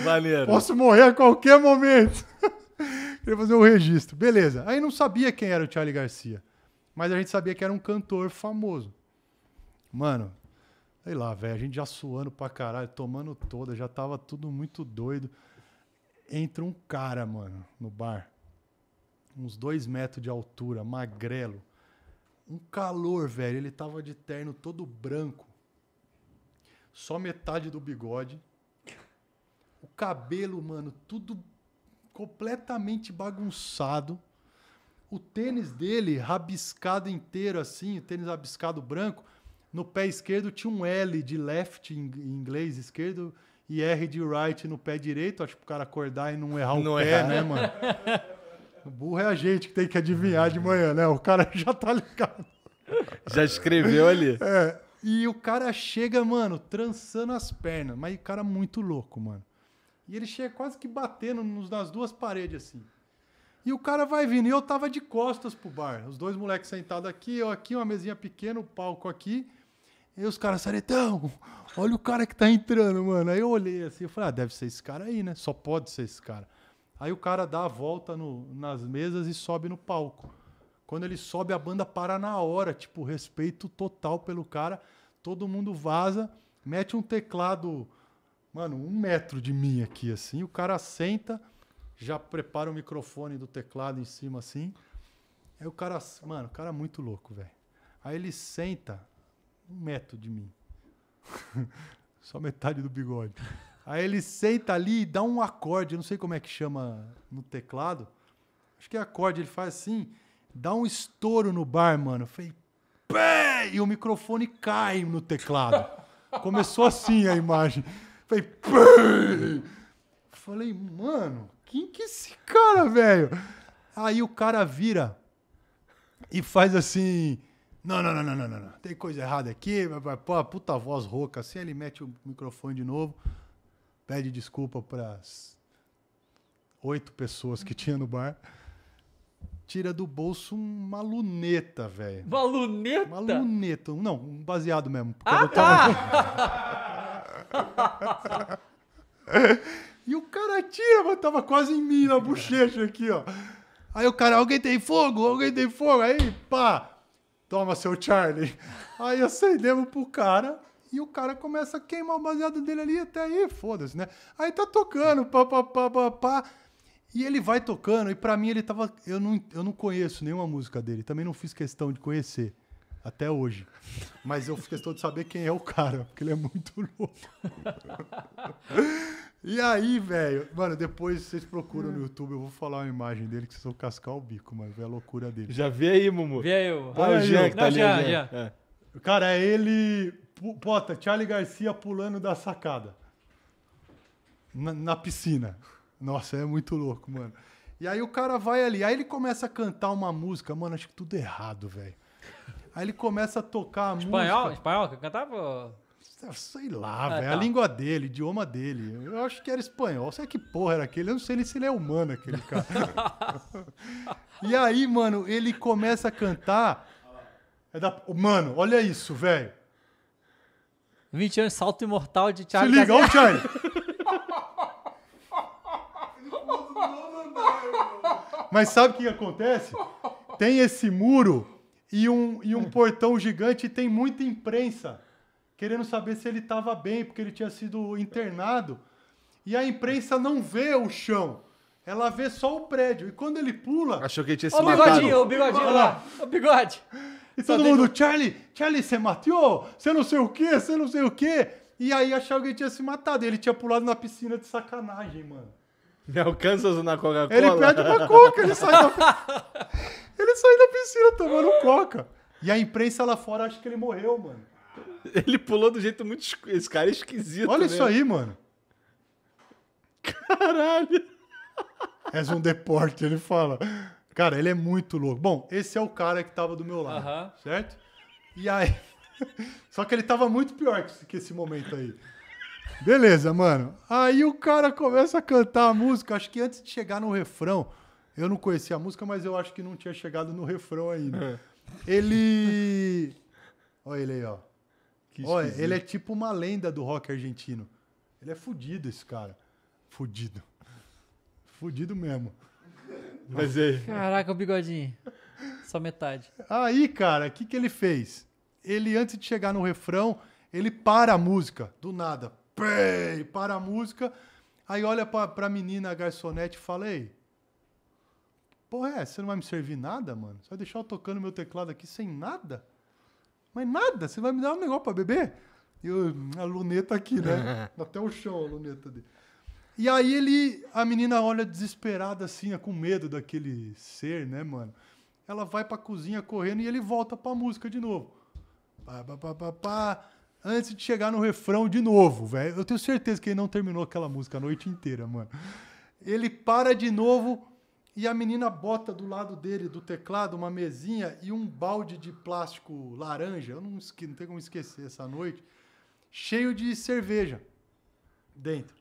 Valeu. Posso morrer a qualquer momento. queria fazer o um registro. Beleza. Aí não sabia quem era o Charlie Garcia. Mas a gente sabia que era um cantor famoso. Mano, Sei lá, velho, a gente já suando pra caralho, tomando toda, já tava tudo muito doido. Entra um cara, mano, no bar. Uns dois metros de altura, magrelo. Um calor, velho. Ele tava de terno todo branco. Só metade do bigode. O cabelo, mano, tudo completamente bagunçado. O tênis dele rabiscado inteiro assim, o tênis rabiscado branco, no pé esquerdo tinha um L de left em inglês, esquerdo, e R de right no pé direito. Acho que o cara acordar e não errar não pé, errar. né, mano? O burro é a gente que tem que adivinhar de manhã, né? O cara já tá ligado. Já escreveu ali. É. E o cara chega, mano, trançando as pernas. Mas o cara é muito louco, mano. E ele chega quase que batendo nas duas paredes, assim. E o cara vai vindo. E eu tava de costas pro bar. Os dois moleques sentados aqui, eu aqui, uma mesinha pequena, o um palco aqui. E os caras, Saretão, olha o cara que tá entrando, mano. Aí eu olhei assim, eu falei, ah, deve ser esse cara aí, né? Só pode ser esse cara. Aí o cara dá a volta no, nas mesas e sobe no palco. Quando ele sobe, a banda para na hora, tipo, respeito total pelo cara. Todo mundo vaza, mete um teclado, mano, um metro de mim aqui, assim. O cara senta, já prepara o microfone do teclado em cima, assim. Aí o cara, mano, o cara é muito louco, velho. Aí ele senta, um metro de mim. Só metade do bigode. Aí ele senta ali e dá um acorde, eu não sei como é que chama no teclado. Acho que é acorde, ele faz assim, dá um estouro no bar, mano. Eu falei, pé! E o microfone cai no teclado. Começou assim a imagem. Eu falei, pé! falei, mano, quem que é esse cara, velho? Aí o cara vira e faz assim. Não, não, não, não, não, não, Tem coisa errada aqui. Pô, puta voz rouca assim. Ele mete o microfone de novo, pede desculpa para as oito pessoas que tinha no bar. Tira do bolso uma luneta, velho. Uma luneta? Uma luneta. Não, um baseado mesmo. Ah, tá! e o cara tira, mas tava quase em mim, na bochecha aqui, ó. Aí o cara, alguém tem fogo? Alguém tem fogo? Aí, pá! Toma, seu Charlie. Aí eu sei, devo pro cara. E o cara começa a queimar o baseado dele ali até aí, foda-se, né? Aí tá tocando, pá, pá, pá, pá, pá. E ele vai tocando, e para mim ele tava. Eu não, eu não conheço nenhuma música dele, também não fiz questão de conhecer, até hoje. Mas eu fiz questão de saber quem é o cara, porque ele é muito louco. E aí, velho, mano, depois vocês procuram no YouTube, eu vou falar uma imagem dele que vocês vão cascar o bico, mano. Vê a loucura dele. Já vê aí, Mumu. Vê aí, Mumu. Ah, o Jean que tá ali. Já, já. É. Cara, é ele. Bota, Charlie Garcia pulando da sacada. Na, na piscina. Nossa, é muito louco, mano. E aí o cara vai ali, aí ele começa a cantar uma música, mano, acho que tudo errado, velho. Aí ele começa a tocar a espanhol, música. Espanhol? Espanhol? Cantava? Tá, sei lá, ah, velho. É tá. A língua dele, o idioma dele. Eu acho que era espanhol. Sei que porra era aquele. Eu não sei nem se ele é humano, aquele cara. e aí, mano, ele começa a cantar. É da... Mano, olha isso, velho. 20 anos, salto imortal de Charlie. Se liga, olha o Charlie. Mas sabe o que acontece? Tem esse muro e um, e um portão gigante e tem muita imprensa querendo saber se ele estava bem, porque ele tinha sido internado. E a imprensa não vê o chão. Ela vê só o prédio. E quando ele pula. Achou que ele tinha se matado. Ó, o bigodinho, o bigodinho lá. O bigode. E só todo tem... mundo, Charlie, Charlie, você matou? Você não sei o quê, você não sei o quê. E aí achava que ele tinha se matado. Ele tinha pulado na piscina de sacanagem, mano. Me alcança na Coca-Cola? Ele perde uma coca, ele sai da, ele sai da piscina tomando coca. E a imprensa lá fora acha que ele morreu, mano. Ele pulou do jeito muito. Esse cara é esquisito. Olha mesmo. Né? isso aí, mano. Caralho. És um deporte, ele fala. Cara, ele é muito louco. Bom, esse é o cara que tava do meu lado, uh -huh. certo? E aí. Só que ele tava muito pior que esse momento aí. Beleza, mano. Aí o cara começa a cantar a música. Acho que antes de chegar no refrão, eu não conhecia a música, mas eu acho que não tinha chegado no refrão ainda. É. Ele. Olha ele aí, ó. Olha, ele é tipo uma lenda do rock argentino. Ele é fudido, esse cara. Fudido. Fudido mesmo. Mas aí. Caraca, o bigodinho. Só metade. Aí, cara, o que, que ele fez? Ele, antes de chegar no refrão, ele para a música, do nada. Pei, para a música. Aí olha pra, pra menina a garçonete e fala: Ei, porra, é, você não vai me servir nada, mano? Você vai deixar eu tocando meu teclado aqui sem nada? Mas nada, você vai me dar um negócio para beber? E eu, a luneta aqui, né? Até o chão a luneta dele. E aí ele, a menina olha desesperada assim, com medo daquele ser, né, mano? Ela vai pra cozinha correndo e ele volta pra música de novo. Pá, pá, pá, pá, pá. Antes de chegar no refrão de novo, velho. Eu tenho certeza que ele não terminou aquela música a noite inteira, mano. Ele para de novo, e a menina bota do lado dele, do teclado, uma mesinha e um balde de plástico laranja, eu não, não tenho como esquecer essa noite, cheio de cerveja dentro.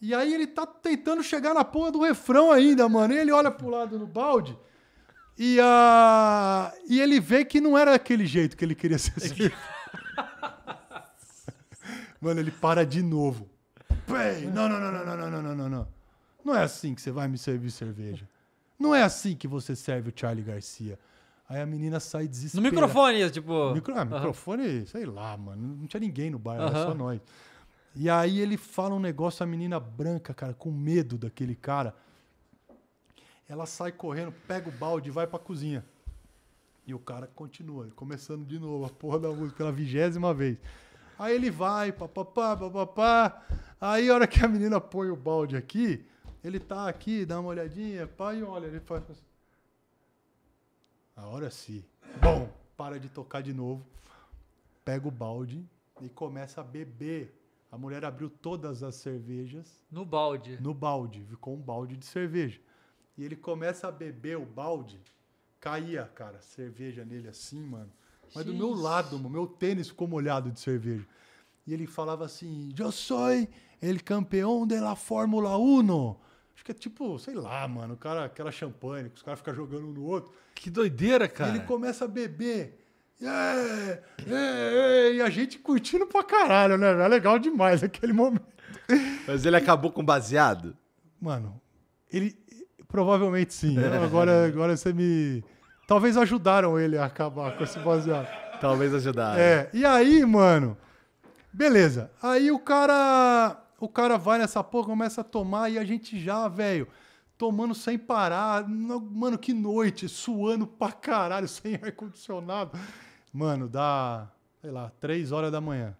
E aí ele tá tentando chegar na porra do refrão ainda, mano. E ele olha pro lado do balde e, uh, e ele vê que não era daquele jeito que ele queria ser é mano, ele para de novo. Não, não, não, não, não, não, não, não, não. Não é assim que você vai me servir cerveja. Não é assim que você serve o Charlie Garcia. Aí a menina sai desesperada. No microfone, tipo. Micro, ah, microfone, sei lá, mano. Não tinha ninguém no bar, era só nós. E aí ele fala um negócio, a menina branca, cara, com medo daquele cara. Ela sai correndo, pega o balde e vai pra cozinha. E o cara continua, começando de novo a porra da música pela vigésima vez. Aí ele vai, papapá, papapá. Aí a hora que a menina põe o balde aqui, ele tá aqui, dá uma olhadinha, pai, olha, ele faz assim. hora sim. Bom, para de tocar de novo. Pega o balde e começa a beber. A mulher abriu todas as cervejas. No balde. No balde, ficou um balde de cerveja. E ele começa a beber o balde, caía, cara, cerveja nele assim, mano. Mas do meu lado, meu tênis ficou molhado de cerveja. E ele falava assim: Eu sou el campeão de la Fórmula 1. Acho que é tipo, sei lá, mano, o cara, aquela champanhe que os caras ficam jogando um no outro. Que doideira, cara. E ele começa a beber. Yeah, yeah, yeah, e a gente curtindo pra caralho, né? Era legal demais aquele momento. Mas ele acabou com baseado? Mano, ele. Provavelmente sim. Agora, agora você me. Talvez ajudaram ele a acabar com esse baseado. Talvez ajudaram. É. E aí, mano. Beleza. Aí o cara o cara vai nessa porra, começa a tomar e a gente já, velho, tomando sem parar. Mano, que noite, suando pra caralho, sem ar-condicionado. Mano, dá, sei lá, três horas da manhã.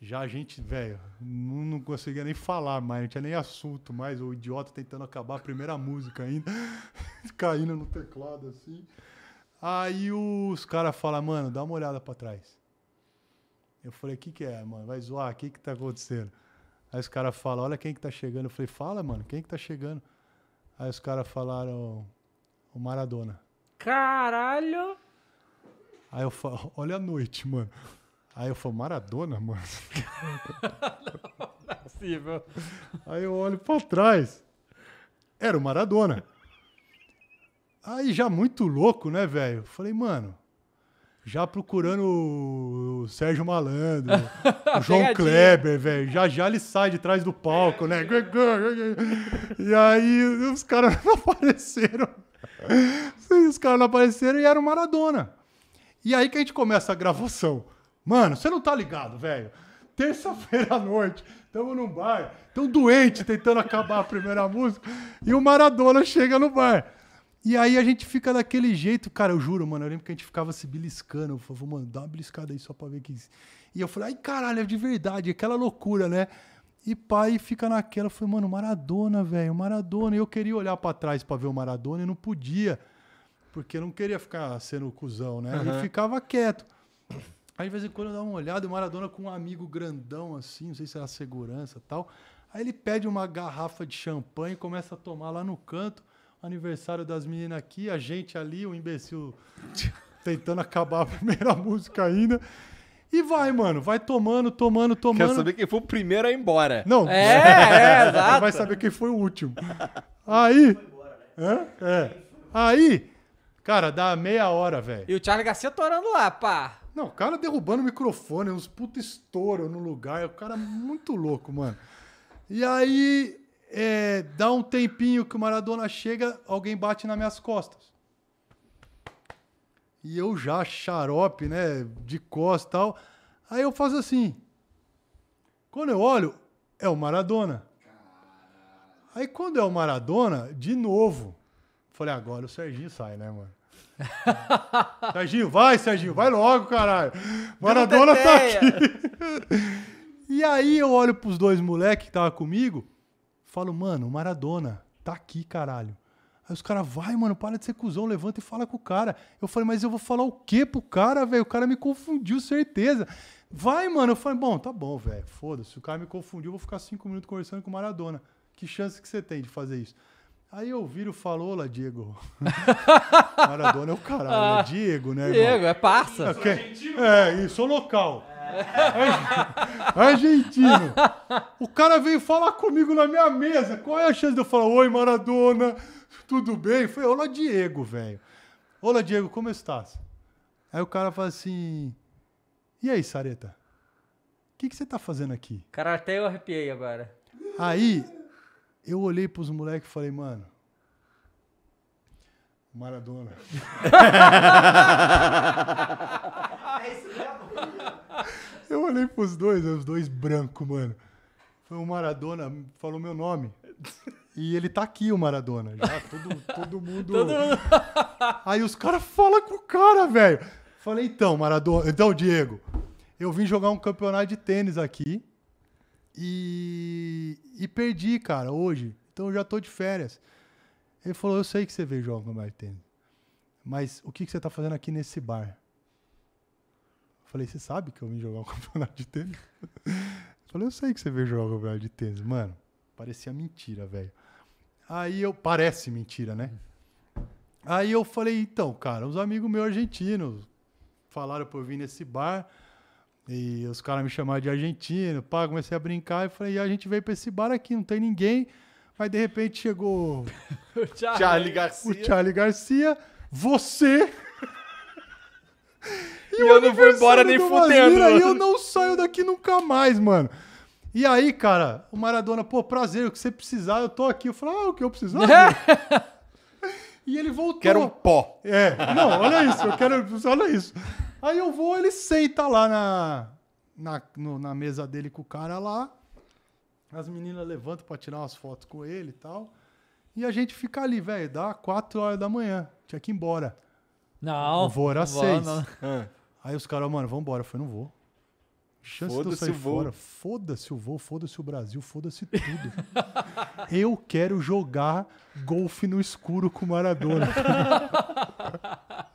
Já a gente, velho, não, não, conseguia nem falar mais, não tinha nem assunto mais. O idiota tentando acabar a primeira música ainda, caindo no teclado assim. Aí os caras falam, mano, dá uma olhada para trás. Eu falei, o que, que é, mano? Vai zoar? O que, que tá acontecendo? Aí os caras falam, olha quem que tá chegando. Eu falei, fala, mano, quem que tá chegando? Aí os caras falaram, o Maradona. Caralho! Aí eu falo, olha a noite, mano. Aí eu falo, Maradona, mano? não, não é possível. Aí eu olho pra trás. Era o Maradona. Aí já muito louco, né, velho? Falei, mano, já procurando o Sérgio Malandro, o João Kleber, velho. Já já ele sai de trás do palco, né? E aí os caras não apareceram. Os caras não apareceram e era o Maradona. E aí que a gente começa a gravação. Mano, você não tá ligado, velho. Terça-feira à noite, estamos num bar, tão doente tentando acabar a primeira música, e o Maradona chega no bar. E aí a gente fica daquele jeito, cara, eu juro, mano, eu lembro que a gente ficava se beliscando, eu falei, vou mandar uma beliscada aí só pra ver que... E eu falei, ai, caralho, é de verdade, aquela loucura, né? E pai fica naquela, eu falei, mano, Maradona, velho, Maradona. E eu queria olhar para trás para ver o Maradona e não podia, porque eu não queria ficar sendo cuzão, né? Uhum. E ficava quieto. Aí de vez em quando eu dava uma olhada, o Maradona com um amigo grandão assim, não sei se era segurança tal. Aí ele pede uma garrafa de champanhe, começa a tomar lá no canto aniversário das meninas aqui, a gente ali, o imbecil tentando acabar a primeira música ainda. E vai, mano, vai tomando, tomando, tomando. Quer saber quem foi o primeiro a ir embora. Não. É, é, exato. Vai saber quem foi o último. Aí... Hã? É. Aí, cara, dá meia hora, velho. E o Charlie Garcia torando lá, pá. Não, o cara derrubando o microfone, uns putos estouro no lugar. É o cara muito louco, mano. E aí, é, dá um tempinho que o Maradona chega, alguém bate nas minhas costas. E eu já, xarope, né? De costas e tal. Aí eu faço assim. Quando eu olho, é o Maradona. Aí quando é o Maradona, de novo. Falei, agora o Serginho sai, né, mano? Serginho, vai, Serginho, vai logo, caralho. Maradona tá aqui. e aí eu olho pros dois moleques que tava comigo. Falo, mano, Maradona, tá aqui, caralho. Aí os caras, vai, mano, para de ser cuzão, levanta e fala com o cara. Eu falei, mas eu vou falar o quê pro cara, velho? O cara me confundiu, certeza. Vai, mano. Eu falei, bom, tá bom, velho, foda-se. O cara me confundiu, eu vou ficar cinco minutos conversando com o Maradona. Que chance que você tem de fazer isso? Aí eu viro falou lá, Diego. Maradona é o caralho, é ah, é Diego, né? Diego, é parça. É, é, né? e sou local. Argentino. O cara veio falar comigo na minha mesa. Qual é a chance de eu falar, oi, Maradona, tudo bem? Foi, olá, Diego, velho. Olá, Diego, como estás? Aí o cara fala assim, e aí, Sareta? O que, que você tá fazendo aqui? Cara, até eu arrepiei agora. Aí, eu olhei pros moleques e falei, mano, Maradona. é isso mesmo? Eu olhei pros dois, os dois brancos, mano. Foi o Maradona, falou meu nome. E ele tá aqui, o Maradona. Já, todo, todo mundo. Todo Aí os caras falam com o cara, velho. Falei, então, Maradona. Então, Diego, eu vim jogar um campeonato de tênis aqui e, e perdi, cara, hoje. Então eu já tô de férias. Ele falou: Eu sei que você veio jogar bartender, mas o que, que você está fazendo aqui nesse bar? Eu falei: Você sabe que eu vim jogar o campeonato de tênis? Ele falou: Eu sei que você veio jogar o campeonato de tênis. Mano, parecia mentira, velho. Aí eu. Parece mentira, né? Aí eu falei: Então, cara, os amigos meus argentinos falaram por vir nesse bar. E os caras me chamaram de argentino, pá, comecei a brincar e falei, e a gente veio para esse bar aqui, não tem ninguém. Aí de repente chegou Charlie. Charlie Garcia. O Charlie Garcia, você. e, e eu não vou embora nem fudendo. E eu não saio daqui nunca mais, mano. E aí, cara, o Maradona, pô, prazer, o que você precisar, eu tô aqui. Eu falei, ah, o que eu precisar? e ele voltou. Quero um pó. É, não, olha isso, eu quero, olha isso. Aí eu vou, ele senta lá na, na, no, na mesa dele com o cara lá. As meninas levantam para tirar umas fotos com ele e tal. E a gente fica ali, velho, dá 4 horas da manhã. Tinha que ir embora. Não. Eu vou era ah. 6. Aí os caras, mano, vambora. Eu falei, não vou. Chance foda de eu sair fora. Foda-se o voo, foda-se o Brasil, foda-se tudo. eu quero jogar golfe no escuro com Maradona.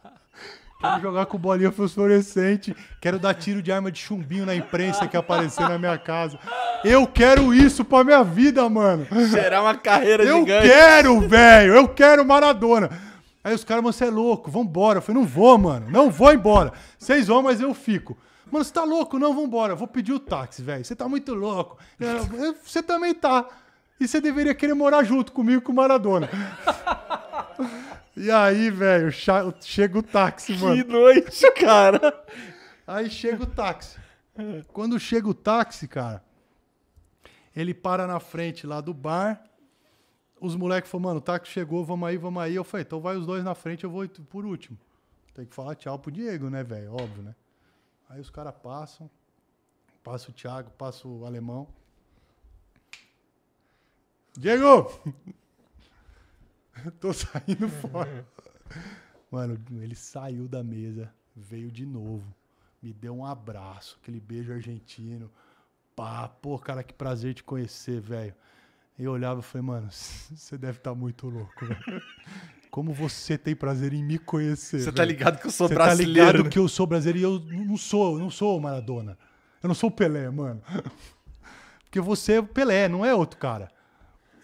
Quero jogar com bolinha fosforescente. Quero dar tiro de arma de chumbinho na imprensa que apareceu na minha casa. Eu quero isso pra minha vida, mano. Será uma carreira eu gigante. Eu quero, velho. Eu quero Maradona. Aí os caras, mano, você é louco. Vambora. Eu falei, não vou, mano. Não vou embora. Vocês vão, mas eu fico. Mano, você tá louco? Não, vambora. vou pedir o táxi, velho. Você tá muito louco. Você também tá. E você deveria querer morar junto comigo com o Maradona. E aí, velho, chega o táxi, mano. Que noite, cara. Aí chega o táxi. Quando chega o táxi, cara, ele para na frente lá do bar. Os moleques falam, mano, o táxi chegou, vamos aí, vamos aí. Eu falei, então vai os dois na frente, eu vou por último. Tem que falar tchau pro Diego, né, velho? Óbvio, né? Aí os caras passam. Passa o Thiago, passa o alemão. Diego! Tô saindo uhum. fora. Mano, ele saiu da mesa, veio de novo, me deu um abraço, aquele beijo argentino. Pá, pô, cara, que prazer te conhecer, velho. Eu olhava e falei, mano, você deve estar tá muito louco, velho. Como você tem prazer em me conhecer. Você tá ligado que eu sou brasileiro. Você tá ligado né? que eu sou brasileiro e eu não sou, eu não sou o Maradona. Eu não sou o Pelé, mano. Porque você é o Pelé, não é outro cara.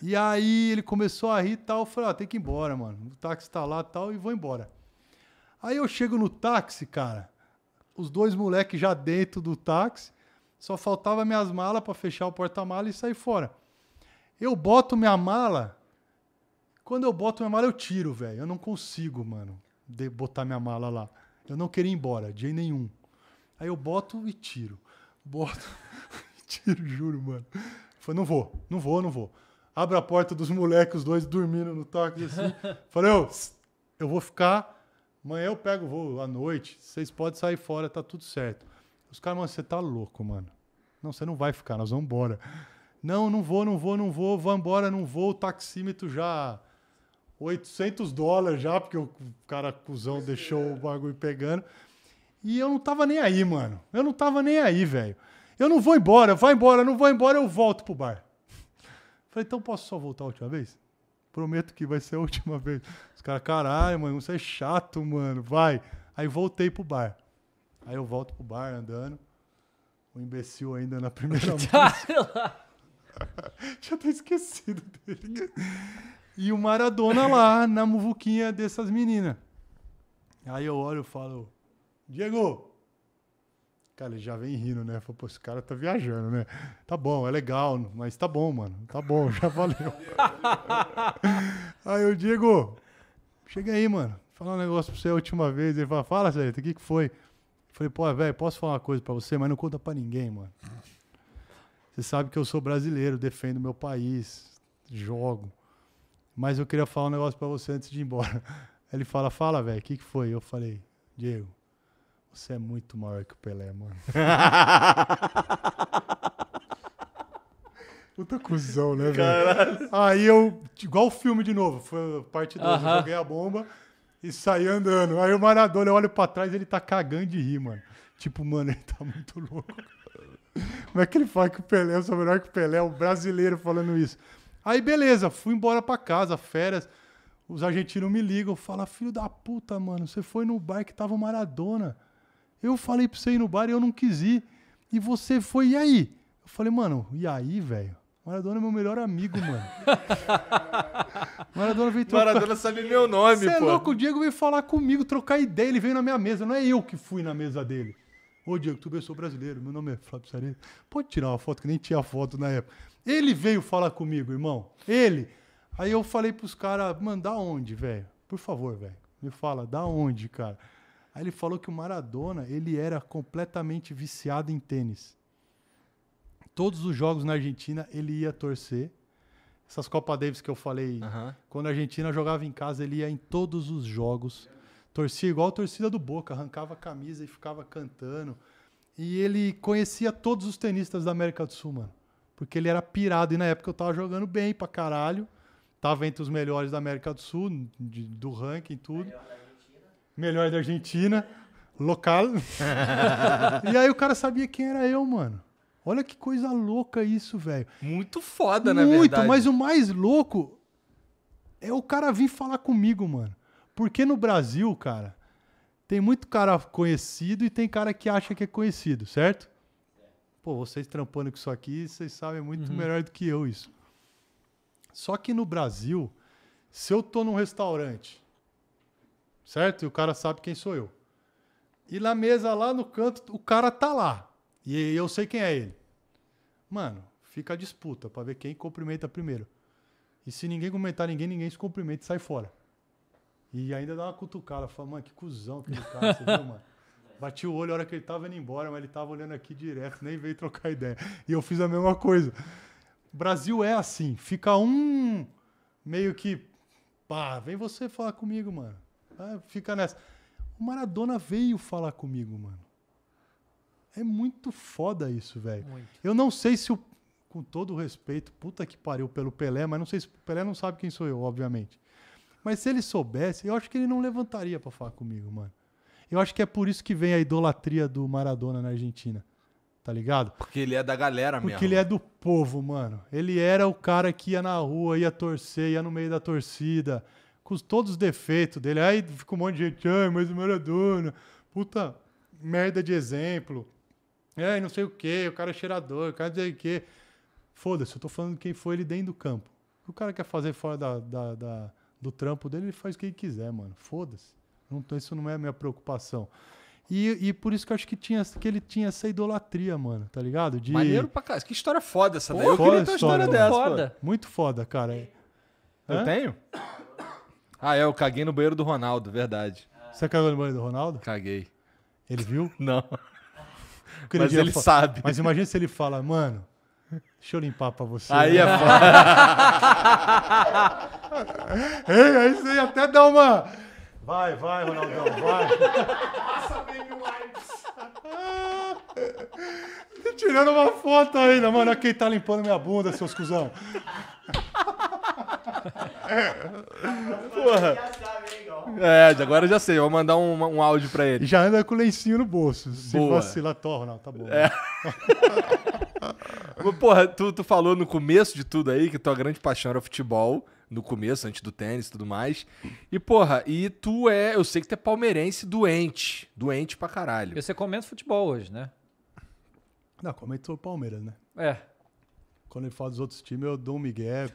E aí ele começou a rir e tal. Eu falei, ó, ah, tem que ir embora, mano. O táxi tá lá e tal, e vou embora. Aí eu chego no táxi, cara. Os dois moleques já dentro do táxi. Só faltava minhas malas para fechar o porta-mala e sair fora. Eu boto minha mala. Quando eu boto minha mala, eu tiro, velho. Eu não consigo, mano, botar minha mala lá. Eu não queria ir embora, de jeito nenhum. Aí eu boto e tiro. Boto. tiro, juro, mano. Falei, não vou, não vou, não vou abre a porta dos moleques, os dois dormindo no táxi assim. Falei, eu, eu vou ficar, amanhã eu pego o voo à noite, vocês podem sair fora, tá tudo certo. Os caras, mano, você tá louco, mano. Não, você não vai ficar, nós vamos embora. Não, não vou, não vou, não vou, vou embora, não vou, o taxímetro já 800 dólares já, porque o cara cuzão Esse deixou é. o bagulho pegando. E eu não tava nem aí, mano. Eu não tava nem aí, velho. Eu não vou embora, vai embora, não vou embora, eu volto pro bar. Falei, então posso só voltar a última vez? Prometo que vai ser a última vez. Os caras, caralho, mano, você é chato, mano, vai. Aí voltei pro bar. Aí eu volto pro bar andando. O imbecil ainda na primeira música. Já tô esquecido dele. E o Maradona lá na muvuquinha dessas meninas. Aí eu olho e falo, Diego, Cara, ele já vem rindo, né? falou pô, esse cara tá viajando, né? Tá bom, é legal, mas tá bom, mano. Tá bom, já valeu. aí o Diego, chega aí, mano. Falar um negócio pra você a última vez. Ele fala, fala, Celito, o que que foi? Eu falei, pô, velho, posso falar uma coisa pra você, mas não conta pra ninguém, mano. Você sabe que eu sou brasileiro, defendo meu país, jogo. Mas eu queria falar um negócio pra você antes de ir embora. ele fala, fala, velho, o que que foi? Eu falei, Diego, você é muito maior que o Pelé, mano. Puta cuzão, né, velho? Aí eu, igual o filme de novo, foi parte 2, uh -huh. joguei a bomba e saí andando. Aí o Maradona, eu olho pra trás ele tá cagando de rir, mano. Tipo, mano, ele tá muito louco. Como é que ele fala que o Pelé, eu sou melhor que o Pelé, o um brasileiro falando isso. Aí beleza, fui embora pra casa, férias. Os argentinos me ligam, falam, filho da puta, mano, você foi no bar que tava o Maradona. Eu falei pra você ir no bar e eu não quis ir. E você foi, e aí? Eu falei, mano, e aí, velho? Maradona é meu melhor amigo, mano. Maradona veio trocar... Maradona sabe meu nome, Cê é pô. Você é louco, o Diego veio falar comigo, trocar ideia, ele veio na minha mesa. Não é eu que fui na mesa dele. Ô, Diego, tu eu sou brasileiro, meu nome é Flávio Sarei. Pode tirar uma foto, que nem tinha foto na época. Ele veio falar comigo, irmão. Ele. Aí eu falei pros caras, mano, da onde, velho? Por favor, velho. Me fala, da onde, cara? Aí ele falou que o Maradona, ele era completamente viciado em tênis. Todos os jogos na Argentina, ele ia torcer. Essas Copa Davis que eu falei, uhum. quando a Argentina jogava em casa, ele ia em todos os jogos. Torcia igual a torcida do Boca, arrancava a camisa e ficava cantando. E ele conhecia todos os tenistas da América do Sul, mano. Porque ele era pirado. E na época eu tava jogando bem pra caralho. Tava entre os melhores da América do Sul, de, do ranking e tudo. Né? melhor da Argentina, local. e aí o cara sabia quem era eu, mano. Olha que coisa louca isso, velho. Muito foda, né, na verdade. Muito, mas o mais louco é o cara vir falar comigo, mano. Porque no Brasil, cara, tem muito cara conhecido e tem cara que acha que é conhecido, certo? Pô, vocês trampando com isso aqui, vocês sabem muito uhum. melhor do que eu isso. Só que no Brasil, se eu tô num restaurante certo? E o cara sabe quem sou eu. E na mesa lá no canto, o cara tá lá. E eu sei quem é ele. Mano, fica a disputa para ver quem cumprimenta primeiro. E se ninguém cumprimentar ninguém, ninguém se cumprimenta e sai fora. E ainda dá uma cutucada, fala, mano, que cuzão aquele cara, você viu, mano? Bati o olho na hora que ele tava indo embora, mas ele tava olhando aqui direto, nem veio trocar ideia. E eu fiz a mesma coisa. Brasil é assim, fica um meio que, pá, vem você falar comigo, mano. Ah, fica nessa. O Maradona veio falar comigo, mano. É muito foda isso, velho. Eu não sei se o. Com todo o respeito, puta que pariu pelo Pelé, mas não sei se o Pelé não sabe quem sou eu, obviamente. Mas se ele soubesse, eu acho que ele não levantaria para falar comigo, mano. Eu acho que é por isso que vem a idolatria do Maradona na Argentina. Tá ligado? Porque ele é da galera mesmo. Porque ele é do povo, mano. Ele era o cara que ia na rua, ia torcer, ia no meio da torcida com todos os defeitos dele. Aí fica um monte de gente, ai, mas o Maradona, puta merda de exemplo. É, não sei o que, o cara é cheirador, o cara não sei o que. Foda-se, eu tô falando quem foi ele dentro do campo. O cara quer fazer fora da, da, da, do trampo dele, ele faz o que ele quiser, mano. Foda-se. Isso não é a minha preocupação. E, e por isso que eu acho que, tinha, que ele tinha essa idolatria, mano, tá ligado? De... Maneiro pra caralho. Que história foda essa, daí Eu queria ter uma história, história dessa. Foda. Muito foda, cara. Eu Hã? tenho? Ah, é, eu caguei no banheiro do Ronaldo, verdade. Você cagou no banheiro do Ronaldo? Caguei. Ele viu? Não. Mas ele, ele sabe. Mas imagina se ele fala, mano, deixa eu limpar pra você. Aí é foda. Ei, aí você ia até dar uma. Vai, vai, Ronaldão, vai. Passa baby Tirando uma foto ainda, mano. É quem tá limpando minha bunda, seus cuzão. Porra. É, agora eu já sei. Vou mandar um, um áudio pra ele. Já anda com o lencinho no bolso. Se Boa. vacila, torna. Tá bom. É. Porra, tu, tu falou no começo de tudo aí que tua grande paixão era futebol no começo, antes do tênis e tudo mais. E, porra, e tu é. Eu sei que tu é palmeirense doente. Doente pra caralho. E você comenta futebol hoje, né? Não, é é o Palmeiras, né? É. Quando ele fala dos outros times, eu dou um migué,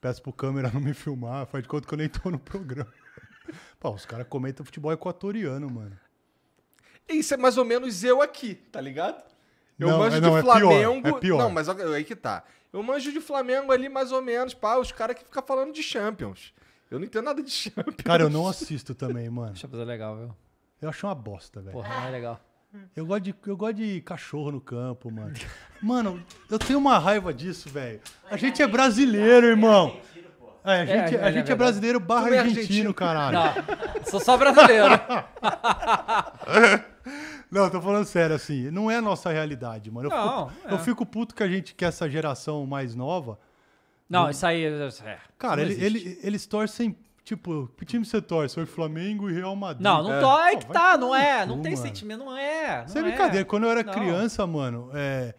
peço pro câmera não me filmar, faz de conta que eu nem tô no programa. Pô, os caras comentam futebol equatoriano, mano. Isso é mais ou menos eu aqui, tá ligado? Eu não, manjo é não, de Flamengo. É pior, é pior. Não, mas aí que tá. Eu manjo de Flamengo ali mais ou menos, pá, os caras que ficam falando de Champions. Eu não entendo nada de Champions. Cara, eu não assisto também, mano. Champions é legal, viu? Eu acho uma bosta, velho. Porra, não é legal. Eu gosto, de, eu gosto de cachorro no campo, mano. Mano, eu tenho uma raiva disso, velho. A gente é brasileiro, irmão. É, a é, é, é gente, é, a gente é, é brasileiro barra argentino, argentino, caralho. Não, sou só brasileiro. não, tô falando sério, assim, não é a nossa realidade, mano. Eu, não, fico, é. eu fico puto que a gente quer essa geração mais nova. Não, isso aí. cara, ele, ele, eles torcem Tipo, que time você torce? Foi Flamengo e Real Madrid. Não, não é. torce, tá, é que tá, não é. Não tem mano. sentimento, não é. Não é brincadeira. É. Quando eu era não. criança, mano, é,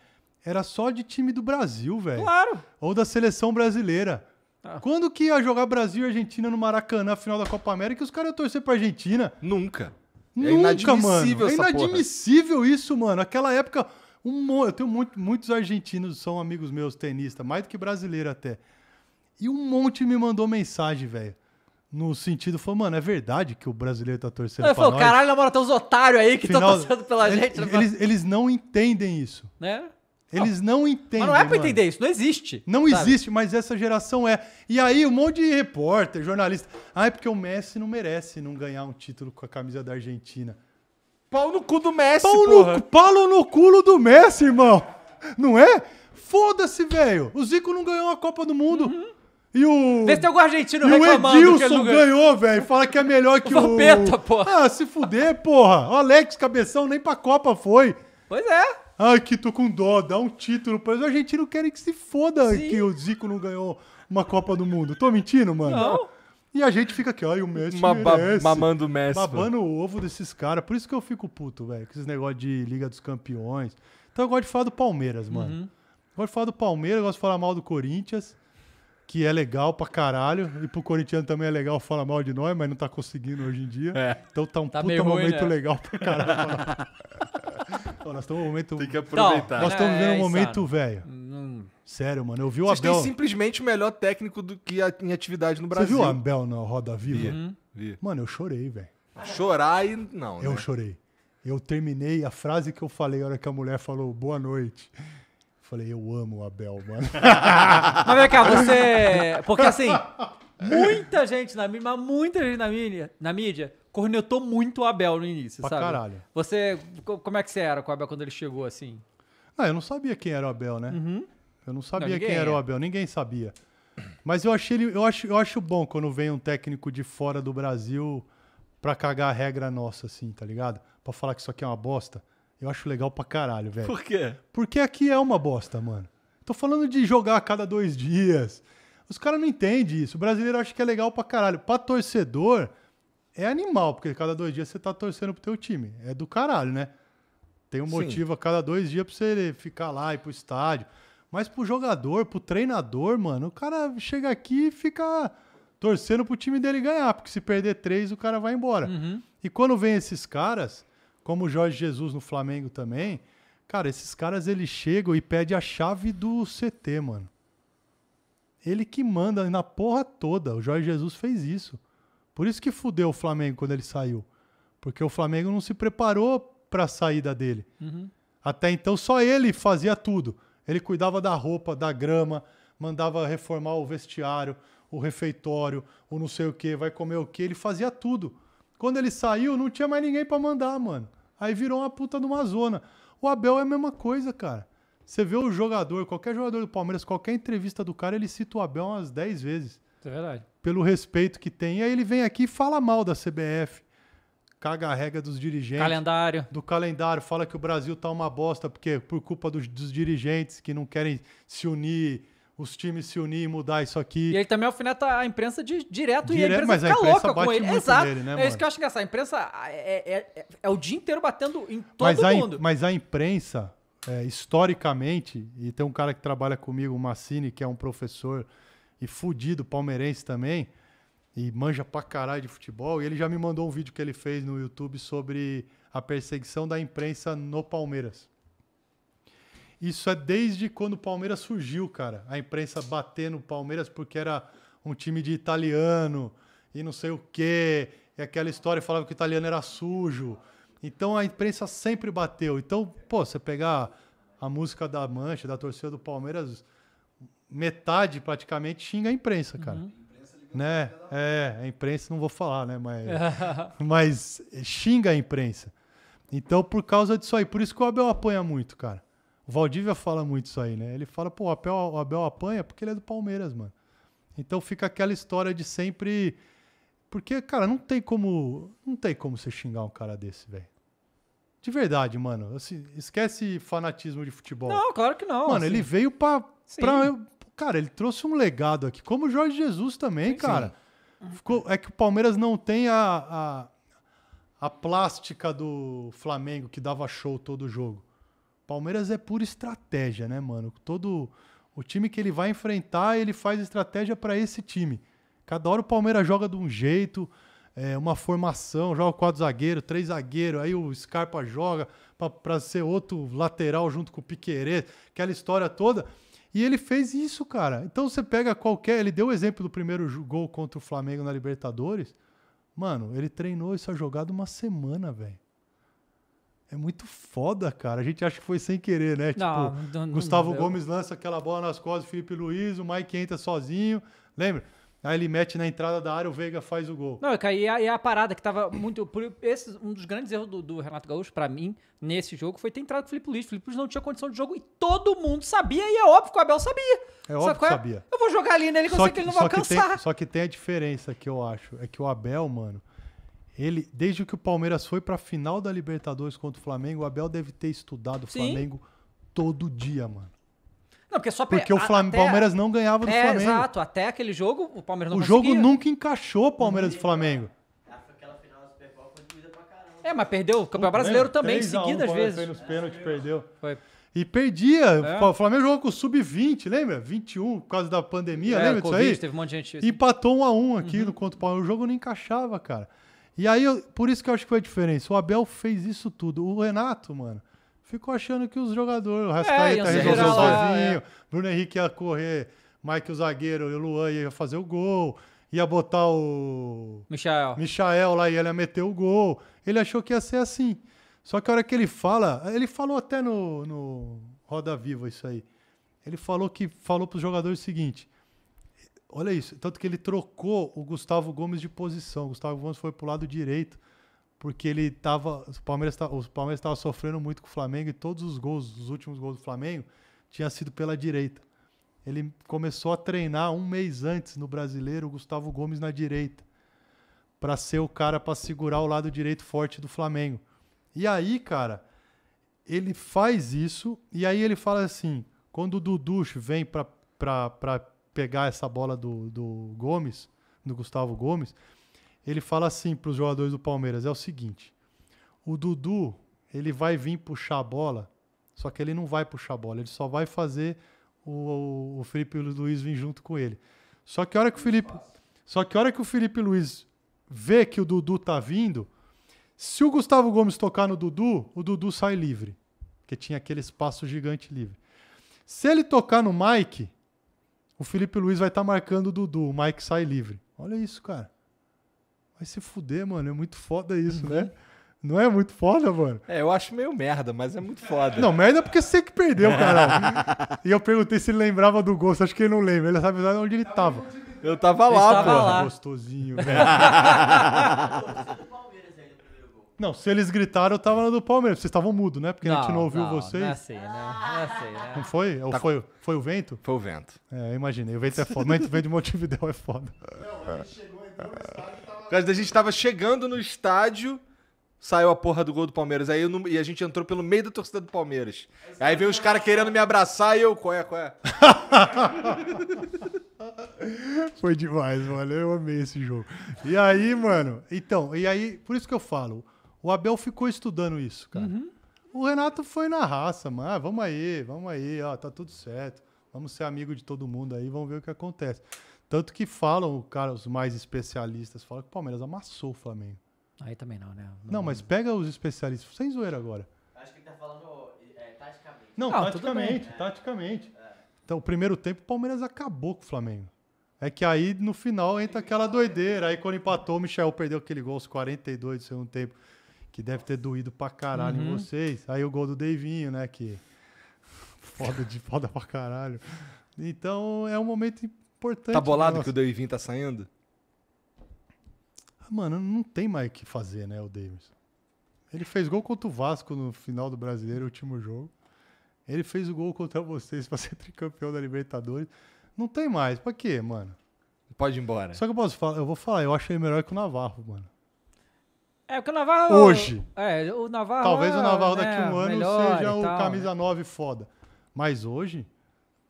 era só de time do Brasil, velho. Claro. Ou da seleção brasileira. Ah. Quando que ia jogar Brasil e Argentina no Maracanã, final da Copa América, e os caras iam torcer pra Argentina? Nunca. É Nunca, é inadmissível mano. é inadmissível porra. isso, mano. Aquela época, um, eu tenho muito, muitos argentinos, são amigos meus, tenistas, mais do que brasileiro até. E um monte me mandou mensagem, velho no sentido, falou, mano, é verdade que o brasileiro tá torcendo não, pra falou, nós. caralho, na moral, tem uns otários aí que estão torcendo pela gente. Né? Eles, eles não entendem isso. Né? Eles não, não entendem. Mas não é pra mano. entender isso, não existe. Não sabe? existe, mas essa geração é. E aí, um monte de repórter, jornalista. Ah, é porque o Messi não merece não ganhar um título com a camisa da Argentina. Pau no cu do Messi, pau porra. No, pau no culo do Messi, irmão. Não é? Foda-se, velho. O Zico não ganhou a Copa do Mundo. Uhum. E o. Vê se tem algum argentino e reclamando. O Edilson ganhou, velho. Fala que é melhor que o. Vampeta, o... porra. Ah, se fuder, porra. O Alex Cabeção nem pra Copa foi. Pois é. Ai, que tô com dó. Dá um título Os argentinos O argentino querem que se foda Sim. que o Zico não ganhou uma Copa do Mundo. Tô mentindo, mano? Não. E a gente fica aqui, e o Messi Ma merece. Mamando o Messi. Babando o ovo desses caras. Por isso que eu fico puto, velho. Com esses negócios de Liga dos Campeões. Então eu gosto de falar do Palmeiras, mano. Uhum. Gosto de falar do Palmeiras, gosto de falar mal do Corinthians que é legal pra caralho, e pro corintiano também é legal falar mal de nós, mas não tá conseguindo hoje em dia. É. Então tá um tá puta momento ruim, né? legal pra caralho. nós estamos um momento. Tem que aproveitar. nós estamos vivendo é, é, um momento velho. Sério, mano. Eu vi o Vocês Abel. Vocês simplesmente o melhor técnico do que a, em atividade no Brasil. Você viu o Abel na Roda Viva? Uhum. Vi. Mano, eu chorei, velho. Chorar e. Não. Eu né? chorei. Eu terminei a frase que eu falei na hora que a mulher falou boa noite. Falei, eu amo o Abel, mano. Mas vem cá, você. Porque assim, muita gente na mídia, mas muita gente na mídia, na mídia cornetou muito o Abel no início, pra sabe? caralho. Você. Como é que você era com o Abel quando ele chegou assim? Ah, eu não sabia quem era o Abel, né? Uhum. Eu não sabia Não, quem era o é. Abel, ninguém sabia. Mas eu achei ele- eu acho, eu acho bom quando vem um técnico de fora do Brasil pra cagar a regra nossa, assim, tá ligado? Pra falar que isso aqui é uma bosta. Eu acho legal pra caralho, velho. Por quê? Porque aqui é uma bosta, mano. Tô falando de jogar a cada dois dias. Os caras não entendem isso. O brasileiro acha que é legal pra caralho. Pra torcedor, é animal, porque cada dois dias você tá torcendo pro teu time. É do caralho, né? Tem um Sim. motivo a cada dois dias pra você ficar lá e pro estádio. Mas pro jogador, pro treinador, mano, o cara chega aqui e fica torcendo pro time dele ganhar, porque se perder três, o cara vai embora. Uhum. E quando vem esses caras, como o Jorge Jesus no Flamengo também. Cara, esses caras eles chegam e pedem a chave do CT, mano. Ele que manda na porra toda. O Jorge Jesus fez isso. Por isso que fudeu o Flamengo quando ele saiu. Porque o Flamengo não se preparou para a saída dele. Uhum. Até então só ele fazia tudo. Ele cuidava da roupa, da grama, mandava reformar o vestiário, o refeitório, o não sei o que, vai comer o que, ele fazia tudo. Quando ele saiu, não tinha mais ninguém para mandar, mano. Aí virou uma puta numa zona. O Abel é a mesma coisa, cara. Você vê o jogador, qualquer jogador do Palmeiras, qualquer entrevista do cara, ele cita o Abel umas 10 vezes. É verdade. Pelo respeito que tem. E aí ele vem aqui e fala mal da CBF. Caga a regra dos dirigentes. Calendário. Do calendário. Fala que o Brasil tá uma bosta porque por culpa dos, dos dirigentes que não querem se unir os times se unirem e mudar isso aqui. E ele também alfineta tá a imprensa de, direto, direto e a imprensa mas fica a imprensa louca com ele. Exato. Nele, né, é isso que eu acho engraçado. A imprensa é, é, é, é o dia inteiro batendo em todo mas mundo. A, mas a imprensa, é, historicamente, e tem um cara que trabalha comigo, o Massini, que é um professor e fudido palmeirense também, e manja pra caralho de futebol, e ele já me mandou um vídeo que ele fez no YouTube sobre a perseguição da imprensa no Palmeiras. Isso é desde quando o Palmeiras surgiu, cara. A imprensa batendo o Palmeiras porque era um time de italiano e não sei o quê. E aquela história falava que o italiano era sujo. Então a imprensa sempre bateu. Então, pô, você pegar a música da Mancha, da torcida do Palmeiras, metade praticamente xinga a imprensa, cara. Uhum. Né? É, a imprensa não vou falar, né? Mas, mas xinga a imprensa. Então, por causa disso aí. Por isso que o Abel apanha muito, cara. O Valdívia fala muito isso aí, né? Ele fala, pô, o Abel, o Abel apanha porque ele é do Palmeiras, mano. Então fica aquela história de sempre. Porque, cara, não tem como. Não tem como você xingar um cara desse, velho. De verdade, mano. Assim, esquece fanatismo de futebol. Não, claro que não. Mano, assim. ele veio pra, Sim. pra. Cara, ele trouxe um legado aqui. Como o Jorge Jesus também, Sim. cara. Ficou, é que o Palmeiras não tem a, a, a plástica do Flamengo que dava show todo jogo. Palmeiras é pura estratégia, né, mano? Todo o time que ele vai enfrentar, ele faz estratégia para esse time. Cada hora o Palmeiras joga de um jeito, é, uma formação, joga quatro zagueiro, três zagueiro, aí o Scarpa joga para ser outro lateral junto com o Piquerez, aquela história toda. E ele fez isso, cara. Então você pega qualquer. Ele deu o exemplo do primeiro gol contra o Flamengo na Libertadores. Mano, ele treinou essa jogada uma semana, velho. É muito foda, cara. A gente acha que foi sem querer, né? tipo, não, não, Gustavo Gomes lança aquela bola nas costas, Felipe Luiz, o Mike entra sozinho. Lembra? Aí ele mete na entrada da área, o Veiga faz o gol. Não, e a, e a parada que tava muito. Esse, um dos grandes erros do, do Renato Gaúcho, para mim, nesse jogo, foi ter entrado com o Felipe Luiz. O Felipe Luiz não tinha condição de jogo e todo mundo sabia, e é óbvio que o Abel sabia. É óbvio que é? sabia. Eu vou jogar ali nele, que só eu sei que, que ele não vai alcançar. só que tem a diferença que eu acho. É que o Abel, mano, ele, desde que o Palmeiras foi para a final da Libertadores contra o Flamengo, o Abel deve ter estudado o Flamengo todo dia, mano. Não, porque só Porque a, o até, Palmeiras não ganhava do é, Flamengo. Exato, até aquele jogo o Palmeiras não O conseguia. jogo nunca encaixou Palmeiras e Flamengo. Ah, é, mas perdeu o Campeonato Brasileiro também, em seguida às vezes. Foi nos pênaltis, é, perdeu. Foi. E perdia. É. O Flamengo jogou com o Sub-20, lembra? 21, por causa da pandemia, é, lembra COVID, disso aí? teve um monte de gente... Empatou um a um aqui uhum. contra o Palmeiras. O jogo não encaixava, cara. E aí, eu, por isso que eu acho que foi a diferença. O Abel fez isso tudo. O Renato, mano, ficou achando que os jogadores, o Rascaeta é, resolveu sozinho, é. Bruno Henrique ia correr, Mike o zagueiro e o Luan ia fazer o gol, ia botar o. Michael. Michael lá e ele ia meter o gol. Ele achou que ia ser assim. Só que a hora que ele fala, ele falou até no, no Roda Viva isso aí. Ele falou que falou para os jogadores o seguinte: Olha isso. Tanto que ele trocou o Gustavo Gomes de posição. O Gustavo Gomes foi pro lado direito, porque ele tava. O Palmeiras estava sofrendo muito com o Flamengo e todos os gols, os últimos gols do Flamengo, tinha sido pela direita. Ele começou a treinar um mês antes no brasileiro o Gustavo Gomes na direita, para ser o cara para segurar o lado direito forte do Flamengo. E aí, cara, ele faz isso e aí ele fala assim: quando o Dudu vem pra pegar essa bola do, do Gomes, do Gustavo Gomes, ele fala assim para os jogadores do Palmeiras: é o seguinte, o Dudu ele vai vir puxar a bola, só que ele não vai puxar a bola, ele só vai fazer o, o Felipe Luiz vir junto com ele. Só que a hora que o Felipe, só que a hora que o Felipe Luiz vê que o Dudu tá vindo, se o Gustavo Gomes tocar no Dudu, o Dudu sai livre, porque tinha aquele espaço gigante livre. Se ele tocar no Mike, o Felipe Luiz vai estar tá marcando o Dudu, o Mike sai livre. Olha isso, cara. Vai se fuder, mano. É muito foda isso, né? uhum. né? Não é muito foda, mano? É, eu acho meio merda, mas é muito foda. Não, merda é porque você que perdeu, cara. e eu perguntei se ele lembrava do gosto. Acho que ele não lembra. Ele sabe onde ele tava. Eu tava lá, pô. Gostosinho, velho. Não, se eles gritaram, eu tava no do Palmeiras. Vocês estavam mudo, né? Porque a gente não ouviu vocês. Não é assim, né? Não é assim, né? Não foi? Ou tá foi, foi o vento? Foi o vento. É, imaginei. O vento é foda. o vento de Montevidéu é foda. Não, gente chegou, entrou estádio tava... A gente tava chegando no estádio, saiu a porra do gol do Palmeiras. Aí não... e a gente entrou pelo meio da torcida do Palmeiras. Aí veio os caras querendo me abraçar e eu, qual é, qual é? Foi demais, mano. Eu amei esse jogo. E aí, mano, então, e aí, por isso que eu falo, o Abel ficou estudando isso, cara. Uhum. O Renato foi na raça, mano. Ah, vamos aí, vamos aí, ó, tá tudo certo. Vamos ser amigo de todo mundo aí, vamos ver o que acontece. Tanto que falam, cara, os mais especialistas falam que o Palmeiras amassou o Flamengo. Aí também não, né? Não, não mas pega os especialistas, sem zoeira agora. Acho que ele tá falando é, taticamente. Não, taticamente, bem, taticamente. É. Então, o primeiro tempo, o Palmeiras acabou com o Flamengo. É que aí no final entra aquela doideira. Aí quando empatou, o Michel perdeu aquele gol aos 42 do segundo tempo que deve ter doído pra caralho uhum. em vocês. Aí o gol do Deivinho, né? Que foda de foda pra caralho. Então é um momento importante. Tá bolado que o Deivinho tá saindo? Ah, mano, não tem mais o que fazer, né, o Davis. Ele fez gol contra o Vasco no final do Brasileiro, último jogo. Ele fez o gol contra vocês pra ser tricampeão da Libertadores. Não tem mais. Pra quê, mano? Pode ir embora. Só que eu posso falar, eu vou falar, eu acho melhor que o Navarro, mano. É, porque o Navarro. Hoje. É, o Navarro. Talvez o é, Navarro né, daqui um ano seja o né? camisa 9 foda. Mas hoje.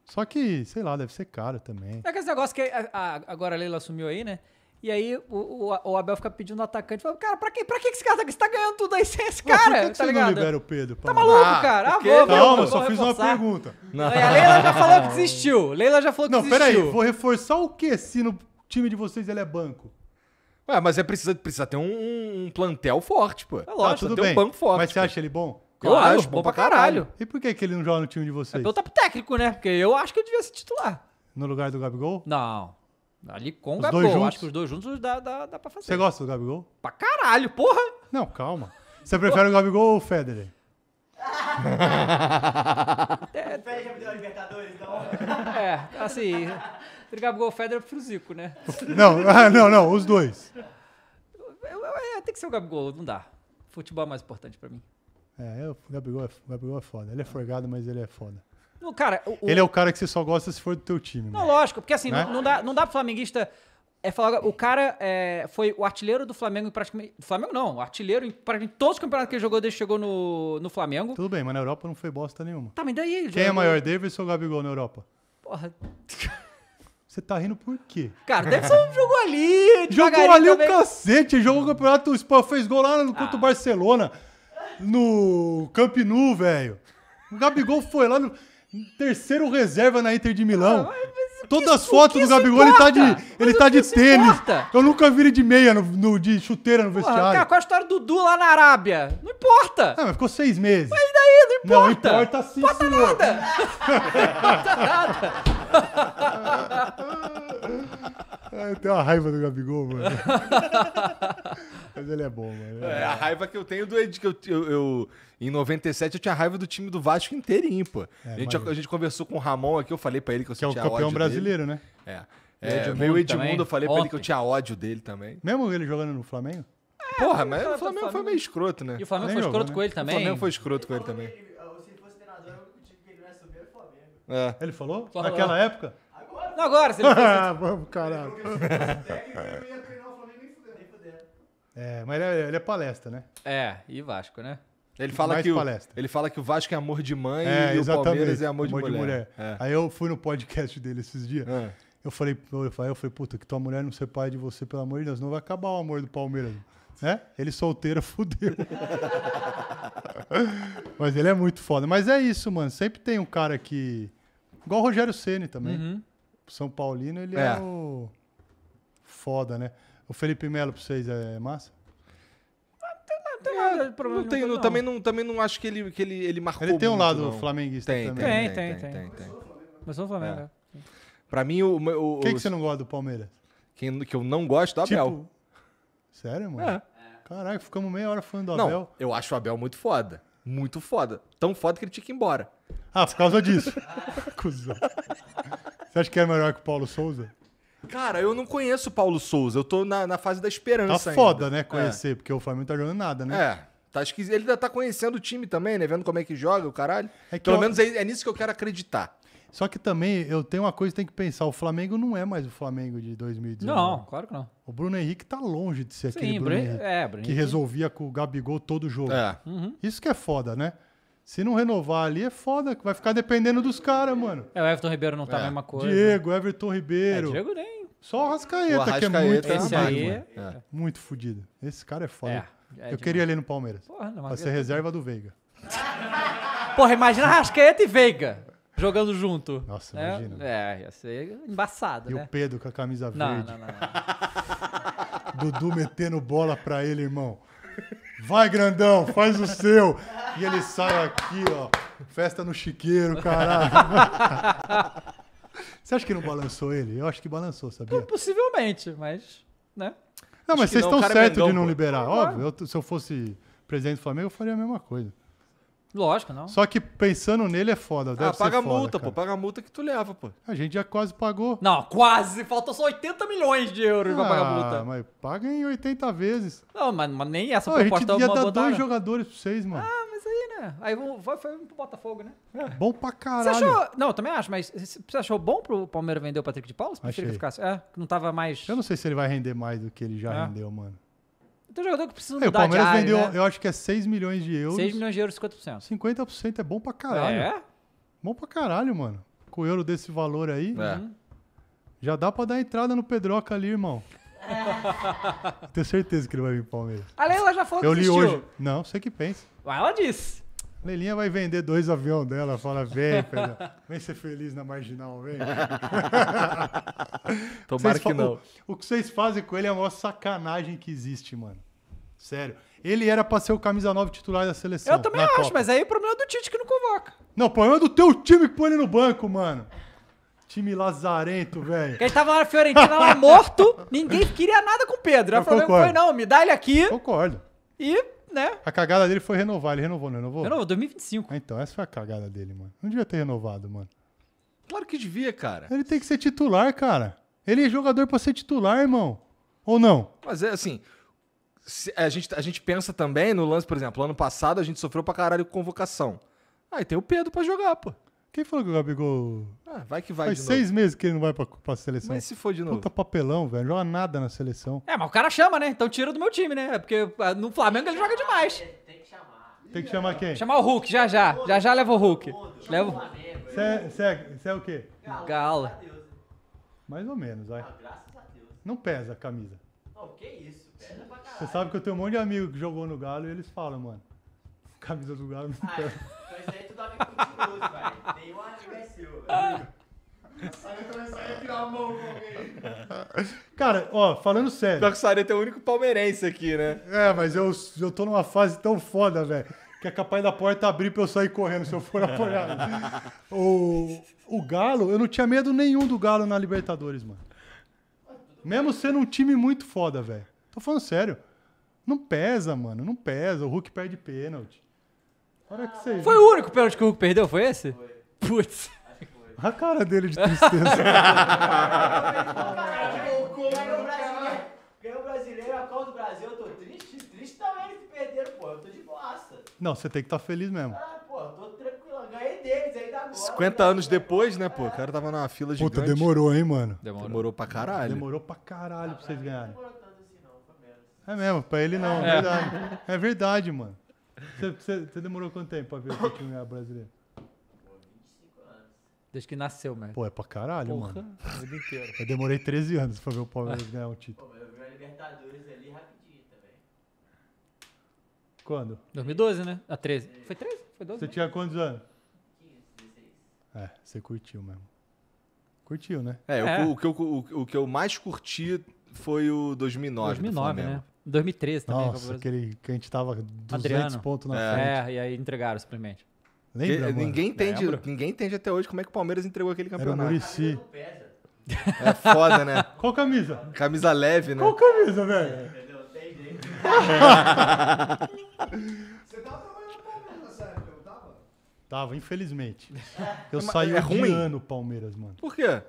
Só que, sei lá, deve ser caro também. É aquele negócio que a, a, agora a Leila assumiu aí, né? E aí o, o, o Abel fica pedindo o atacante. Fala, cara, pra que, pra que esse cara tá, você tá ganhando tudo aí sem esse cara? por que, que tá você ligado? não libera o Pedro? Tá maluco, ah, cara? Ah, ah vou, Calma, só fiz uma pergunta. Não. a Leila já falou que desistiu. Leila já falou que não, desistiu. Não, peraí, vou reforçar o quê se no time de vocês ele é banco? Ué, ah, mas é precisa, precisa ter um, um plantel forte, pô. É ah, lógico, ah, tudo ter bem. um banco forte. Mas pô. você acha ele bom? Eu claro, acho, bom pra caralho. E por que, que ele não joga no time de vocês? É pelo tapo técnico, né? Porque eu acho que ele devia ser titular. No lugar do Gabigol? Não. Ali com os o Gabigol. Dois juntos? Acho que os dois juntos dá, dá, dá pra fazer. Você gosta do Gabigol? Pra caralho, porra! Não, calma. Você prefere o Gabigol ou o Federer? o Federer já me deu a Libertadores, então. É, assim. Brigar pro Golfeder é pro Zico, né? Não, ah, não, não, os dois. É, tem que ser o Gabigol, não dá. Futebol é mais importante pra mim. É, eu, o, Gabigol é, o Gabigol é foda. Ele é forgado, mas ele é foda. Não, cara, o, Ele é o cara que você só gosta se for do teu time. Não, mano. lógico, porque assim, né? não, dá, não dá pro flamenguista é falar, o cara é, foi o artilheiro do Flamengo em praticamente. Flamengo não, o artilheiro em praticamente todos os campeonatos que ele jogou desde que chegou no, no Flamengo. Tudo bem, mas na Europa não foi bosta nenhuma. Tá, mas daí. Quem é maior, Davis ou Gabigol na Europa? Porra. Você tá rindo por quê? Cara, deve ser um jogo ali, Jogou ali o cacete, jogou o campeonato o fez gol lá no, contra o ah. Barcelona, no Camp Nou, velho. O Gabigol foi lá no terceiro reserva na Inter de Milão. Ah, Todas as fotos do Gabigol, ele tá de, ele tá de tênis. Importa. Eu nunca vi ele de meia, no, no de chuteira no vestiário. Porra, cara, qual é a história do Dudu lá na Arábia? Não importa. Ah, mas ficou seis meses. Mas e daí? Não importa. Não importa sim, importa Nada. não importa nada. Eu tenho uma raiva do Gabigol, mano. Mas ele é bom, mano. É, é a raiva que eu tenho do Ed, que eu, eu, eu em 97 eu tinha raiva do time do Vasco inteirinho, pô. É, a, gente, a, a, gente conversou com o Ramon aqui, eu falei pra ele que eu que sentia ódio Que é o campeão brasileiro, dele. né? É. é Edmundo veio o Edmundo, também. eu falei Ontem. pra ele que eu tinha ódio dele também. Mesmo ele jogando no Flamengo? É, Porra, mas o Flamengo, tá- tá Flamengo, foi meio escroto, né? E o Flamengo, Flamengo foi escroto né? com ele também? O Flamengo foi escroto com ele também. Se fosse treinador, o time que ele não ia subir era o Flamengo. É. Ele falou? Só Naquela falou. época? Agora. Não, agora, se ele fosse... ah, vamos, caralho. É, mas ele é, ele é palestra, né? É, e Vasco, né? Ele fala, mais que palestra. o, ele fala que o Vasco é amor de mãe é, e o Palmeiras é amor, amor de, de mulher. É. Aí eu fui no podcast dele esses dias. É. Eu falei, eu falei, eu falei, puta, que tua mulher não ser pai de você, pelo amor de Deus, não vai acabar o amor do Palmeiras. Né? Ele solteiro, fudeu. Mas ele é muito foda. Mas é isso, mano. Sempre tem um cara que. Igual o Rogério Ceni também. Uhum. São Paulino, ele é. é o. Foda, né? O Felipe Melo pra vocês é massa? tem nada de é, problema. Não tem, não. Também, não, também não acho que ele, que ele, ele marcou. Ele tem um muito, lado não. flamenguista tem, também. Tem, tem, tem. tem, tem, Mas sou Flamengo. É. Né? Pra mim, o. o, o Quem que você não gosta do Palmeiras? Quem que eu não gosto do Abel. Tipo... Sério, mano? É. Caraca, ficamos meia hora falando do não, Abel. Eu acho o Abel muito foda. Muito foda. Tão foda que ele tinha que ir embora. Ah, por causa disso. Cusão. Você acha que é melhor que o Paulo Souza? Cara, eu não conheço o Paulo Souza. Eu tô na, na fase da esperança. Tá foda, ainda. né? É. Conhecer, é. porque o Flamengo tá jogando nada, né? É. Tá esquisito. Ele ainda tá conhecendo o time também, né? Vendo como é que joga o caralho. É Pelo eu... menos é, é, nisso que eu quero acreditar. Só que também eu tenho uma coisa que tem que pensar: o Flamengo não é mais o Flamengo de 2019. Não, claro que não. O Bruno Henrique tá longe de ser Sim, aquele Bruno, Bruno Henrique, é, Bruno que Henrique. resolvia com o Gabigol todo jogo. É. Uhum. Isso que é foda, né? Se não renovar ali, é foda. Vai ficar dependendo dos caras, mano. É, o Everton Ribeiro não tá é. a mesma coisa. Diego, Everton Ribeiro. É, Diego nem. Só o Rascaeta, o Arrascaeta, que é muito é esse aí, mano. é. é. Muito fodido. Esse cara é foda. É, é Eu queria ele no Palmeiras. Porra, não, pra ser reserva do Veiga. Porra, imagina Rascaeta e Veiga jogando junto. Nossa, imagina. É, ia ser embaçado, e né? E o Pedro com a camisa verde. Não, não, não. não. Dudu metendo bola pra ele, irmão. Vai, grandão, faz o seu. E ele sai aqui, ó. Festa no chiqueiro, caralho. Você acha que não balançou ele? Eu acho que balançou, sabia? possivelmente, mas. Né? Não, acho mas vocês estão é certos de não liberar. Óbvio, eu, se eu fosse presidente do Flamengo, eu faria a mesma coisa. Lógico, não. Só que pensando nele é foda. Deve ah, paga a multa, pô. Paga a multa que tu leva, pô. A gente já quase pagou. Não, quase. Faltou só 80 milhões de euros ah, pra pagar a ah, multa. mas paga em 80 vezes. Não, mas, mas nem essa ah, proposta é uma A gente ia dar dois jogadores pra vocês, mano. Ah, mas aí, né? Aí vai, vai pro Botafogo, né? É. Bom pra caralho. Você achou... Não, eu também acho, mas você achou bom pro Palmeiras vender o Patrick de Paulo? Você ele que ficasse? É, não tava mais... Eu não sei se ele vai render mais do que ele já é. rendeu, mano. Então jogador que precisa é, mudar área. o Palmeiras área, vendeu, né? eu acho que é 6 milhões de euros. 6 milhões de euros, 50%. 50% é bom pra caralho. É? Bom pra caralho, mano. Com o euro desse valor aí, é. Uhum. já dá pra dar entrada no Pedroca ali, irmão. É. Tenho certeza que ele vai vir pro Palmeiras. A Leila já falou eu que Eu li hoje. Não, sei que pensa. Mas ela disse. Leilinha vai vender dois aviões dela, fala, vem, Pedro, vem ser feliz na marginal, vem. Tomara que não. O, que vocês fazem com ele é a maior sacanagem que existe, mano. Sério. Ele era pra ser o camisa 9 titular da seleção. Eu também acho, Copa. mas aí o é problema é do Tite que não convoca. Não, o problema é do teu time que põe ele no banco, mano. Time lazarento, velho. Quem tava na Fiorentina, lá morto, ninguém queria nada com o Pedro. Aí o problema foi, não, me dá ele aqui. Concordo. E né? A cagada dele foi renovar. Ele renovou, não renovou? Renovou, 2025. Ah, então, essa foi a cagada dele, mano. Não devia ter renovado, mano. Claro que devia, cara. Ele tem que ser titular, cara. Ele é jogador pra ser titular, irmão. Ou não? Mas é assim. A gente, a gente pensa também no lance, por exemplo, ano passado a gente sofreu pra caralho com convocação. Aí tem o Pedro pra jogar, pô. Quem falou que o Gabigol. Ah, vai que vai Faz de seis novo. meses que ele não vai pra, pra seleção. Mas se for de novo. Puta papelão, velho. Não joga nada na seleção. É, mas o cara chama, né? Então tira do meu time, né? Porque ah, no Flamengo ele joga demais. Tem que chamar. Tem que chamar quem? Chamar o Hulk, já já. Já já leva o Hulk. Leva. Você é, o quê? Galo. Mais ou menos, vai. Ah, graças a Deus. Não pesa a camisa. Não, que isso, pesa pra caralho. Você sabe que eu tenho um monte de amigo que jogou no Galo e eles falam, mano. Camisa do Galo não ah, pesa. Mas é. aí é, tu dá tá bem com o velho. Cara, ó, falando sério. Pior que o Sareta é o único palmeirense aqui, né? É, mas eu, eu tô numa fase tão foda, velho, que é capaz da porta abrir pra eu sair correndo se eu for apoiado. o, o Galo, eu não tinha medo nenhum do Galo na Libertadores, mano. Mesmo sendo um time muito foda, velho. Tô falando sério. Não pesa, mano, não pesa. O Hulk perde pênalti. Olha que você... Foi o único pênalti que o Hulk perdeu, foi esse? Foi. Putz. A cara dele de tristeza. Ganhou o brasileiro, a Copa do Brasil, eu tô triste. Triste também de perder, pô. Eu tô de boassa. Não, você tem que estar tá feliz mesmo. Ah, pô, tô tranquilo. Ganhei deles ainda agora. 50 anos depois, né, pô? O cara tava numa fila de. Puta, demorou, hein, mano? Demorou. demorou pra caralho. Demorou pra caralho ah, pra vocês ganharem. Não demorou tanto assim, não. menos. É mesmo, pra ele não, é, é verdade. É verdade, mano. Você, você demorou quanto tempo pra ver o time brasileiro? Desde que nasceu, mesmo. Pô, é pra caralho, Porra, mano. A vida inteira. Eu demorei 13 anos pra ver o Palmeiras ganhar um título. Pô, eu vi a Libertadores ali rapidinho também. Quando? 2012, né? A ah, 13. Foi 13? Foi 12? Você né? tinha quantos anos? 15, 16. É, você curtiu mesmo. Curtiu, né? É, é. O, o, que eu, o, o, que eu mais curti foi o 2009. 2009, né? 2013 também. Nossa, aquele que a gente tava 200 pontos na é. frente. É, e aí entregaram simplesmente. Lembra, que, ninguém entende, Lembra? ninguém entende até hoje como é que o Palmeiras entregou aquele campeonato. Era o É foda, né? Qual camisa? Camisa leve, né? Qual camisa, velho? Você tava trabalhando tava? Tava, infelizmente. Eu é, saí é ruim o Palmeiras, mano. Por quê?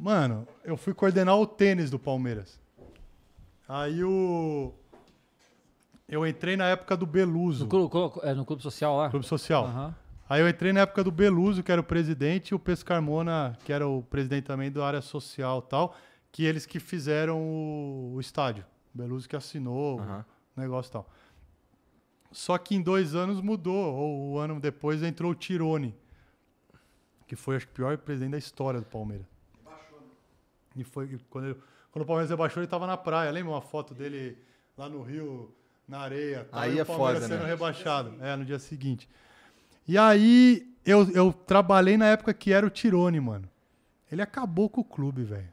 Mano, eu fui coordenar o tênis do Palmeiras. Aí o, eu entrei na época do Beluso. No, clube, é, no clube social lá? Clube social. Uhum. Aí eu entrei na época do Beluso, que era o presidente, e o Pescarmona, que era o presidente também da área social tal, que eles que fizeram o, o estádio. O Beluso que assinou uhum. o negócio tal. Só que em dois anos mudou, ou um ano depois entrou o Tirone, que foi acho que o pior presidente da história do Palmeiras. Baixou, né? E foi quando, ele, quando o Palmeiras rebaixou, ele estava na praia. Lembra uma foto dele lá no Rio, na areia. Tá? Aí e é foda, sendo né? rebaixado. É, no dia seguinte. E aí eu, eu trabalhei na época que era o Tirone, mano. Ele acabou com o clube, velho.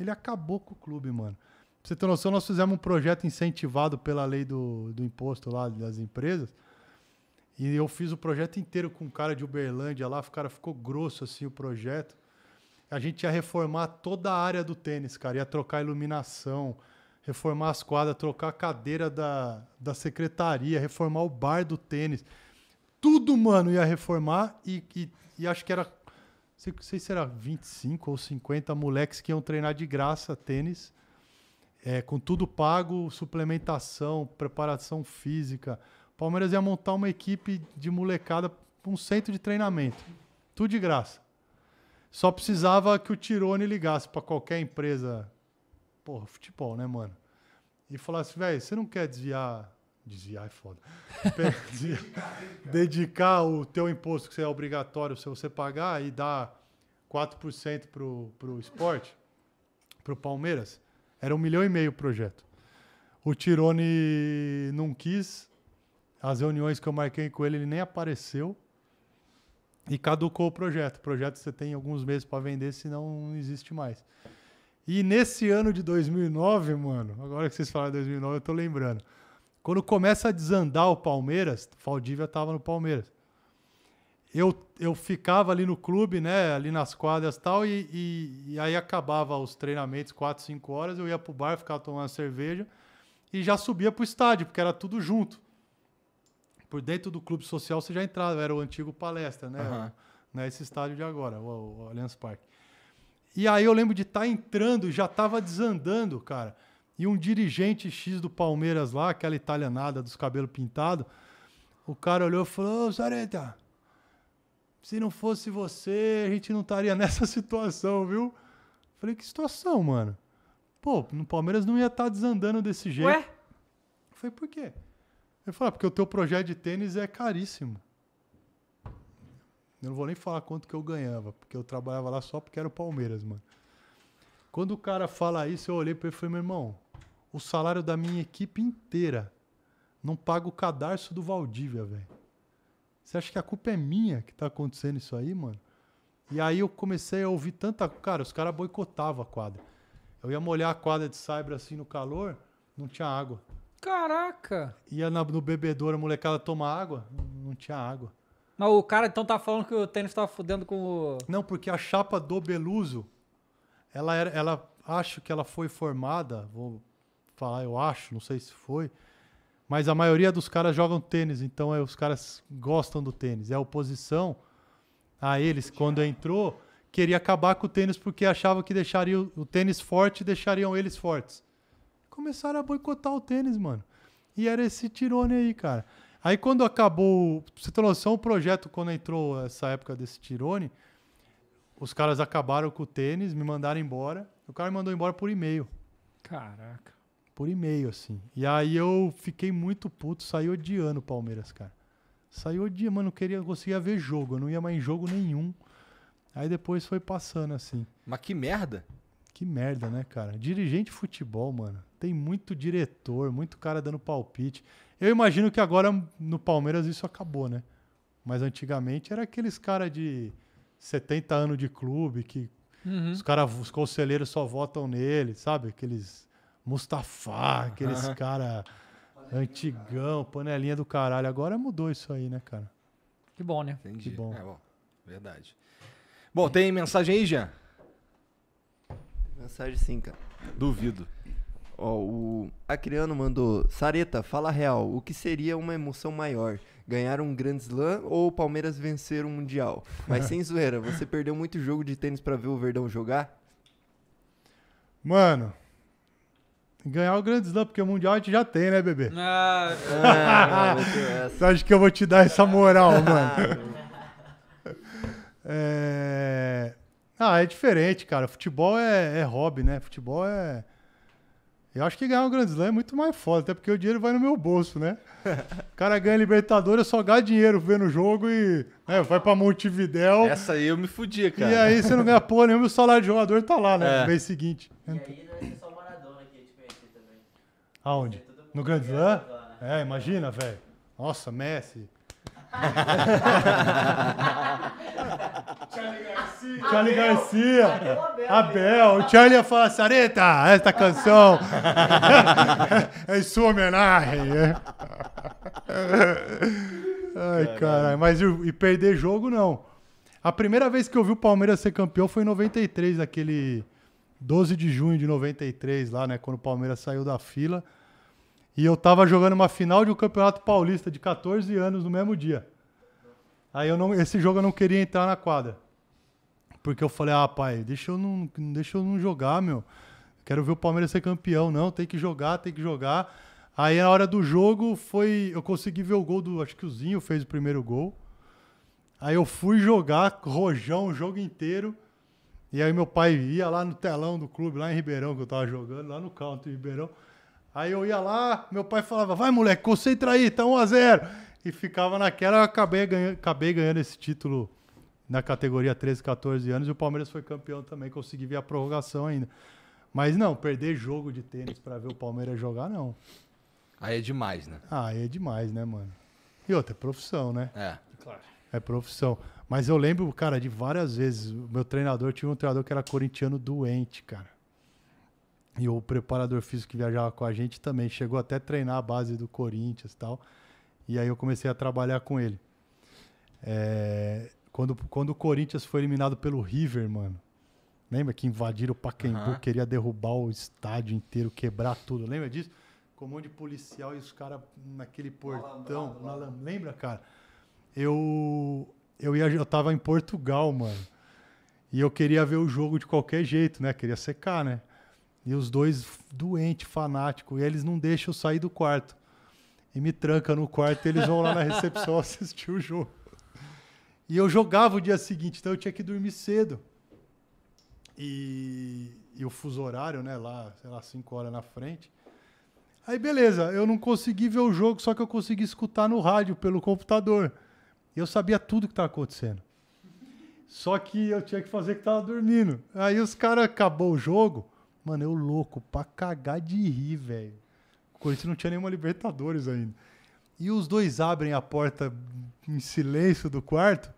Ele acabou com o clube, mano. Pra você ter noção, nós fizemos um projeto incentivado pela lei do, do imposto lá das empresas. E eu fiz o projeto inteiro com um cara de Uberlândia lá. O cara ficou grosso assim o projeto. A gente ia reformar toda a área do tênis, cara. Ia trocar iluminação, reformar as quadras, trocar a cadeira da, da secretaria, reformar o bar do tênis. Tudo, mano, ia reformar e, e, e acho que era. Sei, sei se era 25 ou 50 moleques que iam treinar de graça tênis, é, com tudo pago, suplementação, preparação física. O Palmeiras ia montar uma equipe de molecada, um centro de treinamento. Tudo de graça. Só precisava que o Tirone ligasse para qualquer empresa porra, futebol, né, mano? E falasse, assim, velho, você não quer desviar. Desviar é foda. Dedicar o teu imposto que é obrigatório se você pagar e dar 4% pro, pro esporte, pro Palmeiras. Era um milhão e meio o projeto. O Tirone não quis. As reuniões que eu marquei com ele, ele nem apareceu. E caducou o projeto. O projeto você tem alguns meses para vender, senão não existe mais. E nesse ano de 2009, mano, agora que vocês falaram de 2009, eu tô lembrando. Quando começa a desandar o Palmeiras, Faldívia tava no Palmeiras. Eu, eu ficava ali no clube, né, ali nas quadras tal, e, e, e aí acabava os treinamentos, 4, 5 horas, eu ia pro bar, ficava tomando cerveja e já subia pro estádio, porque era tudo junto. Por dentro do clube social você já entrava, era o antigo palestra, né? Uhum. né esse estádio de agora, o, o Allianz Parque. E aí eu lembro de estar tá entrando, já estava desandando, cara. E um dirigente X do Palmeiras lá, aquela italianada dos cabelos pintados, o cara olhou e falou: Ô, Sareta, se não fosse você, a gente não estaria nessa situação, viu? Falei: Que situação, mano? Pô, no Palmeiras não ia estar tá desandando desse jeito. Ué? falei: Por quê? Ele falou: ah, Porque o teu projeto de tênis é caríssimo. Eu não vou nem falar quanto que eu ganhava, porque eu trabalhava lá só porque era o Palmeiras, mano. Quando o cara fala isso, eu olhei para ele e falei, meu irmão, o salário da minha equipe inteira não paga o cadarço do Valdívia, velho. Você acha que a culpa é minha que tá acontecendo isso aí, mano? E aí eu comecei a ouvir tanta. Cara, os caras boicotavam a quadra. Eu ia molhar a quadra de saibra assim no calor, não tinha água. Caraca! Ia na, no bebedouro, a molecada tomar água, não tinha água. Mas o cara então tá falando que o tênis tava fudendo com o. Não, porque a chapa do Beluso, ela era. Ela, acho que ela foi formada, vou falar, eu acho, não sei se foi. Mas a maioria dos caras jogam tênis, então é, os caras gostam do tênis. É a oposição a eles, quando entrou, queria acabar com o tênis porque achava que deixaria o, o tênis forte e deixariam eles fortes. Começaram a boicotar o tênis, mano. E era esse tirone aí, cara. Aí quando acabou, você ter noção, o projeto, quando entrou essa época desse Tirone, os caras acabaram com o tênis, me mandaram embora. O cara me mandou embora por e-mail. Caraca. Por e-mail, assim. E aí eu fiquei muito puto, saí odiando o Palmeiras, cara. Saí odiando, mano, não queria, conseguia ver jogo, eu não ia mais em jogo nenhum. Aí depois foi passando, assim. Mas que merda! Que merda, né, cara? Dirigente de futebol, mano. Tem muito diretor, muito cara dando palpite. Eu imagino que agora no Palmeiras isso acabou, né? Mas antigamente era aqueles cara de 70 anos de clube que uhum. os cara, os conselheiros só votam nele, sabe? Aqueles Mustafa, aqueles uhum. cara antigão, panelinha do caralho. Agora mudou isso aí, né, cara? Que bom, né? Entendi. Que bom. É bom. Verdade. Bom, tem mensagem aí, Jean? Mensagem sim, cara. Duvido. Ó, o Acriano mandou: Sareta, fala real, o que seria uma emoção maior? Ganhar um Grand Slam ou o Palmeiras vencer um Mundial? Mas sem zoeira, você perdeu muito jogo de tênis para ver o Verdão jogar? Mano, ganhar o Grand Slam, porque o Mundial a gente já tem, né, bebê? Ah, é, ah, é Você acha que eu vou te dar essa moral, mano? é... Ah, é diferente, cara. Futebol é, é hobby, né? Futebol é eu acho que ganhar um Grand Slam é muito mais foda, até porque o dinheiro vai no meu bolso, né? O cara ganha Libertadores, é só ganhar dinheiro vendo o jogo e né, vai pra Montevidéu. Essa aí eu me fudia, cara. E aí você não ganha porra nenhuma, o salário de jogador tá lá, né? É. mês seguinte. E aí não é só o Maradona que ia te conhecer também. Aonde? no Grand Slam? É, imagina, velho. Nossa, Messi. Charlie Garcia. Abel. O Charlie ia falar, Sareta, assim, esta canção é em sua homenagem. Ai, caralho. Mas e perder jogo, não. A primeira vez que eu vi o Palmeiras ser campeão foi em 93, aquele 12 de junho de 93, lá, né? Quando o Palmeiras saiu da fila. E eu tava jogando uma final de um campeonato paulista de 14 anos no mesmo dia. Aí eu não, esse jogo eu não queria entrar na quadra. Porque eu falei, ah, pai, deixa eu não, deixa eu não jogar, meu. Quero ver o Palmeiras ser campeão. Não, tem que jogar, tem que jogar. Aí na hora do jogo foi. Eu consegui ver o gol do. Acho que o Zinho fez o primeiro gol. Aí eu fui jogar rojão o jogo inteiro. E aí meu pai ia lá no telão do clube, lá em Ribeirão, que eu tava jogando, lá no canto em Ribeirão. Aí eu ia lá, meu pai falava, vai moleque, concentra aí, tá 1x0. E ficava naquela, eu acabei ganhando, acabei ganhando esse título na categoria 13, 14 anos, e o Palmeiras foi campeão também, consegui ver a prorrogação ainda. Mas não, perder jogo de tênis para ver o Palmeiras jogar, não. Aí é demais, né? Ah, é demais, né, mano? E outra, é profissão, né? É. Claro. É profissão. Mas eu lembro, cara, de várias vezes. Meu treinador tinha um treinador que era corintiano doente, cara. E o preparador físico que viajava com a gente também chegou até a treinar a base do Corinthians e tal. E aí eu comecei a trabalhar com ele. É, quando, quando o Corinthians foi eliminado pelo River, mano. Lembra que invadiram o Pacaembu, uhum. queria derrubar o estádio inteiro, quebrar tudo. Lembra disso? Com um monte de policial e os caras naquele portão. na, lembra, cara? Eu, eu, ia, eu tava em Portugal, mano. E eu queria ver o jogo de qualquer jeito, né? Queria secar, né? E os dois doente, fanático, e eles não deixam eu sair do quarto. E me tranca no quarto, e eles vão lá na recepção assistir o jogo. E eu jogava o dia seguinte, então eu tinha que dormir cedo. E, e o fuso horário, né, lá, sei lá, 5 horas na frente. Aí beleza, eu não consegui ver o jogo, só que eu consegui escutar no rádio pelo computador. e Eu sabia tudo que estava acontecendo. Só que eu tinha que fazer que estava dormindo. Aí os caras acabou o jogo. Mano, eu louco pra cagar de rir, velho. O Corinthians não tinha nenhuma Libertadores ainda. E os dois abrem a porta em silêncio do quarto.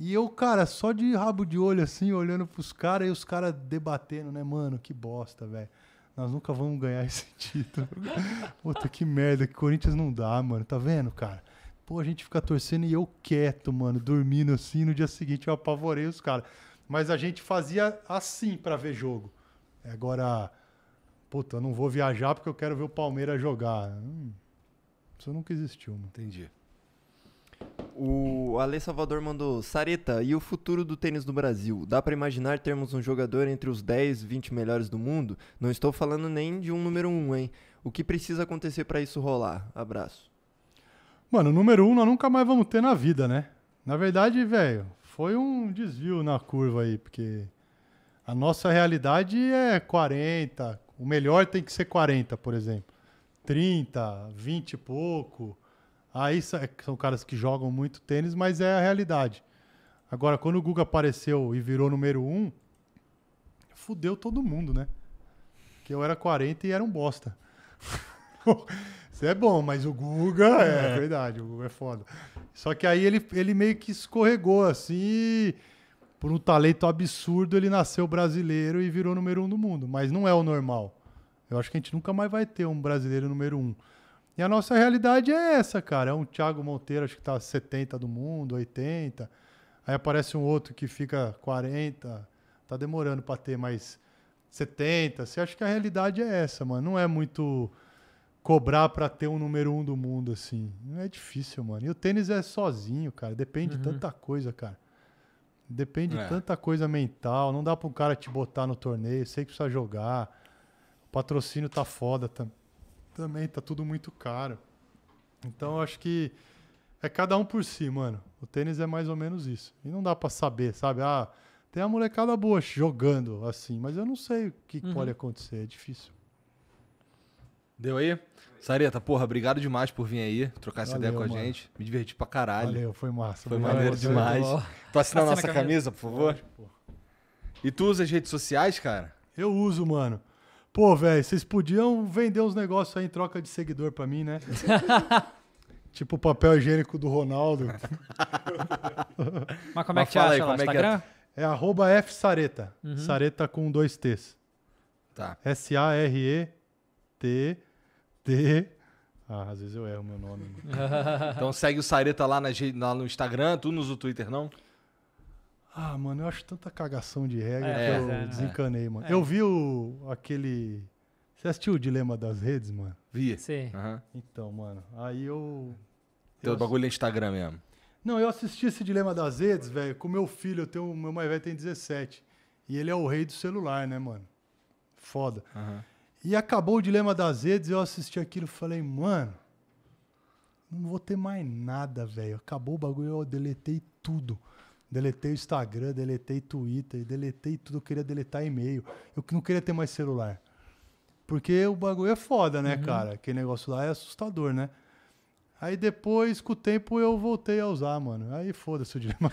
E eu, cara, só de rabo de olho assim, olhando pros caras e os caras debatendo, né, mano? Que bosta, velho. Nós nunca vamos ganhar esse título. Puta que merda, que Corinthians não dá, mano. Tá vendo, cara? Pô, a gente fica torcendo e eu quieto, mano, dormindo assim. No dia seguinte eu apavorei os caras. Mas a gente fazia assim para ver jogo. É, agora, puta, eu não vou viajar porque eu quero ver o Palmeiras jogar. Hum, isso nunca existiu. Mano. Entendi. O Ale Salvador mandou: Sareta, e o futuro do tênis do Brasil? Dá para imaginar termos um jogador entre os 10, 20 melhores do mundo? Não estou falando nem de um número 1, um, hein? O que precisa acontecer para isso rolar? Abraço. Mano, o número 1 um nós nunca mais vamos ter na vida, né? Na verdade, velho, foi um desvio na curva aí, porque a nossa realidade é 40, o melhor tem que ser 40, por exemplo. 30, 20 e pouco. Aí é, são caras que jogam muito tênis, mas é a realidade. Agora, quando o Guga apareceu e virou número 1, um, fudeu todo mundo, né? Que eu era 40 e era um bosta. Isso é bom, mas o Guga é, é verdade, o Guga é foda. Só que aí ele, ele meio que escorregou assim. E por um talento absurdo, ele nasceu brasileiro e virou número um do mundo. Mas não é o normal. Eu acho que a gente nunca mais vai ter um brasileiro número um. E a nossa realidade é essa, cara. É um Thiago Monteiro, acho que tá 70 do mundo, 80. Aí aparece um outro que fica 40. Tá demorando para ter mais 70. Você acha que a realidade é essa, mano? Não é muito cobrar para ter um número um do mundo, assim. Não é difícil, mano. E o tênis é sozinho, cara. Depende uhum. de tanta coisa, cara. Depende é. de tanta coisa mental. Não dá para um cara te botar no torneio. Sei que precisa jogar. O patrocínio tá foda tá, também. Tá tudo muito caro. Então eu acho que é cada um por si, mano. O tênis é mais ou menos isso. E não dá para saber, sabe? Ah, tem a molecada boa jogando assim, mas eu não sei o que uhum. pode acontecer. É difícil. Deu aí? Sareta, porra, obrigado demais por vir aí, trocar essa Valeu, ideia com a mano. gente. Me diverti pra caralho. Valeu, foi massa. Foi maneiro você. demais. Tu assina a tá nossa camisa, camisa, por favor? E tu usa as redes sociais, cara? Eu uso, mano. Pô, velho, vocês podiam vender uns negócios aí em troca de seguidor pra mim, né? tipo o papel higiênico do Ronaldo. Mas como é que te fala acha aí, lá? como é é? Instagram? É Fsareta. Uhum. Sareta com dois T's. Tá. S-A-R-E-T T. Ah, às vezes eu erro meu nome. Né? então segue o Sareta lá, lá no Instagram, tu não usa o Twitter, não? Ah, mano, eu acho tanta cagação de regra é, que eu é, é, é. desencanei, mano. É. Eu vi o, aquele. Você assistiu o Dilema das Redes, mano? Vi. Sim. Uhum. Então, mano, aí eu. Teu eu bagulho é Instagram mesmo. Não, eu assisti esse Dilema das Redes, velho, com meu filho. Eu tenho, meu mais velho tem 17. E ele é o rei do celular, né, mano? Foda. Uhum. E acabou o Dilema das Redes, eu assisti aquilo e falei, mano, não vou ter mais nada, velho. Acabou o bagulho, eu deletei tudo. Deletei o Instagram, deletei Twitter, deletei tudo. Eu queria deletar e-mail. Eu não queria ter mais celular. Porque o bagulho é foda, né, uhum. cara? Aquele negócio lá é assustador, né? Aí depois, com o tempo, eu voltei a usar, mano. Aí foda-se o dilema.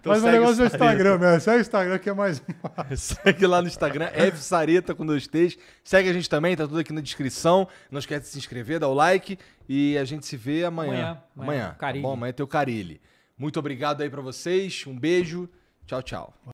então Mas o negócio é o Instagram, meu. Segue o Instagram que é mais. segue lá no Instagram, fsareta com dois T's. Segue a gente também, tá tudo aqui na descrição. Não esquece de se inscrever, dar o like. E a gente se vê amanhã. Amanhã. Amanhã, amanhã. Tá bom, amanhã é tem o Carilli. Muito obrigado aí para vocês. Um beijo. Tchau, tchau.